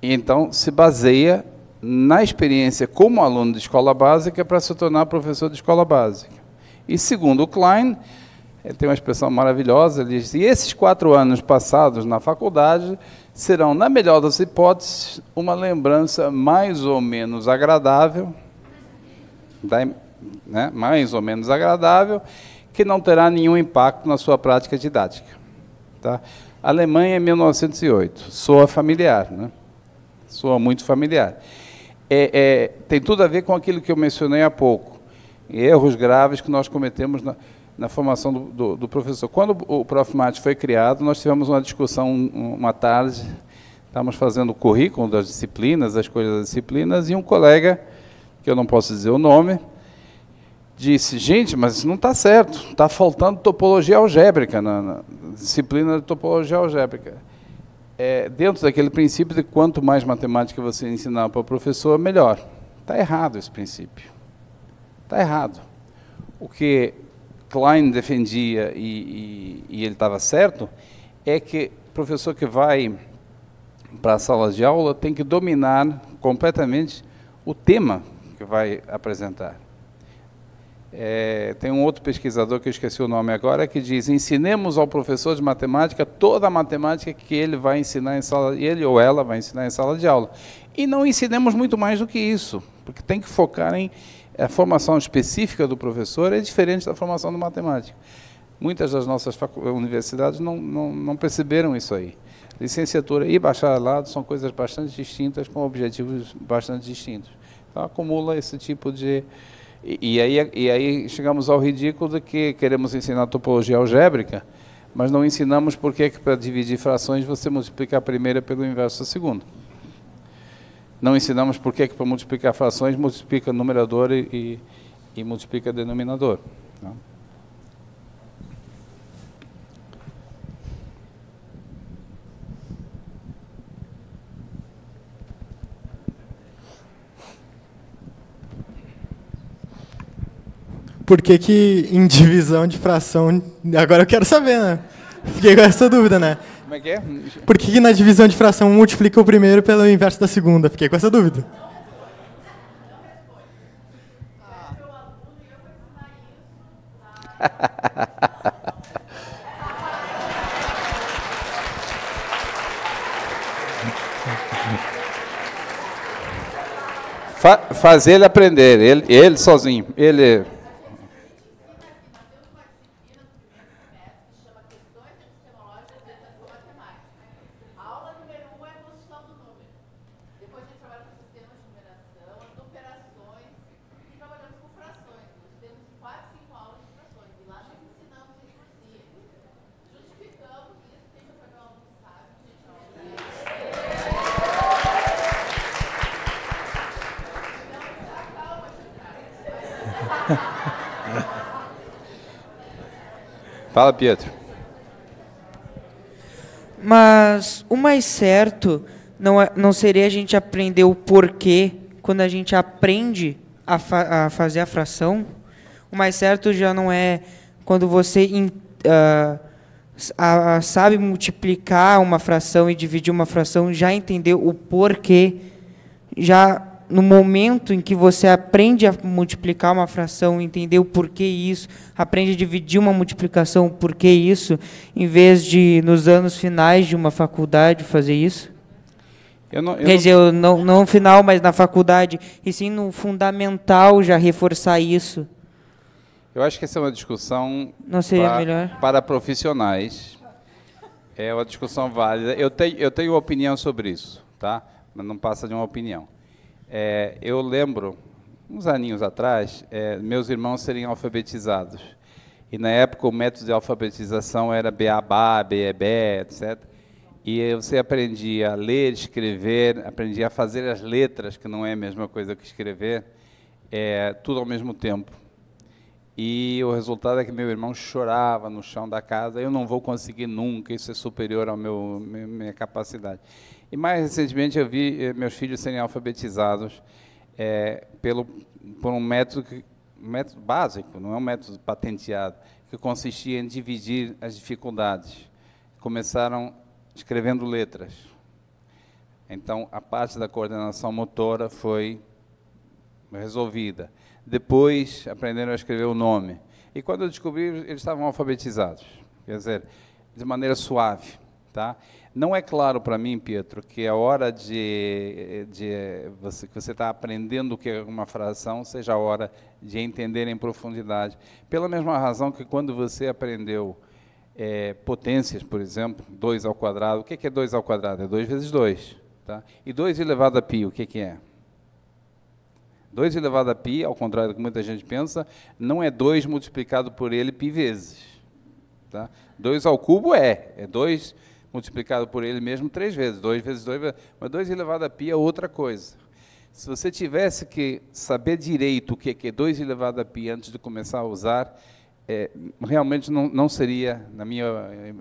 E então se baseia na experiência como aluno de escola básica para se tornar professor de escola básica. E segundo o Klein, ele tem uma expressão maravilhosa, ele diz: e esses quatro anos passados na faculdade serão, na melhor das hipóteses, uma lembrança mais ou menos agradável da, né, mais ou menos agradável, que não terá nenhum impacto na sua prática didática. Tá? Alemanha, 1908. Soa familiar, né? Soa muito familiar. É, é, tem tudo a ver com aquilo que eu mencionei há pouco. Erros graves que nós cometemos na, na formação do, do, do, professor. Quando o Prof. Mate foi criado, nós tivemos uma discussão uma tarde, estávamos fazendo o currículo das disciplinas, as coisas das disciplinas, e um colega, que eu não posso dizer o nome, disse, gente, mas isso não está certo, está faltando topologia algébrica na, na disciplina de topologia algébrica. É, dentro daquele princípio de quanto mais matemática você ensinar para o professor, melhor. Está errado esse princípio. Está errado. O que Klein defendia e, e, e ele estava certo é que o professor que vai para a sala de aula tem que dominar completamente o tema que vai apresentar. É, tem um outro pesquisador que eu esqueci o nome agora que diz: ensinemos ao professor de matemática toda a matemática que ele vai ensinar em sala, ele ou ela vai ensinar em sala de aula. E não ensinemos muito mais do que isso, porque tem que focar em a formação específica do professor é diferente da formação do matemático. Muitas das nossas universidades não, não, não perceberam isso aí. Licenciatura e bacharelado são coisas bastante distintas, com objetivos bastante distintos. Então, acumula esse tipo de, e, e, aí, e aí chegamos ao ridículo de que queremos ensinar topologia algébrica, mas não ensinamos por que para dividir frações você multiplica a primeira pelo inverso da segunda. Não ensinamos por que para multiplicar frações multiplica numerador e, e multiplica denominador. Não? Né? por que, que em divisão de fração. Agora eu quero saber, né? Fiquei com essa dúvida, né? Como é que é? Por que, que na divisão de fração multiplica o primeiro pelo inverso da segunda? Fiquei com essa dúvida. Fa fazer ele aprender, ele, ele sozinho, ele Fala, Pietro. Mas o mais certo não, é, não seria a gente aprender o porquê quando a gente aprende a, fa a fazer a fração? O mais certo já não é quando você in, uh, a, a, sabe multiplicar uma fração e dividir uma fração, já entendeu o porquê, já no momento em que você aprende a multiplicar uma fração, entender o porquê isso, aprende a dividir uma multiplicação, o porquê isso, em vez de nos anos finais de uma faculdade fazer isso? Eu não, eu Quer dizer, eu não, não no final, mas na faculdade, e sim no fundamental já reforçar isso. Eu acho que essa é uma discussão não seria pra, melhor? para profissionais. É uma discussão válida. Eu tenho, eu tenho opinião sobre isso, tá? Mas não passa de uma opinião. É, eu lembro, uns aninhos atrás, é, meus irmãos serem alfabetizados. E na época o método de alfabetização era beabá, beebé, etc. E você aprendia a ler, escrever, aprendia a fazer as letras, que não é a mesma coisa que escrever, é, tudo ao mesmo tempo. E o resultado é que meu irmão chorava no chão da casa, eu não vou conseguir nunca, isso é superior à minha capacidade. E mais recentemente eu vi eh, meus filhos serem alfabetizados é, pelo, por um método, que, método básico, não é um método patenteado, que consistia em dividir as dificuldades. Começaram escrevendo letras. Então, a parte da coordenação motora foi resolvida. Depois, aprenderam a escrever o nome. E quando eu descobri, eles estavam alfabetizados. Quer dizer, de maneira suave. Tá? Não é claro para mim, Pietro, que a é hora de, de você, que você está aprendendo o que é uma fração seja a hora de entender em profundidade. Pela mesma razão que quando você aprendeu é, potências, por exemplo, 2 ao quadrado, o que é 2 ao quadrado? É 2 vezes 2. Tá? E 2 elevado a π, o que, é? 2 elevado a π, ao contrário do que muita gente pensa, não é 2 multiplicado por ele π vezes. Tá? 2 ao cubo é, é 2 multiplicado por ele mesmo três vezes, dois vezes dois, mas dois elevado a pi é outra coisa. Se você tivesse que saber direito o que é 2 elevado a pi antes de começar a usar, é, realmente não, não, seria, na minha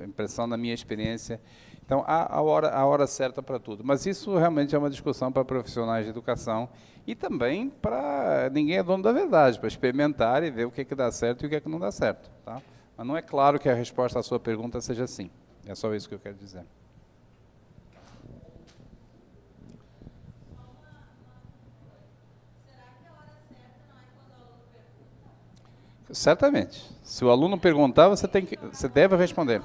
impressão, na minha experiência. Então, há a hora, a hora certa para tudo. Mas isso realmente é uma discussão para profissionais de educação e também para ninguém é dono da verdade, para experimentar e ver o que, é que dá certo e o que, é que não dá certo. Tá? Mas não é claro que a resposta à sua pergunta seja sim. É só isso que eu quero dizer. Certamente. Se o aluno perguntar, você tem que, você deve responder.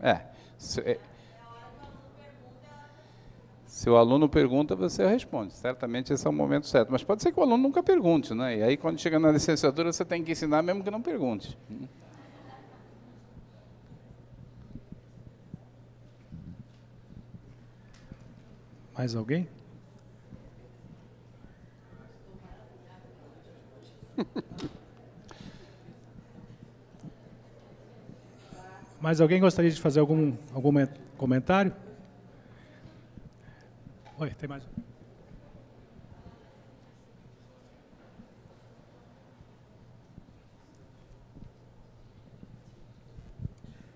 É. Se, é. Se, o aluno pergunta, você responde. Certamente esse é o momento certo. Mas pode ser que o aluno nunca pergunte, né? E aí quando chega na licenciatura, você tem que ensinar mesmo que não pergunte. Mais alguém? Mais alguém gostaria de fazer algum, algum comentário? Oi, tem mais um.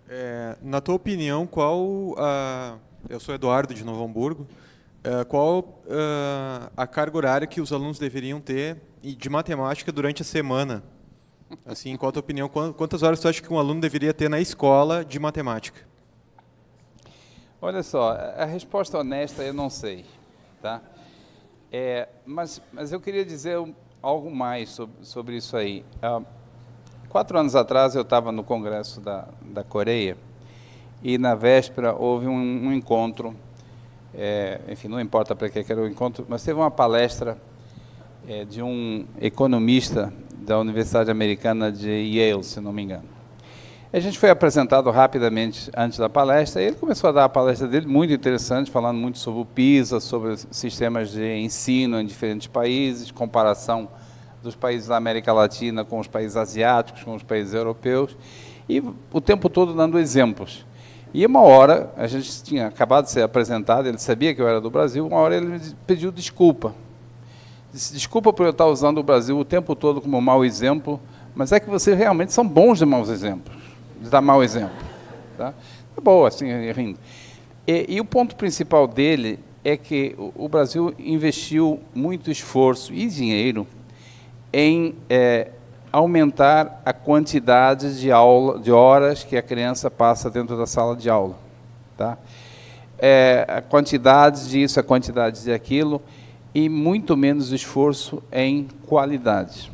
É, na tua opinião, qual a... Eu sou Eduardo de Novo Hamburgo. É, qual uh, a carga horária que os alunos deveriam ter de matemática durante a semana? Assim, qual a tua opinião? Quantas horas você acha que um aluno deveria ter na escola de matemática? Olha só, a resposta honesta eu não sei, tá? É, mas, mas eu queria dizer algo mais sobre, sobre isso aí. Ah, quatro anos atrás eu estava no Congresso da, da Coreia e na véspera houve um, um encontro é, enfim, não importa para que era o encontro, mas teve uma palestra é, de um economista da Universidade Americana de Yale, se não me engano. A gente foi apresentado rapidamente antes da palestra, e ele começou a dar a palestra dele, muito interessante, falando muito sobre o PISA, sobre sistemas de ensino em diferentes países, comparação dos países da América Latina com os países asiáticos, com os países europeus, e o tempo todo dando exemplos. E uma hora, a gente tinha acabado de ser apresentado, ele sabia que eu era do Brasil, uma hora ele me pediu desculpa. Disse, desculpa por eu estar usando o Brasil o tempo todo como mau exemplo, mas é que vocês realmente são bons de maus exemplos, de dar mau exemplo. Tá? É tá boa, assim, rindo. E, e o ponto principal dele é que o Brasil investiu muito esforço e dinheiro em é, aumentar a quantidade de, aula, de horas que a criança passa dentro da sala de aula. Tá? É, a quantidade disso, a quantidade de aquilo, e muito menos esforço em qualidade.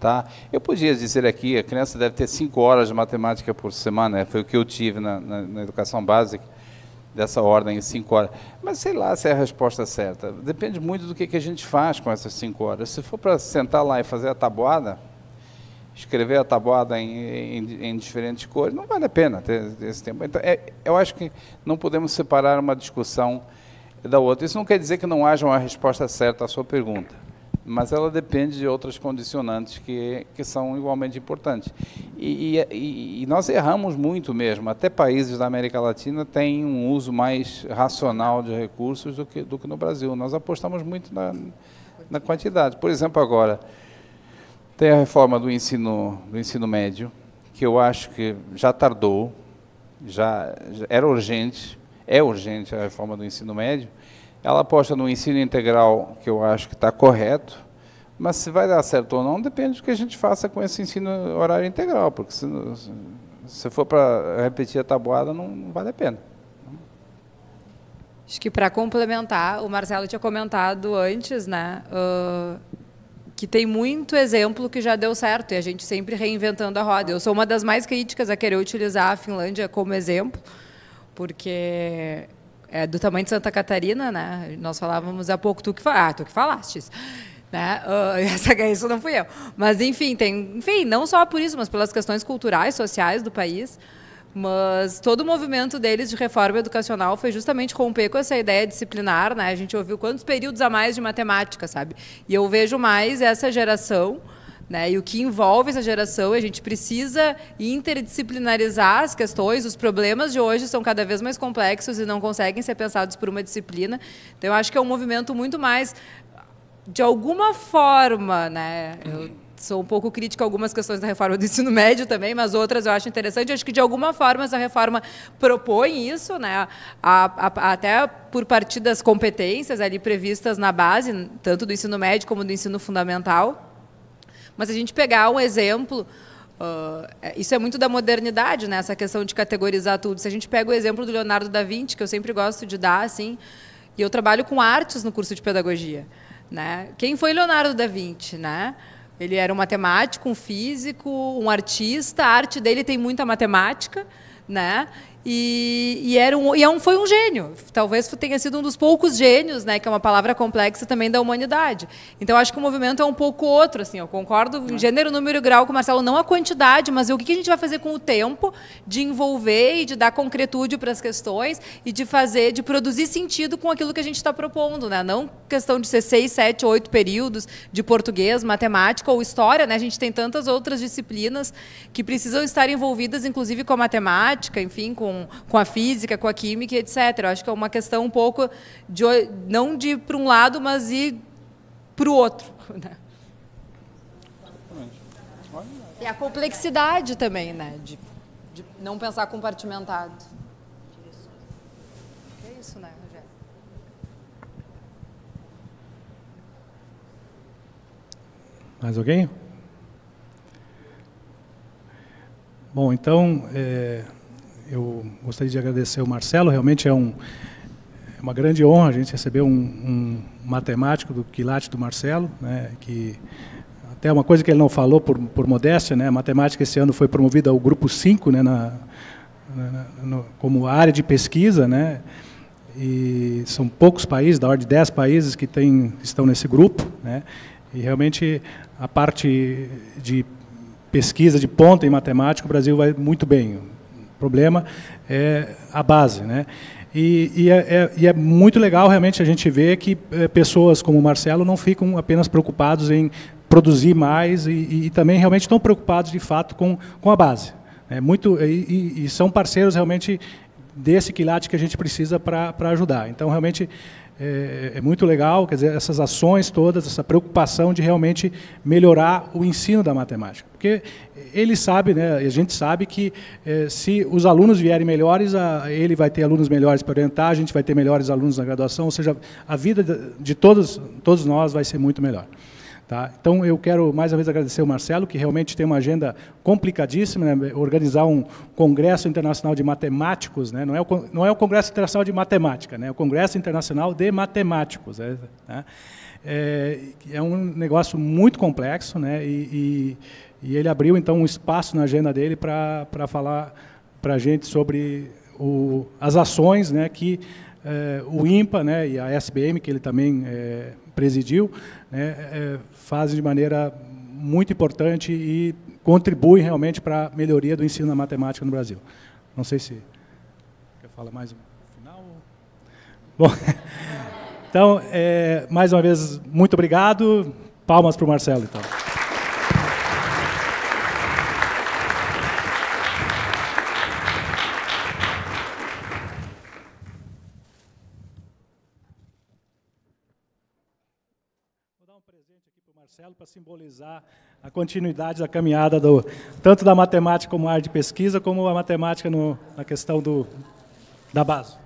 Tá? Eu podia dizer aqui, a criança deve ter cinco horas de matemática por semana, é, foi o que eu tive na, na, na educação básica dessa ordem em cinco horas. Mas sei lá se é a resposta certa. Depende muito do que, que a gente faz com essas cinco horas. Se for para sentar lá e fazer a tabuada, escrever a tabuada em, em, em, diferentes cores, não vale a pena ter esse tempo. Então, é, eu acho que não podemos separar uma discussão da outra. Isso não quer dizer que não haja uma resposta certa à sua pergunta mas ela depende de outras condicionantes que, que são igualmente importantes. E, e, e nós erramos muito mesmo, até países da América Latina têm um uso mais racional de recursos do que, do que no Brasil. Nós apostamos muito na, na quantidade. Por exemplo, agora, tem a reforma do ensino, do ensino médio, que eu acho que já tardou, já, já, era urgente, é urgente a reforma do ensino médio, ela aposta no ensino integral, que eu acho que está correto, mas se vai dar certo ou não, depende do que a gente faça com esse ensino horário integral, porque se, se for para repetir a tabuada, não, vale a pena. Acho que para complementar, o Marcelo tinha comentado antes, né, uh, que tem muito exemplo que já deu certo e a gente sempre reinventando a roda. Eu sou uma das mais críticas a querer utilizar a Finlândia como exemplo, porque é, do tamanho de Santa Catarina, né? Nós falávamos há pouco, tu que, ah, tu que falaste. Né? Uh, essa, é isso não fui eu. Mas, enfim, tem, enfim, não só por isso, mas pelas questões culturais, sociais do país. Mas todo o movimento deles de reforma educacional foi justamente romper com essa ideia disciplinar, né? A gente ouviu quantos períodos a mais de matemática, sabe? E eu vejo mais essa geração né? E o que envolve essa geração, a gente precisa interdisciplinarizar as questões, os problemas de hoje são cada vez mais complexos e não conseguem ser pensados por uma disciplina. Então, eu acho que é um movimento muito mais, de alguma forma, né? Eu sou um pouco crítica a algumas questões da reforma do ensino médio também, mas outras eu acho interessante. Eu acho que, de alguma forma, essa reforma propõe isso, né? A, a, até por partir das competências ali previstas na base, tanto do ensino médio como do ensino fundamental. Mas a gente pegar um exemplo, uh, isso é muito da modernidade, né? Essa questão de categorizar tudo. Se a gente pega o exemplo do Leonardo da Vinci, que eu sempre gosto de dar, assim, e eu trabalho com artes no curso de pedagogia, né? Quem foi Leonardo da Vinci, né? Ele era um matemático, um físico, um artista. A arte dele tem muita matemática, né? E, e, era um, e é um, foi um gênio. Talvez tenha sido um dos poucos gênios, né, que é uma palavra complexa também da humanidade. Então, acho que o movimento é um pouco outro. Assim, eu concordo em gênero, número e grau com o Marcelo, não a quantidade, mas o que a gente vai fazer com o tempo de envolver e de dar concretude para as questões e de fazer, de produzir sentido com aquilo que a gente está propondo. Né? Não questão de ser seis, sete, oito períodos de português, matemática ou história. Né? A gente tem tantas outras disciplinas que precisam estar envolvidas, inclusive com a matemática, enfim, com com, a física, com a química, etc. Eu acho que é uma questão um pouco de não de ir para um lado, mas ir para o outro. Né? E a complexidade também, né? De, de não pensar compartimentado. é isso, né, Rogério? Mais alguém? Bom, então. É eu gostaria de agradecer o Marcelo, realmente é, um, é uma grande honra a gente receber um, um matemático do quilate do Marcelo, né, que até é uma coisa que ele não falou por, por modéstia, né, a matemática esse ano foi promovida ao grupo 5, né, na, na no, como área de pesquisa, né, e são poucos países, da ordem de 10 países que tem, estão nesse grupo, né, e realmente a parte de pesquisa de ponta em matemática, o Brasil vai muito bem problema é a base, né? E, e, é, é e, é, muito legal realmente a gente ver que é, pessoas como o Marcelo não ficam apenas preocupados em produzir mais e, e também realmente estão preocupados de fato com, com a base. É muito e, são parceiros realmente desse quilate que a gente precisa para ajudar. Então realmente é, é, muito legal, quer dizer, essas ações todas, essa preocupação de realmente melhorar o ensino da matemática. Porque ele sabe, né, a gente sabe que é, se os alunos vierem melhores, a, ele vai ter alunos melhores para orientar, a gente vai ter melhores alunos na graduação, ou seja, a vida de, de todos, todos nós vai ser muito melhor. Tá? Então, eu quero mais uma vez agradecer o Marcelo, que realmente tem uma agenda complicadíssima, né? organizar um Congresso Internacional de Matemáticos, né? não, é o, não é o Congresso Internacional de Matemática, né? é o Congresso Internacional de Matemáticos. É, né? É, é um negócio muito complexo, né? E, e, e, ele abriu, então, um espaço na agenda dele para falar para a gente sobre o, as ações né? que é, o IMPA né? e a SBM, que ele também é, presidiu, né, é, fazem de maneira muito importante e contribuem realmente para a melhoria do ensino da matemática no Brasil. Não sei se quer falar mais um. final. Bom, então, é, mais uma vez, muito obrigado. Palmas para o Marcelo, então. para simbolizar a continuidade da caminhada do, tanto da matemática como área de pesquisa, como a matemática no, na questão do, da base.